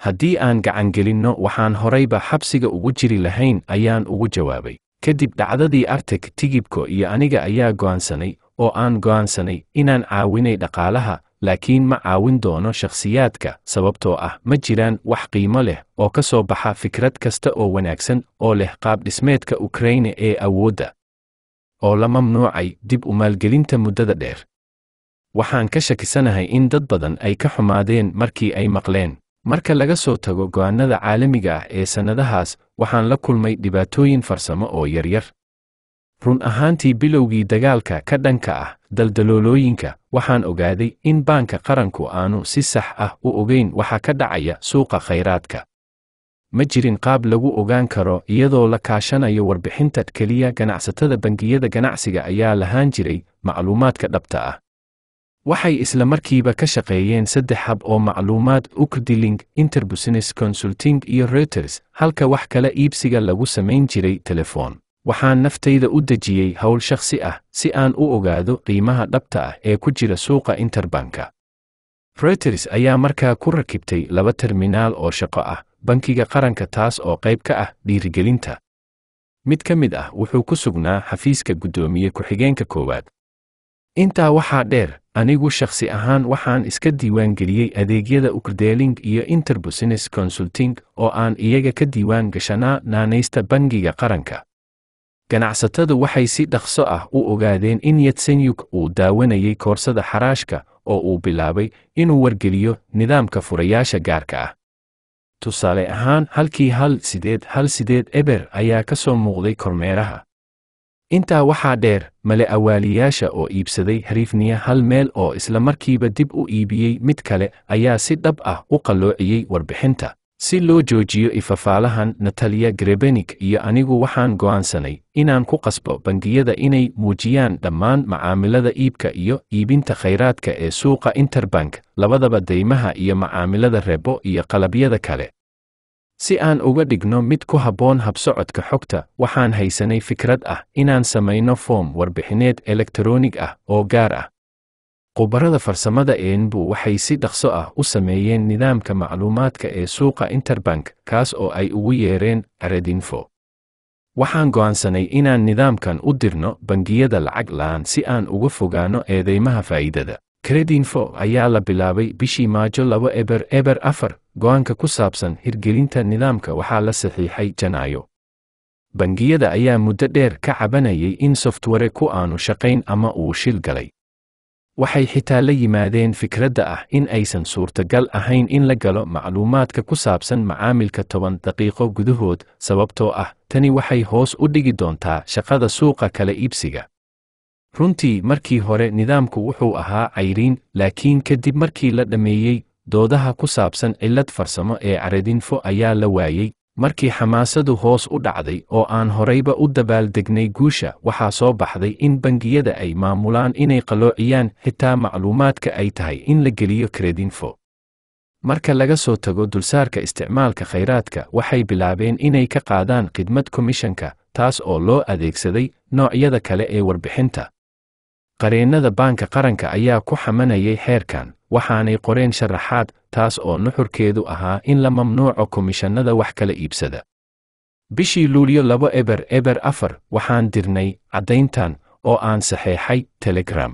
haddii aan gacangelinno waxaan horayba xabsiga ugu jiri lahayn ayaan ugu jawaabay kadib dhacdadii artek tigibko iyo aniga ayaa go'aansanay oo aan go'aansanay inaan caawinay dhaqaalaha laakiin ma caawin doono shakhsiyaadka sababtoo ah ma jiraan wax qiimo leh oo ka soo baxa fikrad kasta oo wanaagsan oo leh qaab dhismeedka ukraine ee awoodda oo la mamnuucay dib u maalgelinta muddada dheer waxaan ka shakisanahay in dad badan ay ka xumaadeen markii ay maqleen marka laga soo tago go'aannada caalamiga ah ee sannadahaas waxaan la kulmay dhibaatooyin farsamo oo yaryar run ahaantii bilowgii dagaalka ka dhanka ah daldaloolooyinka waxaan ogaaday in baanka qaranku aanu si sax ah u ogeyn waxa ka dhacaya suuqa khayraadka ma jirin qaab lagu ogaan karo iyadoo la kaashanayo warbixinta keliya ganacsatada bangiyada ganacsiga ayaa lahaan jiray macluumaadka dhabta ah waxay isla markiiba ka shaqeeyeen saddex hab oo macluumaad ukdiling interbusiness consulting iyo reuters halka wax kale iibsiga lagu samayn jiray telefoon waxaan naftayda u dejiyey howl shakhsi ah si aan u ogaado qiimaha dhabta ah ee ku jira suuqa interbanka reuters ayaa markaa ku rakibtay laba terminaal oo shaqo ah bankiga qaranka taas oo qayb ka ah dhiirigelinta mid ka mid ah wuxuu ku sugnaa xafiiska guddoomiye ku-xigeenka koowaad intaa waxaa dheer anigu shakhsi ahaan waxaan iska diiwaangeliyey adeegyada ukrdeling iyo interbusiness consulting oo aan iyaga ka diiwaan gashanaa naanaysta bangiga qaranka ganacsatadu waxay si dhaqso ah u ogaadeen in yatsenyuk uu daawanayay koorsada xaraashka oo uu bilaabay inuu wargeliyo nidaamka furayaasha gaarka ah tusaale ahaan halkii hal sideed hal sideed eber ayaa ka soo muuqday kormeeraha intaa waxaa dheer male awaaliyaasha oo iibsaday hariifniya hal meel oo isla markiiba dib u iibiyey mid kale ayaa si dhab ah u qalloociyey warbixinta si loo joojiyo ifafaalahan nataliya grebenik iyo anigu waxaan go'aansanay inaan ku qasbo bangiyada inay muujiyaan dhammaan macaamilada iibka iyo iibinta khayraadka ee suuqa interbank labadaba deymaha iyo macaamilada rebo iyo qalabyada kale si aan uga dhigno mid ku habboon habsocodka xogta waxaan haysanay fikrad ah inaan samayno foom warbixineed elektaroonig ah oo gaar ah khubarada farsamada enbu waxay si dhaqso ah u sameeyeen nidaamka macluumaadka ee suuqa interbank kaas oo ay ugu yeereen aradinfo waxaan go'aansanay inaan nidaamkan u dirno bangiyada lacag la'aan si aan uga fogaano eedeymaha faa'iidada credinfo ayaa la bilaabay bishii maajo laba eber eber afar go'aanka ku saabsan hirgelinta nidaamka waxaa la saxiixay janaayo bangiyada ayaa muddo dheer ka cabanayay in software ku aanu shaqayn ama uu shil galay waxay xitaa la yimaadeen fikradda ah in aysan suurtagal ahayn in la galo macluumaadka ku saabsan macaamilka toban daqiiqo gudahood sababtoo ah tani waxay hoos u dhigi doontaa shaqada suuqa kala iibsiga runtii markii hore nidaamku wuxuu ahaa cayriin laakiin kadib markii la dhammeeyey doodaha ku saabsan cillad farsamo ee caradinfo ayaa la waayey markii xamaasadu hoos u dhacday oo aan horayba u dabaaldegnay guusha waxaa soo baxday in bangiyada ay maamulaan inay qalloociyaan xitaa macluumaadka ay tahay in la geliyo kredinfo marka laga soo tago dulsaarka isticmaalka khayraadka waxay bilaabeen inay ka qaadaan khidmad komishanka taas oo loo adeegsaday noocyada kale ee warbixinta qareennada baanka qaranka ayaa ku xamanayay xeerkan waxaanay qoreen sharaxaad taas oo nuxurkeedu ahaa in la mamnuuco komishanada wax kala iibsada bishii luulyo labo eber eber afar waxaan dirnay caddayntan oo aan saxeexay telegram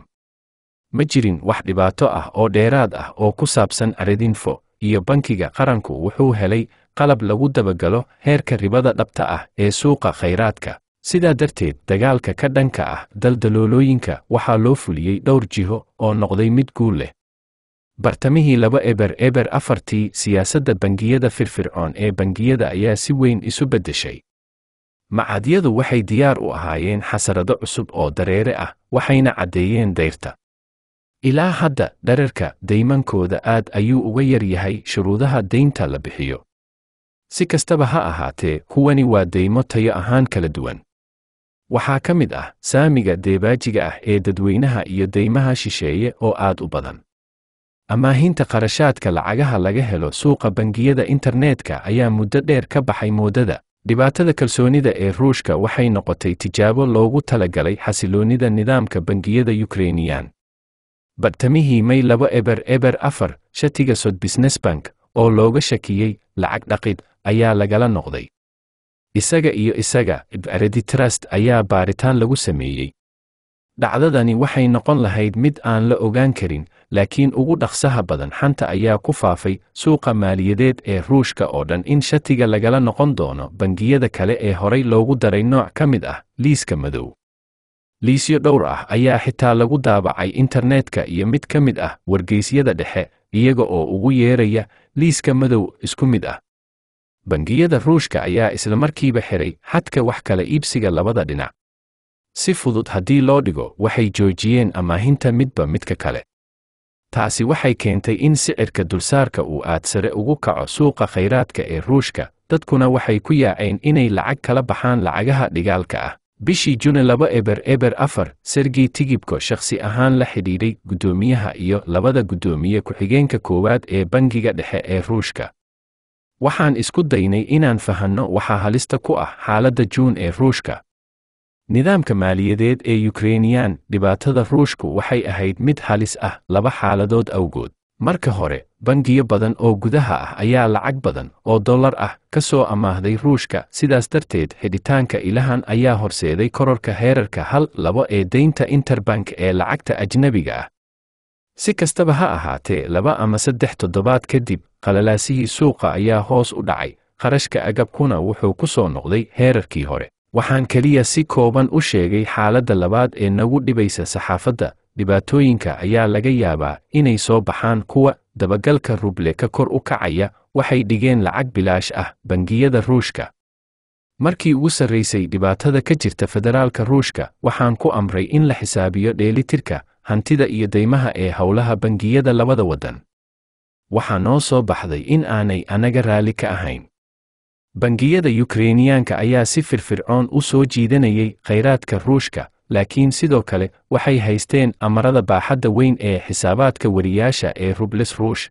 ma jirin wax dhibaato ah oo dheeraad ah oo ku saabsan aridinfo iyo bankiga qaranku wuxuu helay qalab lagu dabagalo heerka ribada dhabta ah ee suuqa khayraadka sidaa darteed dagaalka ka dhanka ah daldaloolooyinka waxaa loo fuliyey dhowr jiho oo noqday mid guul leh bartamihii laba eber eber afartii siyaasadda bangiyada firfircoon ee bangiyada ayaa si weyn isu beddeshay macadyadu waxay diyaar u ahaayeen xasarado cusub oo dareere ah waxayna caddeeyeen dayrta ilaa hadda dherarka daymankooda aad ayuu uga yar yahay shuruudaha daynta la bixiyo si kastaba ha ahaatee kuwani waa daymo tayo ahaan kala duwan waxaa ka mid ah saamiga deebaajiga ah ee dadweynaha iyo deymaha shisheeye oo aad u badan amaahinta qarashaadka lacagaha laga helo suuqa bangiyada internetka ayaa muddo dheer ka baxay moodada dhibaatada kalsoonida ee ruushka waxay noqotay tijaabo loogu talagalay xasiloonida nidaamka bangiyada yukreiniyan bartamihii may laba eber eber afar shatiga sod business bank oo looga shakiyey lacag dhaqid ayaa lagala noqday isaga iyo isaga reditrust ayaa baaritaan lagu sameeyey dhacdadani waxay noqon lahayd mid aan la ogaan karin laakiin ugu dhaqsaha badan xanta ayaa ku faafay suuqa maaliyadeed ee ruushka oo dhan in shatiga lagala noqon doono bangiyada kale ee horay loogu daray nooc ka mid ah liiska madow liisyo dhowr ah ayaa xitaa lagu daabacay internetka iyo mid ka mid ah wargeysyada dhexe iyaga oo ugu yeeraya liiska madow isku mid ah bangiyada ruushka ayaa islamarkiiba xidhay xadka wax kala iibsiga labada dhinac si fudud haddii loo dhigo waxay joojiyeen amaahinta midba midka kale taasi waxay keentay in sicirka dulsaarka uu aad sare ugu kaco suuqa khayraadka ee ruushka dadkuna waxay ku yaaceen inay lacag kala baxaan lacagaha dhigaalka ah bishii june laba eber eber afar sergey tigibko shakhsi ahaan la xidhiidhay guddoomiyaha iyo labada guddoomiye ku-xigeenka koowaad ee bangiga dhexe ee ruushka waxaan isku daynay inaan fahanno waxaa halista ku ah xaaladda juun ee ruushka nidaamka maaliyadeed ee yukreinyan dhibaatada ruushku waxay ahayd mid halis ah laba xaaladood awgood marka hore bangiyo badan oo gudaha ah ayaa lacag badan oo dollar ah ka soo amaahday ruushka sidaas darteed xidhitaanka ilahan ayaa horseeday kororka heerarka hal labo ee deynta interbank ee lacagta ajnebiga ah si kastaba ha ahaatee laba ama saddex toddobaad kadib qalalaasihii suuqa ayaa hoos u dhacay qarashka agabkuna wuxuu ku soo noqday heerarkii hore waxaan keliya si kooban u sheegay xaaladda labaad ee nagu dhibaysa saxaafadda dhibaatooyinka ayaa laga yaabaa inay soo baxaan kuwa dabagalka ruble ka kor u kacaya waxay dhigeen lacag bilaash ah bangiyada ruushka markii ugu sarraysay dhibaatada ka jirta federaalka ruushka waxaan ku amray in la xisaabiyo dheelitirka hantida iyo deymaha ee howlaha bangiyada labada waddan waxaa noo soo baxday in aanay annaga raalli ka ahayn bangiyada yukreiniyaanka ayaa si firfircoon u soo jiidanayay khayraadka ruushka laakiin sidoo kale waxay haysteen amarada baaxadda weyn ee xisaabaadka wariyaasha ee rubles ruush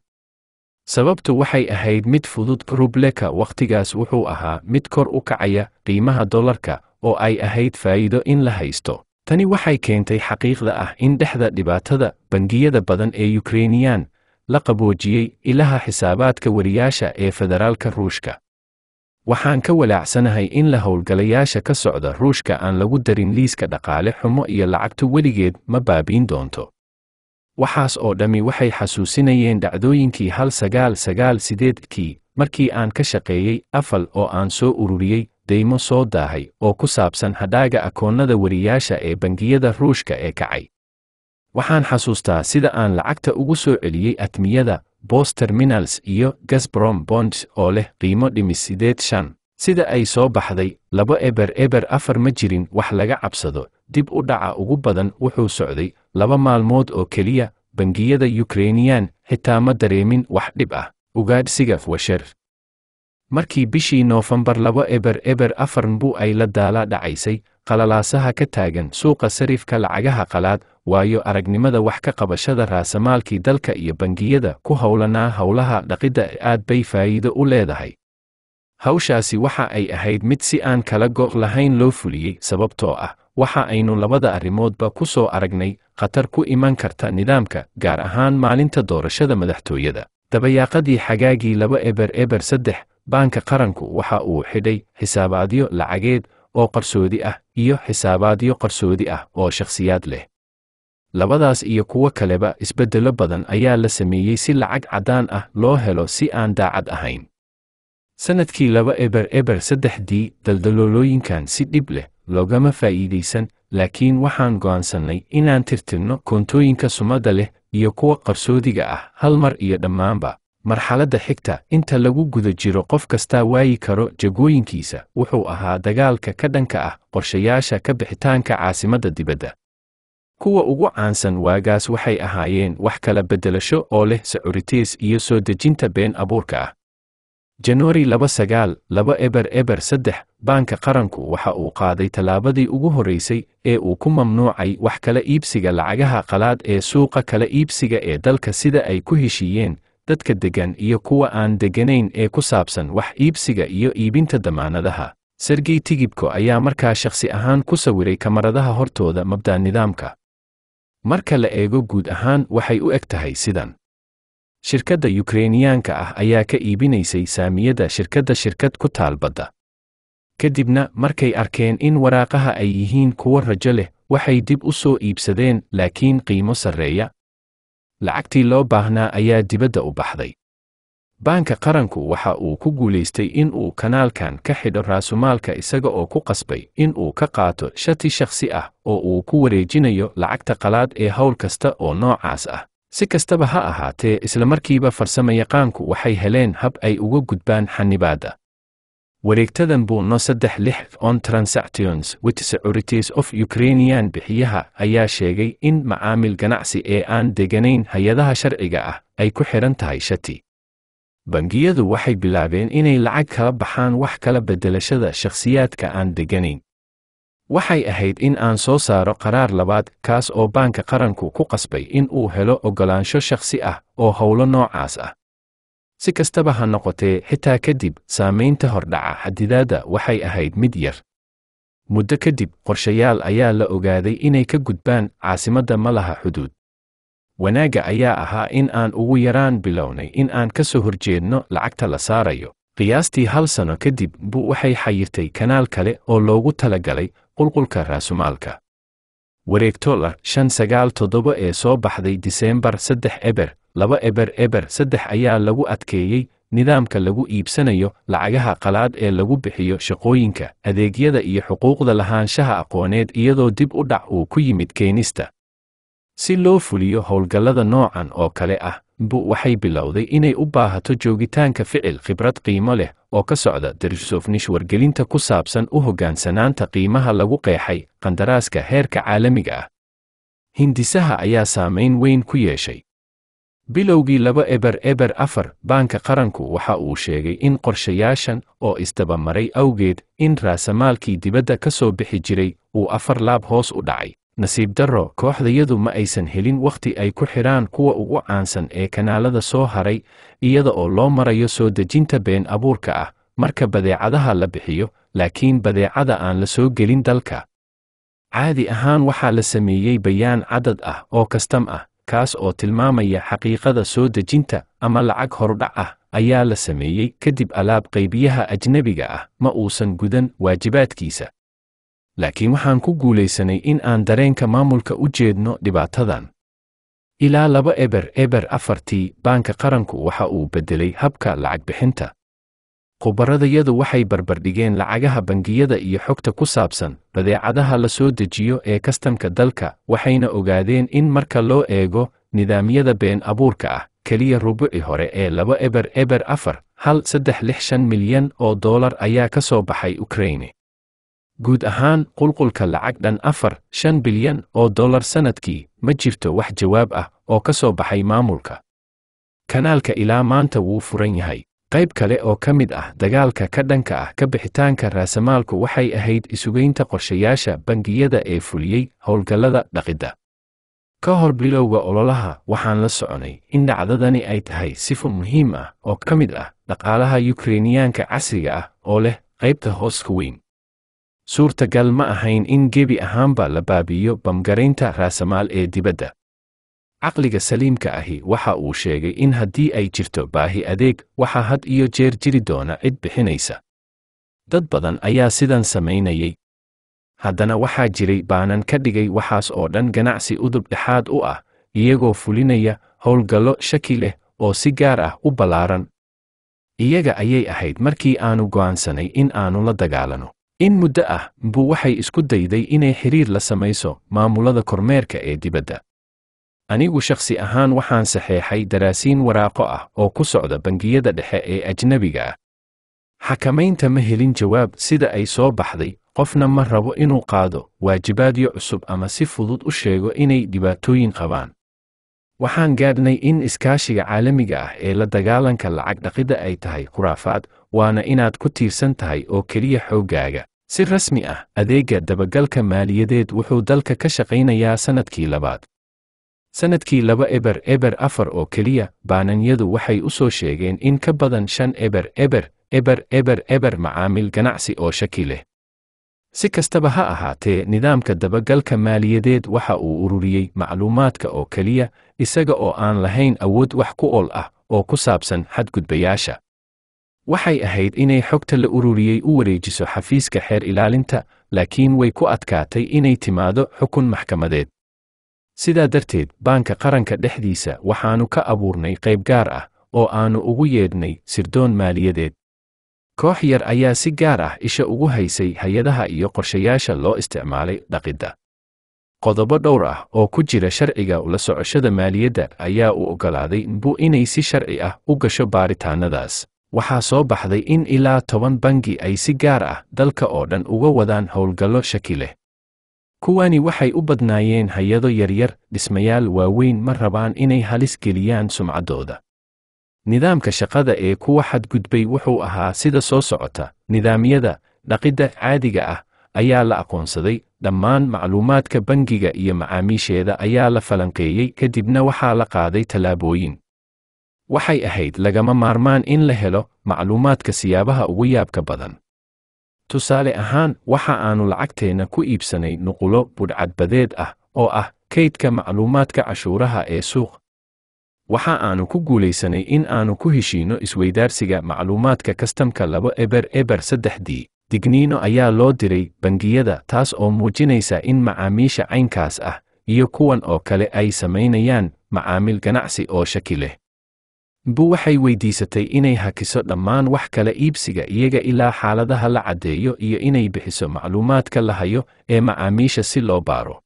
sababtu waxay ahayd mid fudud rubleka wakhtigaas wuxuu ahaa mid kor u kacaya qiimaha dollarka oo ay ahayd faa'iido in la haysto tani waxay keentay xaqiiqda ah in dhexda dhibaatada bangiyada badan ee yukrainiyaan la qaboojiyey ilaha xisaabaadka wariyaasha ee federaalka ruushka waxaan ka walaacsanahay in la howlgalayaasha ka socda ruushka aan lagu darin liiska dhaqaale xumo iyo lacagtu weligeed ma baabi'in doonto waxaas oo dhammi waxay xasuusinayeen dhacdooyinkii hal sagaal sagaal sideedkii markii aan ka shaqeeyey afal oo aan soo ururiyey deymo soo daahay oo ku saabsan hadhaaga akoonnada wariyaasha ee bangiyada ruushka ee kacay waxaan xasuustaa sida aan lacagta ugu soo celiyey atmiyada bos terminals iyo gasbrom bond oo leh qiimo dhimis sideed shan sida ay soo baxday laba eber eber afar ma jirin wax laga cabsado dib u dhaca ugu badan wuxuu socday laba maalmood oo keliya bangiyada yukreiniyaan xitaa ma dareemin wax dhib ah ugaadhsiga washer markii bishii noofambar laba eber eber afar buu ay la daala dhacaysay qalalaasaha ka taagan suuqa sarifka lacagaha qalaad waayo aragnimada wax ka qabashada raasamaalkii dalka iyo bangiyada ku howlanaa howlaha dhaqidda aad bay faa'iido u leedahay hawshaasi waxa ay ahayd mid si aan kala go'g lahayn loo fuliyey sababtoo ah waxa aynu labada arrimoodba ku soo aragnay khatar ku iman karta nidaamka gaar ahaan maalinta doorashada madaxtooyada dabayaaqadii xagaagii laba eber eber saddex baanka qaranku waxa uu xidhay xisaabaadyo lacageed oo qarsoodi ah iyo xisaabaadyo qarsoodi ah oo shakhsiyaad leh labadaas iyo kuwo kaleba isbeddello badan ayaa la sameeyey si lacag caddaan ah loo helo si aan daacad ahayn sannadkii laba eber eber saddexdii daldaloolooyinkan si dhib leh loogama faa'iidaysan laakiin waxaan go'aansannay inaan tirtirno koontooyinka sumadda leh iyo kuwa qarsoodiga ah hal mar iyo dhammaanba marxaladda xigta inta lagu guda jiro qof kastaa waayi karo jagooyinkiisa wuxuu ahaa dagaalka ka dhanka ah qorshayaasha ka bixitaanka caasimadda dibadda kuwa ugu caansan waagaas waxay ahaayeen wax kala beddelasho oo leh securities iyo soo dejinta been abuurka ah januari laba laba sagaal eber eber saddex baanka qaranku waxa uu qaaday tallaabadii ugu horraysay ee uu ku mamnuucay wax kala iibsiga lacagaha qalaad ee suuqa kala iibsiga ee dalka sida ay ku heshiiyeen dadka deggan iyo kuwa aan degganayn ee ku saabsan wax iibsiga iyo iibinta damaanadaha sergey tigibko ayaa markaa shakhsi ahaan ku sawiray kamaradaha hortooda mabda nidaamka marka la eego guud ahaan waxay u eg tahay sidan shirkadda yukreiniyaanka ah ayaa ka iibinaysay saamiyada shirkadda shirkad ku taal badda kadibna markay arkeen in waraaqaha ay yihiin kuwo rajo leh waxay dib u soo iibsadeen laakiin qiimo sarreeya lacagtii loo baahnaa ayaa dibadda u baxday baanka qaranku waxa uu ku guulaystay in uu kanaalkan ka xidho raasumaalka isaga oo ku qasbay in uu ka qaato shati shakhsi ah oo uu ku wareejinayo lacagta qalaad ee howl kasta oo noocaas ah si kastaba ha ahaatee islamarkiiba farsamayaqaanku waxay heleen hab ay uga gudbaan xannibaadda wareegtadan buu no saddex lix on transactions with securities of ukrainian bixiyaha ayaa sheegay in macaamil ganacsi ee aan deganayn hay-adaha sharciga ah ay ku xidhan tahay shati bangiyadu waxay bilaabeen inay lacag kala baxaan wax kala beddelashada shakhsiyaadka aan deganayn waxay ahayd in aan soo saaro qaraar labaad kaas oo baanka qaranku ku qasbay in uu helo oggolaansho shakhsi ah oo howlo noocaas ah si kastaba ha noqotee xitaa kadib saamaynta hordhaca xadidaada waxay ahayd mid yar muddo kadib qorshayaal ayaa la ogaaday inay ka gudbaan caasimadda ma laha xuduud wanaagga ayaa ahaa in aan ugu yaraan bilownay in aan ka soo horjeedno lacagta la saarayo qiyaastii hal sano kadib bu waxay xayirtay kanaal kale oo loogu talagalay qulqulka raasumaalka wareegtola shan sagaal toddoba ee soo baxday diseembar saddex eber laba eber eber saddex ayaa lagu adkeeyey nidaamka lagu iibsanayo lacagaha qalaad ee lagu bixiyo shaqooyinka adeegyada iyo xuquuqda lahaanshaha aqooneed iyadoo dib u dhac uu ku yimid keenista si loo fuliyo howlgallada noocan oo kale ah bu waxay bilowday inay u baahato joogitaanka ficil khibrad qiimo leh oo ka socda darjusofnish wargelinta ku saabsan u hoggaansanaanta qiimaha lagu qeexay qandaraaska heerka caalamiga ah hindisaha ayaa saamayn weyn ku yeeshay bilowgii laba eber eber afar baanka qaranku waxa uu sheegay in qorshayaashan oo isdabamaray awgeed in raasamaalkii dibadda ka soo bixi jiray uu afar laab hoos u dhacay nasiib darro kooxdayadu ma aysan helin wakhti ay ku xidhaan kuwa ugu caansan ee kanaalada soo haray iyada oo loo marayo soo dejinta been abuurka ah marka badeecadaha la bixiyo laakiin badeecada aan la soo gelin dalka caadi ahaan waxaa la sameeyey bayaan cadad ah oo kastam ah kaas oo tilmaamaya xaqiiqada soo dejinta ama lacag hordhac ah ayaa la sameeyey kadib alaab qaybiyaha ajnebiga ah ma uusan gudan waajibaadkiisa laakiin waxaan ku guulaysanay in aan dareenka maamulka u jeedno dhibaatadan ilaa laba eber eber afartii baanka qaranku waxa uu beddelay habka lacag bixinta khubarradayadu waxay barbardhigeen lacagaha bangiyada iyo xogta ku saabsan badeecadaha la soo dejiyo ee kastamka dalka waxayna ogaadeen in marka loo eego nidaamyada been abuurka ah keliya rubuci hore ee laba eber eber afar hal saddex lix shan milyan oo dollar ayaa ka soo baxay ukraine guud ahaan qulqulka lacag dhan afar shan bilyan oo dollar sannadkii ma jirto wax jawaab ah oo ka soo baxay maamulka kanaalka ilaa maanta wuu furan yahay qayb kale oo ka mid ah dagaalka ka dhanka ah ka bixitaanka raasamaalku waxay ahayd isugaynta qorshayaasha bangiyada ee fuliyey howlgallada dhaqidda ka hor bilowga ololaha waxaan la soconay in dhacdadani ay tahay sifo muhiim ah oo ka mid ah dhaqaalaha yukreiniyaanka casriga ah oo leh qaybta hooska weyn suurtagal ma ahayn in gebi ahaanba la baabiiyo bamgaraynta raasamaal ee dibadda caqliga saliimka ahi waxa uu sheegay in haddii ay jirto baahi adeeg waxaa had iyo jeer jiri doona cid bixinaysa dad badan ayaa sidan samaynayay haddana waxaa jiray baanan ka dhigay waxaas oo dhan ganacsi udub dhexaad u ah iyagoo fulinaya howlgallo shaki leh oo si gaar ah u ballaaran iyaga ayay ahayd markii aanu go'aansanay in aanu la dagaalano in muddo ah mbu waxay isku dayday inay xiriir la samayso maamulada kormeerka ee dibadda anigu shakhsi ahaan waxaan saxeexay daraasiin waraaqo ah oo ku socda bangiyada dhexe ee ajnebiga ah xakamaynta ma helin jawaab sida ay soo baxday qofna ma rabo inuu qaado waajibaadyo cusub ama si fudud u sheego inay dhibaatooyin qabaan waxaan gaadhnay in iskaashiga caalamiga ah ee la dagaalanka lacag dhaqidda ay tahay khuraafaad waana inaad ku tiirsan tahay oo keliya xooggaaga si rasmi ah adeegga dabagalka maaliyadeed wuxuu dalka ka shaqaynayaa sannadkii labaad sannadkii laba eber eber afar oo keliya baananyadu waxay u soo sheegeen in ka badan shan eber eber eber eber eber macaamil ganacsi oo shaki leh si kastaba ha ahaatee nidaamka dabagalka maaliyadeed waxa uu ururiyey macluumaadka oo keliya isaga oo aan lahayn awood wax ku ool ah oo ku saabsan xadgudbayaasha waxay ahayd inay xogta la ururiyey u wareejiso xafiiska xeer ilaalinta laakiin way ku adkaatay inay timaado xukun maxkamadeed sidaa darteed baanka qaranka dhexdiisa waxaannu ka abuurnay qayb gaar ah oo aannu ugu yeedhnay sirdoon maaliyadeed koox yar ayaa si gaar ah isha ugu haysay hay-adaha iyo qorshayaasha loo isticmaalay dhaqidda qodobo dhowr ah oo ku jira sharciga ula socoshada maaliyadda ayaa u oggolaaday nbu inay si sharci ah u gasho baaritaanadaas waxaa soo baxday in ilaa toban bangi ay si gaar ah dalka oo dhan uga wadaan howlgallo shaki leh kuwani waxay u badnaayeen hay-ado yaryar dhismayaal waaweyn ma rabaan inay halis geliyaan sumcaddooda nidaamka shaqada ee kuwa xadgudbay wuxuu ahaa sida soo socota nidaamyada dhaqidda caadiga ah ayaa la aqoonsaday dhammaan macluumaadka bangiga iyo macaamiisheeda ayaa la falanqeeyey kadibna waxaa la qaaday tallaabooyin waxay ahayd lagama maarmaan in la helo macluumaadka siyaabaha ugu yaabka badan tusaale ahaan waxa aannu lacagteenna ku iibsanay nuqulo budhcadbadeed ah oo ah kaydka macluumaadka cashuuraha ee suuq waxa aannu ku guulaysanay in aannu ku heshiinno isweydaarsiga macluumaadka kastamka laba eber eber saddexdii digniino ayaa loo diray bangiyada taas oo muujinaysa in macaamiisha caynkaas ah iyo kuwan oo kale ay samaynayaan macaamiil ganacsi oo shaki leh bu waxay weydiisatay inay hakiso dhammaan wax kale iibsiga iyaga ilaa xaaladaha la caddeeyo iyo inay bixiso macluumaadka la hayo ee macaamiisha si loo baaro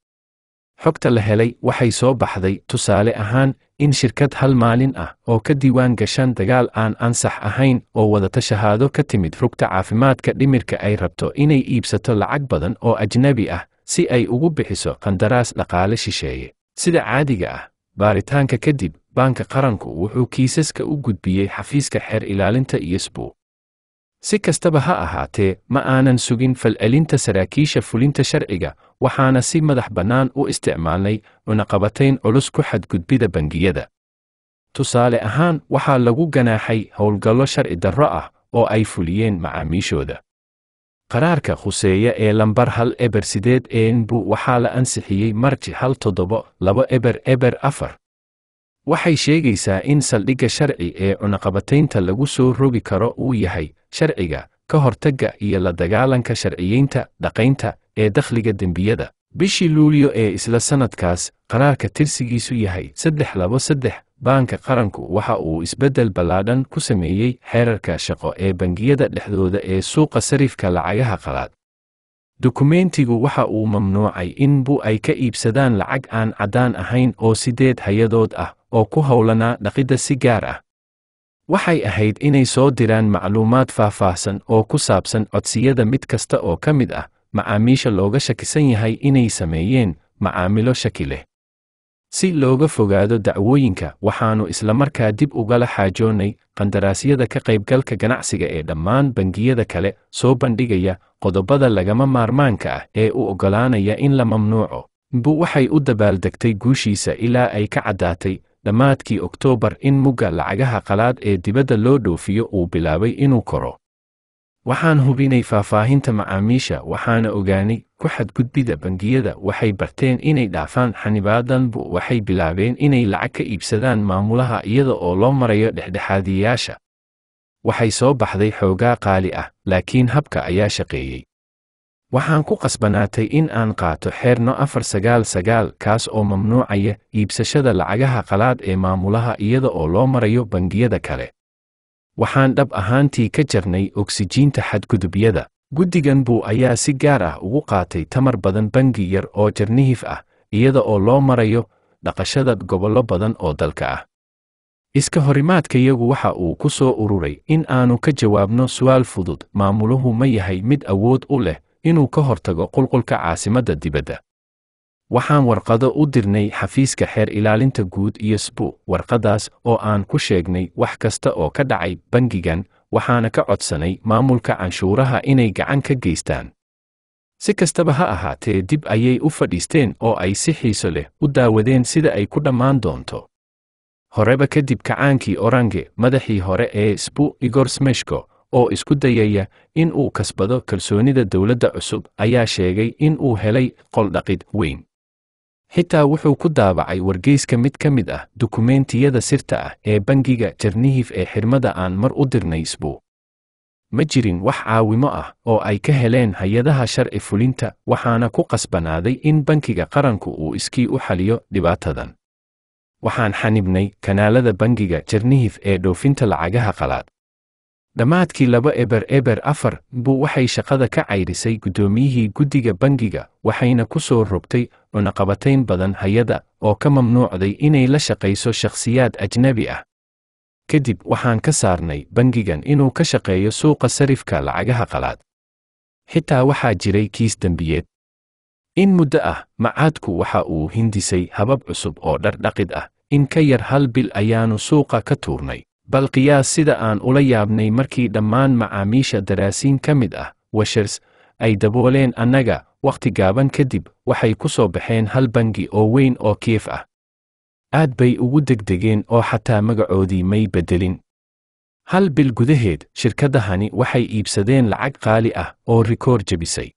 xogta la helay waxay soo baxday tusaale ahaan in shirkad hal maalin ah oo ka diiwaan gashan dagaal aan ansax ahayn oo wadata shahaado ka timid rugta caafimaadka dhimirka ay rabto inay iibsato lacag badan oo ajnebi ah si ay ugu bixiso qandaraas dhaqaale shisheeye sida caadiga ah baaritaanka kadib baanka qaranku wuxuu kiisaska u gudbiyey xafiiska xeer ilaalinta isbu si kastaba ha ahaatee ma aanan sugin falcelinta saraakiisha fulinta sharciga waxaana si madax bannaan u isticmaalnay cunaqabatayn culus ku xadgudbida bangiyada tusaale ahaan waxaa lagu ganaaxay howlgallo sharci darro ah oo ay fuliyeen macaamiishooda qaraarka khuseeya ee lambar hal eber sideed enbu waxaa la ansixiyey marji hal toddoba laba eber eber afar waxay sheegaysaa in saldhigga sharci ee cunaqabataynta lagu soo rogi karo uu yahay sharciga ka hortagga iyo la dagaalanka sharciyeynta dhaqaynta ee dakhliga dembiyada bishii luulyo ee isla sannadkaas qaraarka tirsigiisu yahay saddex laba saddex baanka qaranku waxa uu isbeddel ballaadhan ku sameeyey xeerarka shaqo ee bangiyada dhexdooda ee suuqa sariifka lacagaha qalaad dukumeentigu waxa uu mamnuucay in bu ay ka iibsadaan lacag aan caddaan ahayn oo siddeed hayadood ah oo ku howlanaa dhaqidda si gaar ah waxay ahayd inay soo diraan macluumaad faahfaahsan oo ku saabsan codsiyada mid kasta oo ka mid ah macaamiisha looga shakisan yahay inay sameeyeen macaamilo shaki leh si looga fogaado dacwooyinka waxaannu isla markaa dib ugala xaajoonnay qandaraasyada ka qaybgalka ganacsiga ee dhammaan bangiyada kale soo bandhigaya qodobada lagama maarmaanka ah ee u oggolaanaya in la mamnuuco bu waxay u dabaaldegtay guushiisa ilaa ay ka caddaatay dhammaadkii oktoobar in mugga lacagaha qalaad ee dibadda loo dhoofiyo uu bilaabay inuu koro waxaan hubinay faahfaahinta macaamiisha waxaana ogaanay ku xadgudbida bangiyada waxay barteen inay dhaafaan xanibaadanbu waxay bilaabeen inay lacag ka iibsadaan maamulaha iyada oo loo marayo dhexdhexaadiyayaasha waxay soo baxday xoogaa qaali ah laakiin habka ayaa shaqeeyey waxaan ku qasbanaatay in aan qaato xeerno afar sagaal sagaal kaas oo mamnuucaya iibsashada lacagaha qalaad ee maamulaha iyada oo loo marayo bangiyada kale waxaan dhab ahaantii ka jarnay ogsijiinta xadgudubyada guddigan buu ayaa si gaar ah ugu qaatay tamar badan bangi yar oo jarnihiif ah iyada oo loo marayo dhaqashada gobollo badan oo dalka ah iska horimaadkayagu waxa uu ku soo ururay in aannu ka jawaabno su'aal fudud maamuluhu ma yahay mid awood u leh inuu ka hortago qulqulka caasimadda dibadda waxaan warqado u dirnay xafiiska xeer ilaalinta guud iyo sbu warqaddaas oo aan ku sheegnay wax kasta oo ka dhacay bangigan waxaana ka codsanay maamulka canshuuraha inay gacan ka geystaan si kastaba ha ahaatee dib ayay u fadhiisteen oo ay si xiiso leh u daawadeen sida ay ku dhammaan doonto horeba kadib kacaankii orange madaxii hore ee sbu igor smeshko oo isku dayaya in uu kasbado kalsoonida dowladda cusub ayaa sheegay in uu helay qoldhaqid weyn xitaa wuxuu ku daabacay wargeyska mid ka mid ah dukumeentiyada sirta ah ee bangiga jernihif ee xirmada aan mar u dirnay isbuu ma jirin wax caawimo ah oo ay ka heleen hay-adaha sharci fulinta waxaana ku qasbanaaday in bankiga qaranku uu iskii u xaliyo dhibaatadan waxaan xanibnay kanaalada bangiga jernihif ee dhoofinta lacagaha qalaad dhammaadkii laba eber eber afar buu waxay shaqada ka cayrisay guddoomiyihii guddiga bangiga waxayna ku soo rogtay cunaqabatayn badan hay oo ka mamnuucday inay la shaqayso shakhsiyaad ajnebi ah kadib waxaan ka saarnay bangigan inuu ka shaqeeyo suuqa sarifka lacagaha qalaad xitaa waxaa jiray kiis dembiyeed in muddo ah macaadku waxa uu hindisay habab cusub oo dhardhaqid ah in ka yar hal bil ayaannu suuqa ka tuurnay bal qiyaas sida aan ula yaabnay markii dhammaan macaamiisha daraasiin ka mid ah washers ay dabooleen annaga wakhti gaaban ka dib waxay ku soo baxeen hal bangi oo weyn oo kiif ah aad bay ugu degdegeen oo xataa magacoodii may beddelin hal bil gudaheed shirkaddahani waxay iibsadeen lacag qaali ah oo rikoor jebisay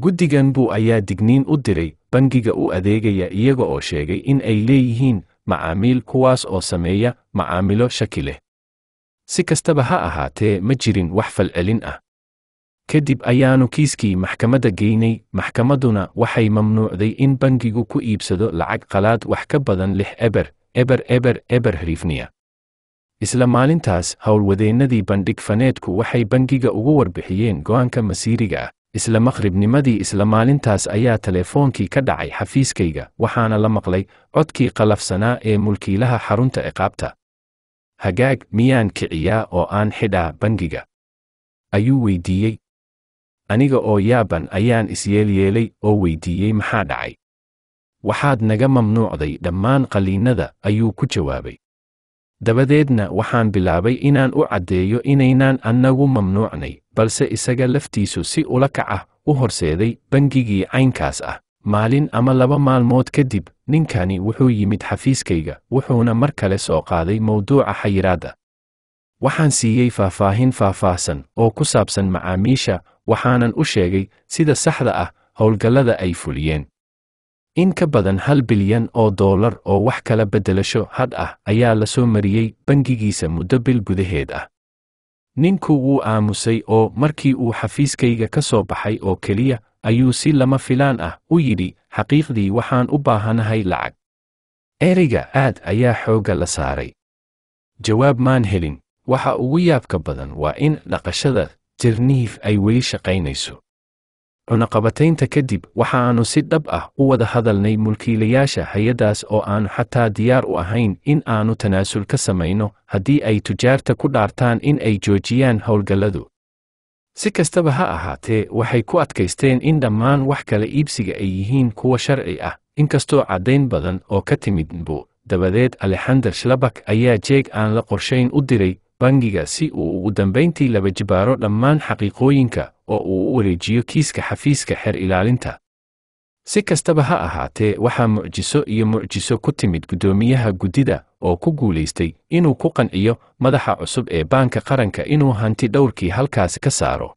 guddigan buu ayaa digniin u diray bangiga u adeegaya iyaga oo sheegay in ay leeyihiin macaamiil kuwaas oo sameeya macaamilo shaki leh si kastaba ha ahaatee ma jirin wax falcelin ah ka dib ayaannu kiiskii maxkamadda geynay maxkamadduna waxay mamnuucday in bangigu ku iibsado lacag qalaad wax ka badan lix eber eber eber eber hrifniya isla maalintaas howlwadeennadii bandhig faneedku waxay bangiga ugu warbixiyeen go'aanka masiiriga ah isla makhribnimadii isla maalintaas ayaa teleefoonkii ka dhacay xafiiskayga waxaana la maqlay codkii qalafsanaa ee mulkiilaha xarunta ciqaabta hagaag miyaan kiciyaa oo aan xidhaa bangiga ayuu weydiiyey aniga oo yaaban ayaan isyeelyeelay oo weydiiyey maxaa dhacay waxaad naga mamnuucday dhammaan qaliinnada ayuu ku jawaabay dabadeedna waxaan bilaabay inaan u caddeeyo inaynaan annagu mamnuucnay balse isaga laftiisu si ula kac ah u horseeday bangigii caynkaas ah maalin ama laba maalmood kadib ninkani wuxuu yimid xafiiskayga wuxuuna mar kale soo qaaday mawduuca xayiraadda waxaan siiyey faahfaahin faahfaahsan oo ku saabsan macaamiisha waxaanan u sheegay sida saxda ah howlgallada ay fuliyeen in ka badan hal bilyan oo dollar oo wax kala beddelasho had ah ayaa la soo mariyey bangigiisa muddo bil gudaheed ah ninku wuu aamusay oo markii uu xafiiskayga ka soo baxay oo keliya ayuu si lama filaan ah u yidhi xaqiiqdii waxaan u baahanahay lacag ereyga aad ayaa xoogga la saaray jawaab maan helin waxa ugu yaabka badan waa in dhaqashada jirniif ay weli shaqaynayso cunaqabataynta kadib waxa aanu si dhab ah u wada hadalnay mulkiilayaasha hay oo aannu xataa diyaar u ahayn in aannu tanaasul ka samayno haddii ay tujaarta ku dhaartaan in ay joojiyaan howlgalladu si kastaba ha ahaatee waxay ku adkaysteen in dhammaan wax kala iibsiga ay yihiin kuwa sharci ah inkastoo caddayn badan oo ka timid nbu dabadeed alexander shlabak ayaa jeeg aan la qorshayn u diray bangiga si uu ugu dambayntii laba jibaaro dhammaan xaqiiqooyinka oo uu u wareejiyo kiiska xafiiska xer ilaalinta si kastaba ha ahaatee waxaa mucjiso iyo mucjiso ku timid guddoomiyaha guddida oo ku guulaystay inuu ku qanciyo madaxa cusub ee baanka qaranka inuu hanti dhowrkii halkaasi ka saaro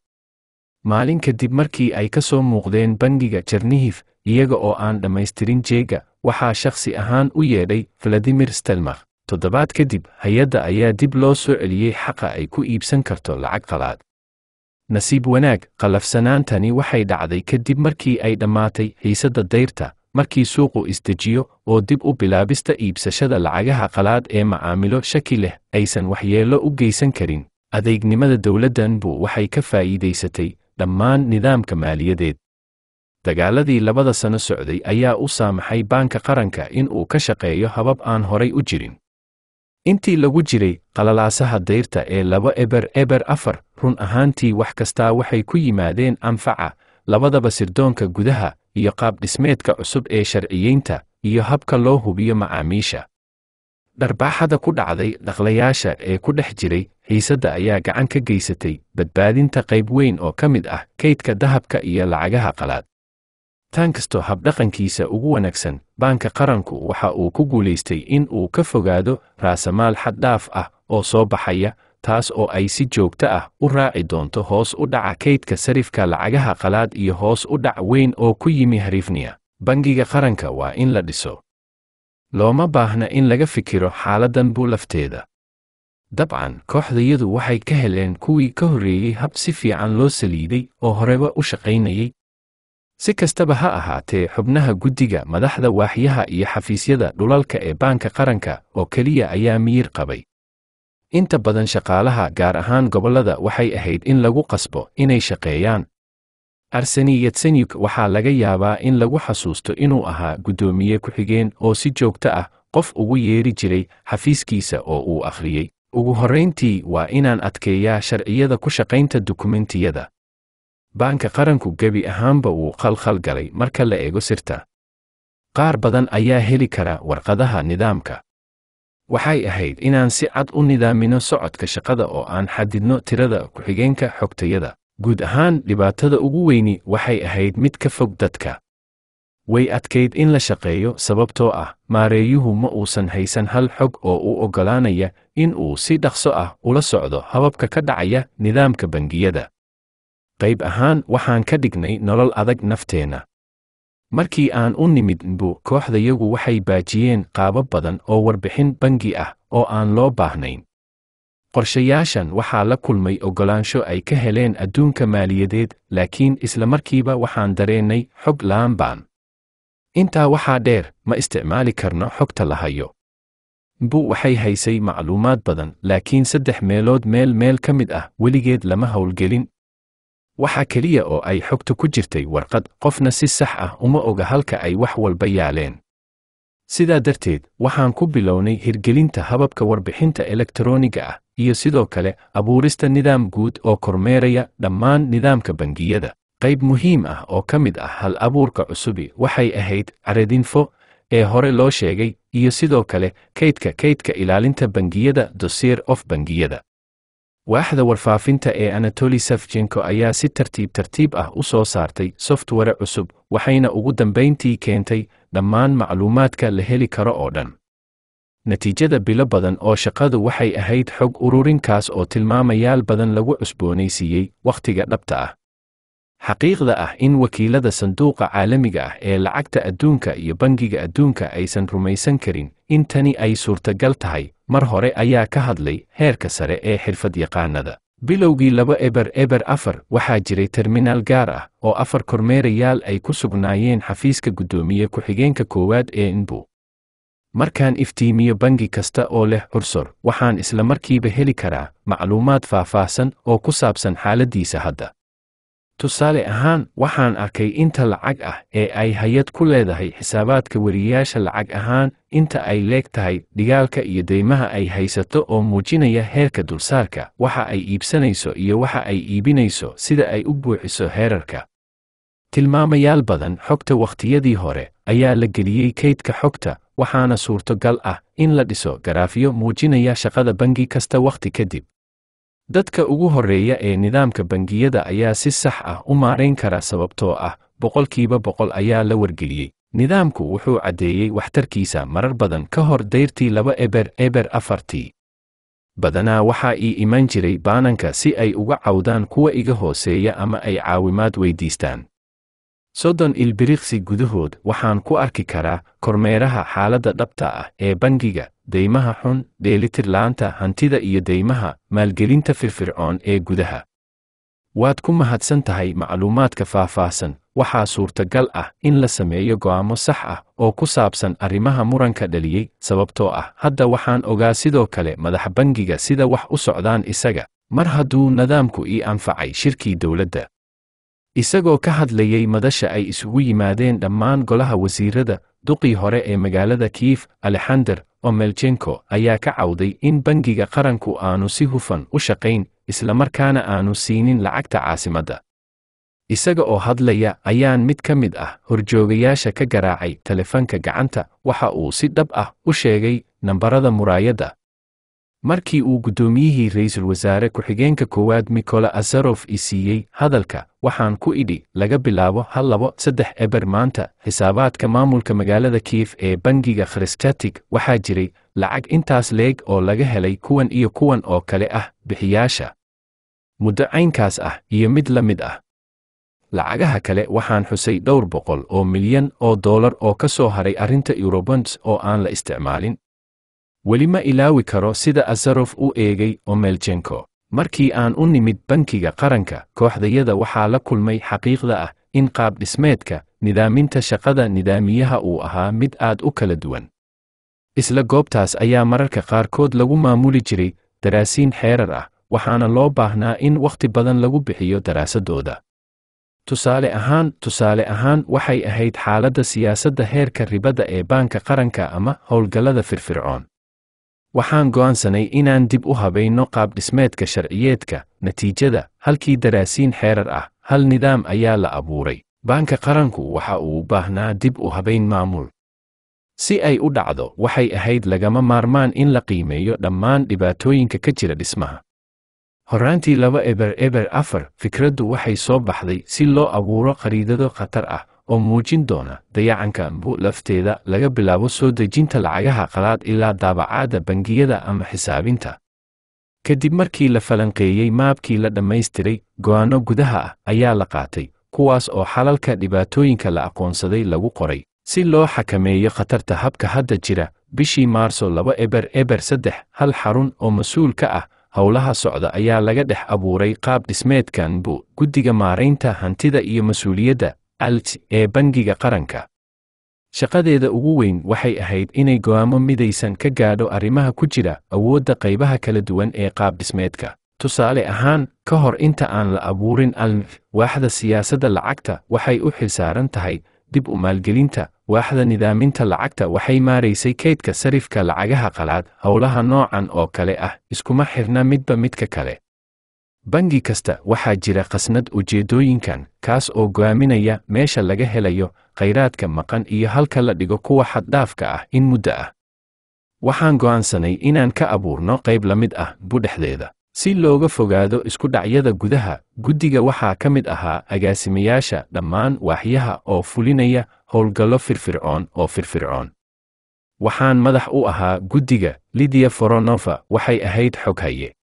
maalin kadib markii ay ka soo muuqdeen bangiga jernihif iyaga oo aan dhammaystirin jeega waxaa shakhsi ahaan u yeedhay valadimir stelmar toddobaad kadib hay-adda ayaa dib loo soo celiyey xaqa ay ku iibsan karto lacag qalaad nasiib wanaag qallafsanaantani waxay dhacday kadib markii ay dhammaatay xiisadda dayrta markii suuqu isdejiyo oo dib u bilaabista iibsashada lacagaha qalaad ee macaamilo shaki leh aysan waxyeello u geysan karin adeegnimada dowladdanbu waxay ka faa'iidaysatay dhammaan nidaamka maaliyadeed dagaaladii labada sano socday ayaa u saamaxay baanka qaranka in uu ka shaqeeyo habab aan horay u jirin intii lagu jiray qalalaasaha dayrta ee laba eber eber afar run ahaantii wax kastaa waxay ku yimaadeen anfaca labadaba sirdoonka gudaha iyo qaab dhismeedka cusub ee sharciyeynta iyo habka loo hubiyo macaamiisha dharbaaxada ku dhacday dhaqlayaasha ee ku dhex jiray xiisadda ayaa gacan ka geysatay badbaadinta qayb weyn oo ka mid ah kaydka dahabka iyo lacagaha qalaad tan hab dhaqankiisa ugu wanaagsan baanka qaranku waxa uu ku guulaystay in uu ka fogaado raasamaal xaddhaaf ah oo soo baxaya taas oo ay si joogto ah u raaci doonto hoos u dhaca kaydka sarifka lacagaha qalaad iyo hoos u dhac weyn oo ku yimi hariifniya bangiga qaranka waa in la dhiso looma baahna in laga fikiro xaaladan buu lafteeda dabcan kooxdayadu waxay ka heleen kuwii ka horreeyey hab si fiican loo saliiday oo horeba u shaqaynayay si kastaba ha ahaatee xubnaha guddiga madaxda waaxyaha iyo xafiisyada dhulalka ee baanka qaranka oo keliya ayaa miyir qabay inta badan shaqaalaha gaar ahaan gobollada waxay ahayd in lagu qasbo inay shaqeeyaan arseni yetsenyuk waxaa laga yaabaa in lagu xasuusto inuu ahaa guddoomiye ku-xigeen oo si joogto ah qof ugu yeeri jiray xafiiskiisa oo uu akhriyey ugu horrayntii waa inaan adkeeyaa sharciyada ku shaqaynta dukumentiyada baanka qaranku gebi ahaanba wuu khalkhal galay marka la eego sirta qaar badan ayaa heli kara warqadaha nidaamka waxay ahayd inaan si cad u nidaamino socodka shaqada oo aan xadidno tirada ku-xigeenka xogtayada guud ahaan dhibaatada ugu weyni waxay ahayd mid ka fog dadka way adkayd in la shaqeeyo sababtoo ah maareeyuhu ma uusan haysan hal xog oo u oggolaanaya in uu si dhaqso ah ula socdo hababka ka dhacaya nidaamka bangiyada qayb ahaan waxaan ka dhignay nolol adag nafteenna markii aan u nimidbu kooxdayagu waxay baajiyeen qaabab badan oo warbixin bangi ah oo aan loo baahnayn qorshayaashan waxaa la kulmay oggolaansho ay ka heleen adduunka maaliyadeed laakiin isla markiiba waxaan dareennay xog la'aan baan intaa waxaa dheer ma isticmaali karno xogta la hayo bu waxay haysay macluumaad badan laakiin saddex meelood meel meel ka mid ah weligeed lama howlgelin waxa keliya oo ay xogtu ku jirtay warqad qofna si sax ah uma oga halka ay wax walba yaaleen sidaa darteed waxaan ku bilownay hirgelinta hababka warbixinta elektarooniga ah iyo sidoo kale abuurista nidaam guud oo kormeeraya dhammaan nidaamka bangiyada qayb muhiim ah oo ka mid ah hal abuurka cusubi waxay ahayd caradinfo ee hore loo sheegay iyo sidoo kale kaydka kaydka ilaalinta bangiyada dosier of bangiyada waaxda warfaafinta ee anatoli safjenko ayaa si tartiib tartiib ah u soo saartay software cusub waxayna ugu dambayntii keentay dhammaan macluumaadka la heli karo oo dhan natiijada bilo badan oo shaqadu waxay ahayd xog ururinkaas oo tilmaamayaal badan lagu cusboonaysiiyey wakhtiga dhabta ah xaqiiqda ah in wakiilada sanduuqa caalamiga ah ee lacagta adduunka iyo bangiga adduunka aysan rumaysan karin in tani ay suurtagal tahay mar hore ayaa ka hadlay heerka sare ee xirfad yaqaanada bilowgii laba eber eber afar waxaa jiray terminaal gaar ah oo afar kormeerayaal ay ku sugnaayeen xafiiska guddoomiye ku-xigeenka koowaad ee inbu markaan iftiimiyo bangi kasta oo leh cursor waxaan isla markiiba heli karaa macluumaad faahfaahsan oo ku saabsan xaaladdiisa hadda tusaale ahaan waxaan arkay inta lacag ah ee ay hay-ad ku leedahay xisaabaadka weriyayaasha lacag ahaan inta ay leeg tahay dhigaalka iyo deymaha ay haysato oo muujinaya heerka dulsaarka waxa ay iibsanayso iyo waxa ay iibinayso sida ay u buuxiso heerarka tilmaamayaal badan xogta wakhtiyadii hore ayaa la geliyey kaydka xogta waxaana suurtogal ah in la dhiso garaafyo muujinaya shaqada bangi kasta wakhti ka dib dadka ugu horreeya ee nidaamka bangiyada ayaa si sax ah u maarayn kara sababtoo ah boqolkiiba boqol ayaa la wargeliyey nidaamku wuxuu caddeeyey waxtarkiisa marar badan ka hor dayrtii laba eber eber afartii badanaa waxaa ii iman jiray baananka si ay uga cawdaan kuwa iga hooseeya ama ay caawimaad weydiistaan soddon ilbiriqsi gudahood waxaan ku arki karaa kormeeraha xaaladda dhabta ah ee bangiga deymaha xun dheelitirlaanta hantida iyo deymaha maalgelinta firfircoon ee gudaha waad ku mahadsan tahay macluumaadka faahfaahsan waxaa suurtagal ah in la sameeyo go'aamo sax ah oo ku saabsan arrimaha muranka dhaliyey sababtoo ah hadda waxaan ogaa sidoo kale madax bangiga sida wax u socdaan isaga mar hadduu nadaamku ii anfacay shirkii dowladda isagoo ka hadlayay madasha ay isugu yimaadeen dhammaan golaha wasiirada duqii hore ee magaalada kiif alexander omeljenko ayaa ka cawday in bangiga qaranku aanu si hufan u shaqayn islamarkaana aanu siinin lacagta caasimadda isaga oo hadlaya ayaan mid ka mid ah horjoogayaasha ka garaacay telefoonka gacanta waxa uu si dhab ah u sheegay nambarada muraayadda markii uu guddoomiyihii ra'iisul wasaare ku-xigeenka koowaad mikola asarof i siiyey hadalka waxaan ku idhi laga bilaabo hal labo saddex eber maanta xisaabaadka maamulka magaalada kiif ee bangiga khristatig waxaa jiray lacag intaas leeg oo laga helay kuwan iyo kuwan oo kale ah bixiyaasha muddocaynkaas ah iyo mid la mid ah lacagaha kale waxaan xusay dhowr boqol oo milyan oo dollar oo ka soo haray arrinta eurobonds oo aan la isticmaalin weli ma ilaawi karo sida asarof u eegay omeljenko markii aan u nimid bankiga qaranka kooxdayada waxaa la kulmay xaqiiqda ah in qaab dhismeedka nidaaminta shaqada nidaamiyaha uu ahaa mid aad u kala duwan isla goobtaas ayaa mararka qaarkood lagu maamuli jiray daraasiin xeerar ah waxaana loo baahnaa in wakhti badan lagu bixiyo daraasadooda tusaale ahaan tusaale ahaan waxay ahayd xaaladda siyaasadda heerka ribadda ee baanka qaranka ama howlgallada firfircoon waxaan go'aansanay inaan dib u habayno dhismeedka sharciyeedka natiijada halkii daraasiin xeerar ah hal nidaam ayaa la abuuray baanka qaranku waxa uu u baahnaa dib u habayn maamul si ay u dhacdo waxay ahayd lagama maarmaan in la qiimeeyo dhammaan dhibaatooyinka ka jira dhismaha horaantii laba eber eber afar fikraddu waxay soo baxday si loo abuuro khariidado khatar ah oo muujin doona dayacanka mbu lafteeda laga bilaabo soo dejinta lacagaha qalaad ilaa daabacaadda bangiyada ama xisaabinta ka dib markii la falanqeeyey maabkii la dhammaystiray go'aanno gudaha ah ayaa la qaatay kuwaas oo xalalka dhibaatooyinka la aqoonsaday lagu qoray si loo xakameeyo khatarta habka hadda jira bishii maarso laba eber eber saddex hal xarun oo mas-uul ka ah howlaha socda ayaa laga dhex abuuray qaab dhismeedkan bu guddiga maaraynta hantida iyo mas-uuliyadda alt ee bangiga qaranka shaqadeeda ugu weyn waxay ahayd inay go'aamo midaysan ka gaadho arrimaha ku jira awoodda qaybaha kala duwan ee qaab dhismeedka tusaale ahaan ka hor inta aan la abuurin alnf waaxda siyaasadda lacagta waxay u xilsaaran tahay dib u maalgelinta waaxda nidaaminta lacagta waxay maaraysay kaydka sarifka lacagaha qalaad howlaha noocan oo kale ah iskuma xirna midba midka kale bangi kasta waxaa jira khasnad ujeeddooyinkan kaas oo go'aaminaya meesha laga helayo khayraadka maqan iyo halka la dhigo kuwa xaddhaafka ah in muddo ah waxaan go'aansanay inaan ka abuurno qayb la mid ah budhexdeeda si looga fogaado isku dhacyada gudaha guddiga waxaa ka mid ahaa agaasimayaasha dhammaan waaxyaha oo fulinaya howlgallo firfircoon oo firfircoon waxaan madax u ahaa guddiga lidiya foronofa waxay ahayd xog haye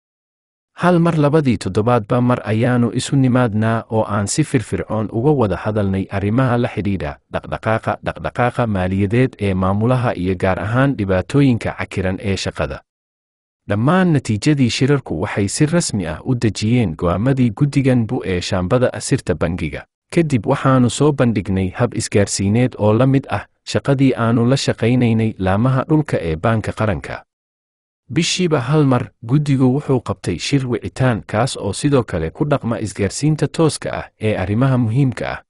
hal mar labadii toddobaadba mar ayaannu isu nimaadnaa oo aan si firfircoon uga wada hadalnay arrimaha la xidhiidha dhaqdhaqaaqa dhaqdhaqaaqa maaliyadeed ee maamulaha iyo gaar ahaan dhibaatooyinka cakiran ee shaqada dhammaan natiijadii shirarku waxay si rasmi ah u dejiyeen go'aamadii guddigan bu ee shaambada asirta bangiga kadib waxaannu soo bandhignay hab isgaarsiineed oo la mid ah shaqadii aannu la shaqaynaynay laamaha dhulka ee baanka qaranka bishiiba hal mar guddigu wuxuu qabtay shir wicitaan kaas oo sidoo kale ku dhaqma isgaarsiinta tooska ah ee arrimaha muhiimka ah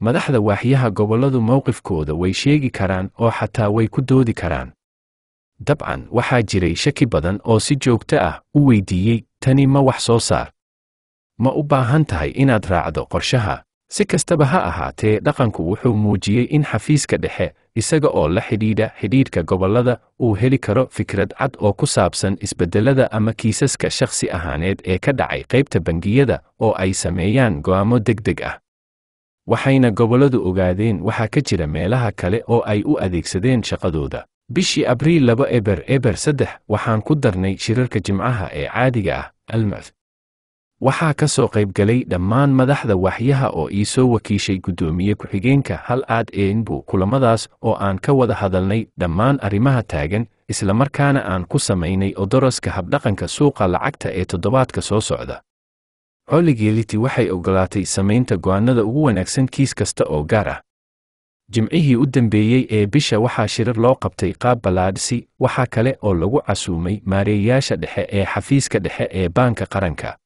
madaxda waaxyaha gobolladu mowqifkooda way sheegi karaan oo xataa way ku doodi karaan dabcan waxaa jiray shaki badan oo si joogto ah u weydiiyey tani ma wax soo saar ma u baahan tahay inaad raacdo qorshaha si kastaba ha ahaatee dhaqanku wuxuu muujiyey in xafiiska dhexe isaga oo la xidhiidha xidhiidhka gobollada uu heli karo fikrad cad oo ku saabsan isbeddellada ama kiisaska shakhsi ahaaneed ee ka dhacay qaybta bangiyada oo ay sameeyaan go'aamo deg deg ah waxayna gobolladu ogaadeen waxaa ka jira meelaha kale oo ay u adeegsadeen shaqadooda bishii abriil laba eber eber saddex waxaan ku darnay shirarka jimcaha ee caadiga ah almaf waxaa ka soo qaybgalay dhammaan madaxda waaxyaha oo ii soo wakiishay guddoomiye ku-xigeenka hal aad eenbu kulammadaas oo aan ka wada hadalnay dhammaan arrimaha taagan isla markaana aan ku samaynay odoroska habdhaqanka suuqa lacagta ee toddobaadka soo socda coligeeliti waxay ogolaatay samaynta go'aannada ugu wanaagsan kiis kasta oo gaar ah jimcihii u dambeeyey ee bisha waxaa shirar loo qabtay qaab balaadhsi waxaa kale oo lagu casuumay maareeyayaasha dhexe ee xafiiska dhexe ee baanka qaranka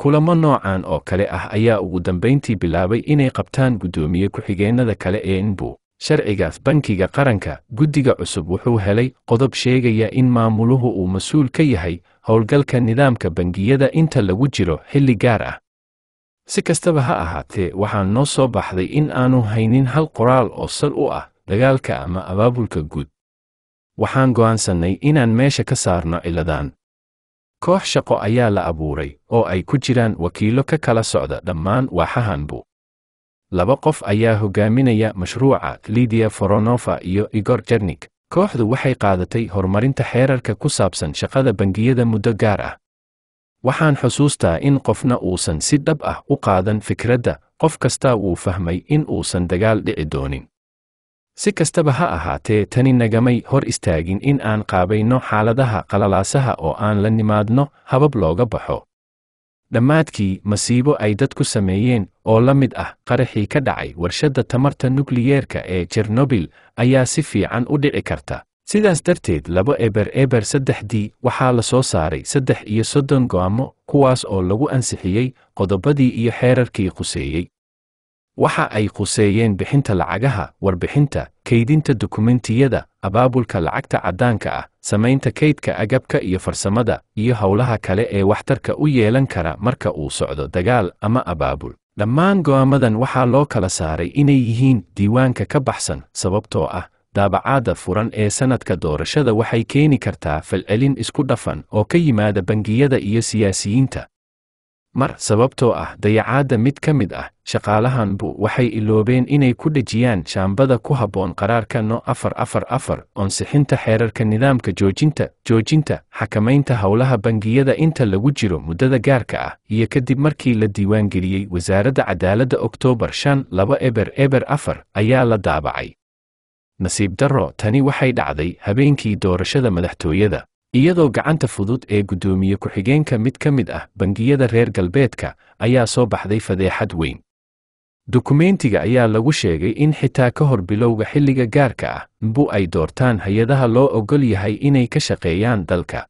kulamo noocan oo kale ah ayaa ugu dambayntii bilaabay inay qabtaan guddoomiye ku-xigeennada kale ee inbu sharcigaas bankiga qaranka guddiga cusub wuxuu helay qodob sheegaya in maamuluhu uu mas-uul ka yahay howlgalka nidaamka bangiyada inta lagu jiro xilli gaar ah si kastaba ha ahaatee waxaan noo soo baxday in aanu haynin hal qoraal oo sal u ah dagaalka ama abaabulka guud waxaan go'aansannay inaan meesha ka saarno ciladan koox shaqo ayaa la abuuray oo ay ku jiraan wakiillo ka kala socda dhammaan waaxahanbu laba qof ayaa hogaaminaya mashruuca lidiya foronofa iyo igor jernik kooxdu waxay qaadatay horumarinta xeerarka ku saabsan shaqada bangiyada muddo gaar ah waxaan xusuustaa in qofna uusan si dhab ah u qaadan fikradda qof kastaa wuu fahmay in uusan dagaal dhici doonin si kastaba ha ahaatee tani nagamay hor istaagin in aan qaabayno xaaladaha qalalaasaha oo aan la nimaadno habab looga baxo dhammaadkii masiibo ay dadku sameeyeen oo la mid ah qaraxii ka dhacay warshadda tamarta nukliyeerka ee jernobil ayaa si fiican u dhici karta sidaas darteed laba eber eber saddexdii waxaa la soo saaray saddex iyo soddon go'aamo kuwaas oo lagu ansixiyey qodobadii iyo xeerarkii quseeyey waxa ay quseeyeen bixinta lacagaha warbixinta kaydinta dukumentiyada abaabulka lacagta caddaanka ah samaynta kaydka agabka iyo farsamada iyo howlaha kale ee waxtarka u yeelan kara marka uu socdo dagaal ama abaabul dhammaan go'aamadan waxaa loo kala saaray inay yihiin diiwaanka ka baxsan sababtoo ah daabacaadda furan ee sannadka doorashada waxay keeni kartaa falcelin isku dhafan oo ka yimaada bangiyada iyo siyaasiyiinta mar sababtoo ah dayacaadda mid ka mid ah shaqaalahanbu waxay iloobeen inay ku dhejiyaan shaambada ku habboon qaraarka no afar afar afar oonsixinta xeerarka nidaamka joojinta joojinta xakamaynta howlaha bangiyada inta lagu jiro muddada gaarka ah iyo kadib markii la diiwaangeliyey wasaaradda cadaaladda oktoobar shan laba eber eber afar ayaa la daabacay nasiib darro tani waxay dhacday habeenkii doorashada madaxtooyada iyadoo gacanta fudud ee guddoomiye ku-xigeenka mid ka mid ah bangiyada reer galbeedka ayaa soo baxday fadeexad weyn dukumeentiga ayaa lagu sheegay in xitaa ka hor bilowga xilliga gaarka ah bu ay doortaan hay-adaha loo ogol yahay inay ka shaqeeyaan dalka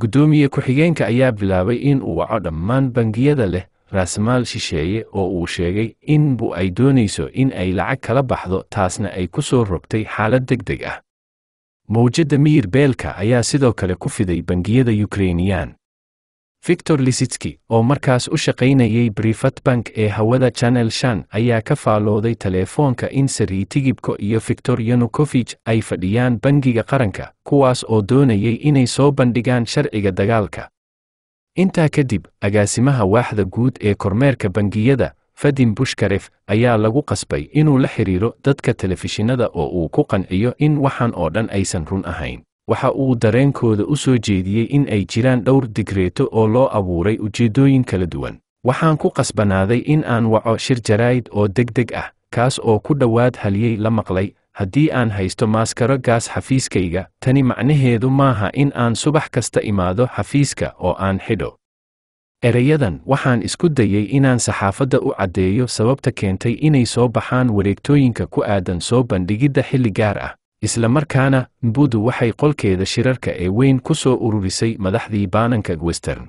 guddoomiye ku-xigeenka ayaa bilaabay in uu waco dhammaan bangiyada leh raasmaal shisheeye oo uu sheegay in bu ay doonayso in ay lacag kala baxdo taasna ay ku soo rogtay xaalad deg deg ah mawjadda miyir beelka ayaa sidoo kale ku fiday bangiyada yukrainiyaan victor lisitski oo markaas u shaqaynayay brifat bank ee hawada channel shan ayaa ka faalooday teleefoonka in sarii tigibko iyo victor yanukofij ay fadhiyaan bangiga qaranka kuwaas oo doonayay inay soo bandhigaan sharciga dagaalka intaa kadib agaasimaha waaxda guud ee kormeerka bangiyada fadin bushkaref ayaa lagu qasbay inuu la xidhiiro dadka telefishinada oo uu ku qanciyo in waxan oo dhan aysan run ahayn waxa uu dareenkooda u soo jeediyey in ay jiraan dhowr digreeto oo loo abuuray ujeeddooyin kala duwan waxaan ku qasbanaaday in aan waco shir jaraa'id oo deg deg ah kaas oo ku dhowaad haliyey la maqlay haddii aan haysto maaskaro gaas xafiiskayga tani macnaheedu maaha in aan subax kasta imaado xafiiska oo aan xidho ereyadan waxaan isku dayay inaan saxaafadda u caddeeyo sababta keentay inay soo baxaan wareegtooyinka ku aadan soo bandhigidda xilli gaar ah isla markaana mbudu waxay qolkeeda shirarka ee weyn ku soo ururisay madaxdii baananka western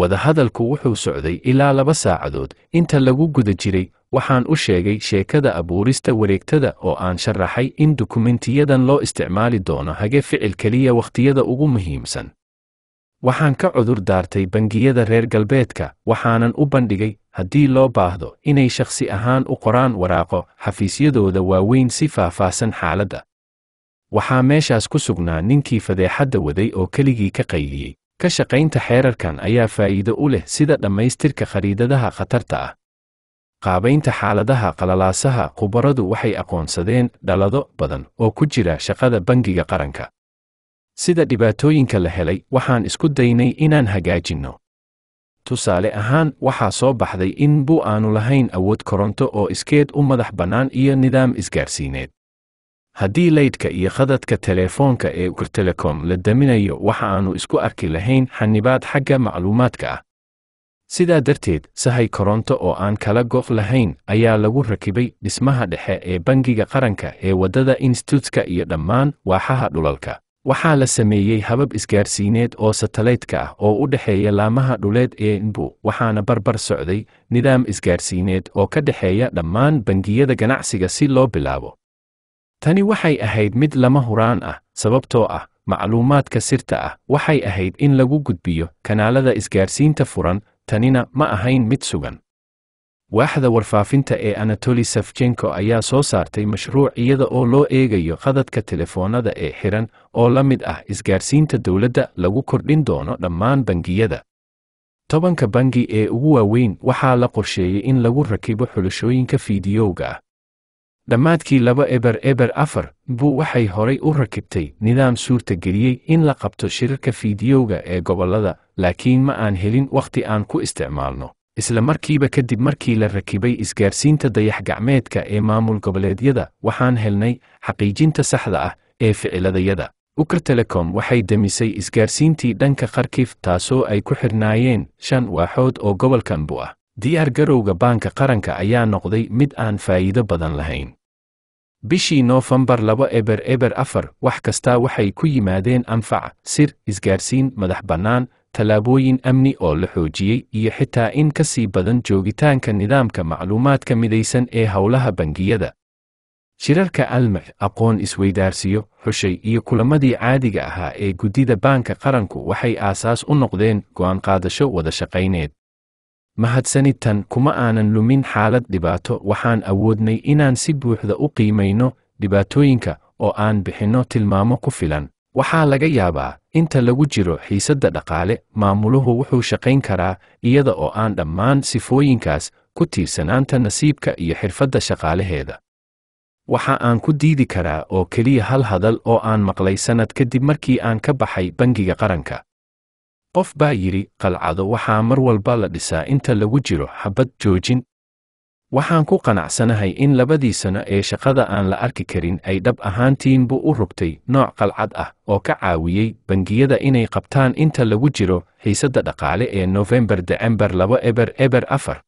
wadahadalku wuxuu socday ilaa laba saacadood inta lagu guda jiray waxaan u sheegay sheekada abuurista wareegtada oo aan sharaxay in dukumentiyadan loo isticmaali doono hage ficil keliya wakhtiyada ugu muhiimsan waxaan ka cudur daartay bangiyada reer galbeedka waxaanan u bandhigay haddii loo baahdo inay shakhsi ahaan u qoraan waraaqo xafiisyadooda waaweyn si faahfaahsan xaaladda waxaa meeshaas ku sugnaa ninkii fadeexadda waday oo keligii ka qayliyey ka shaqaynta xeerarkan ayaa faa'iido u leh sida dhammaystirka khariidadaha khatarta ah qaabaynta xaaladaha qalalaasaha khubaradu waxay aqoonsadeen dhalado badan oo ku jira shaqada bangiga qaranka sida dhibaatooyinka la helay waxaan isku daynay inaan hagaajinno tusaale ahaan waxaa soo baxday in bu aanu lahayn awood koronto oo iskeed u madax bannaan iyo nidaam isgaarsiineed haddii laydhka iyo khadadka teleefoonka ee ukrtelecom la deminayo waxa aanu isku arki lahayn xanibaad xagga macluumaadka ah sidaa darteed sahay koronto oo aan kala gof lahayn ayaa lagu rakibay dhismaha dhexe ee bangiga qaranka ee waddada instituutka iyo dhammaan waaxaha dhulalka waxaa la sameeyey habab isgaarsiineed oo satellaytka ah oo u dhexeeya laamaha dhuleed ee nbu waxaana barbar socday nidaam isgaarsiineed oo ka dhexeeya dhammaan bangiyada ganacsiga si loo bilaabo tani waxay ahayd mid lama huraan ah sababtoo ah macluumaadka sirta ah waxay ahayd in lagu gudbiyo kanaalada isgaarsiinta furan tanina ma ahayn mid sugan waaxda warfaafinta ee anatoli safjenko ayaa soo saartay mashruuc iyada oo loo eegayo khadadka telefoonada ee xiran oo la mid ah isgaarsiinta dowladda lagu kordhin doono dhammaan bangiyada tobanka bangi ee ugu waaweyn waxaa la qorsheeyey in lagu rakibo xulashooyinka fiidiyowga ah dhammaadkii laba eber eber afar bu waxay horay u rakibtay nidaam suurtageliyey in la qabto shirarka fiidiyowga ee gobollada laakiin ma aan helin wakhti aan ku isticmaalno isla markiiba kadib markii la rakibay isgaarsiinta dayax-gacmeedka ee maamul goboleedyada waxaan helnay xaqiijinta saxda ah ee ficiladayada ukr telecom waxay demisay isgaarsiintii dhanka kharkif taasoo ay ku xirnaayeen shan waaxood oo gobolkan bu ah diyaar garowga baanka qaranka ayaa noqday mid aan faa'iido badan lahayn bishii noofembar laba eber eber afar wax kastaa waxay ku yimaadeen anfac sir isgaarsiin madax bannaan tallaabooyin amni oo la xoojiyey iyo xitaa in ka sii badan joogitaanka nidaamka macluumaadka midaysan ee howlaha bangiyada shirarka almac aqoon isweydaarsiyo xushay iyo kulammadii caadiga ahaa ee guddida baanka qaranku waxay aasaas u noqdeen go'aan qaadasho wada shaqayneed mahadsanitan kuma aanan lumin xaalad dhibaato waxaan awoodnay inaan si buuxda u qiimayno dhibaatooyinka oo aan bixinno tilmaamo ku filan waxaa laga yaabaa inta lagu jiro xiisadda dhaqaale maamuluhu wuxuu shaqayn karaa iyada oo aan dhammaan sifooyinkaas ku tiirsanaanta nasiibka iyo xirfadda shaqaalaheeda waxa aan ku diidi karaa oo keliya hal hadal oo aan maqlay sannad kadib markii aan ka baxay bangiga qaranka qof baa yidhi qalcado waxaa mar walba la dhisaa inta lagu jiro xabad joojin waxaan ku qanacsanahay in labadii sano ee shaqada aan la arki karin ay dhab ahaantiinbu u rogtay nooc qalcad ah oo ka caawiyey bangiyada inay qabtaan inta lagu jiro xiisadda dhaqaale ee nofembar decembar laba eber eber afar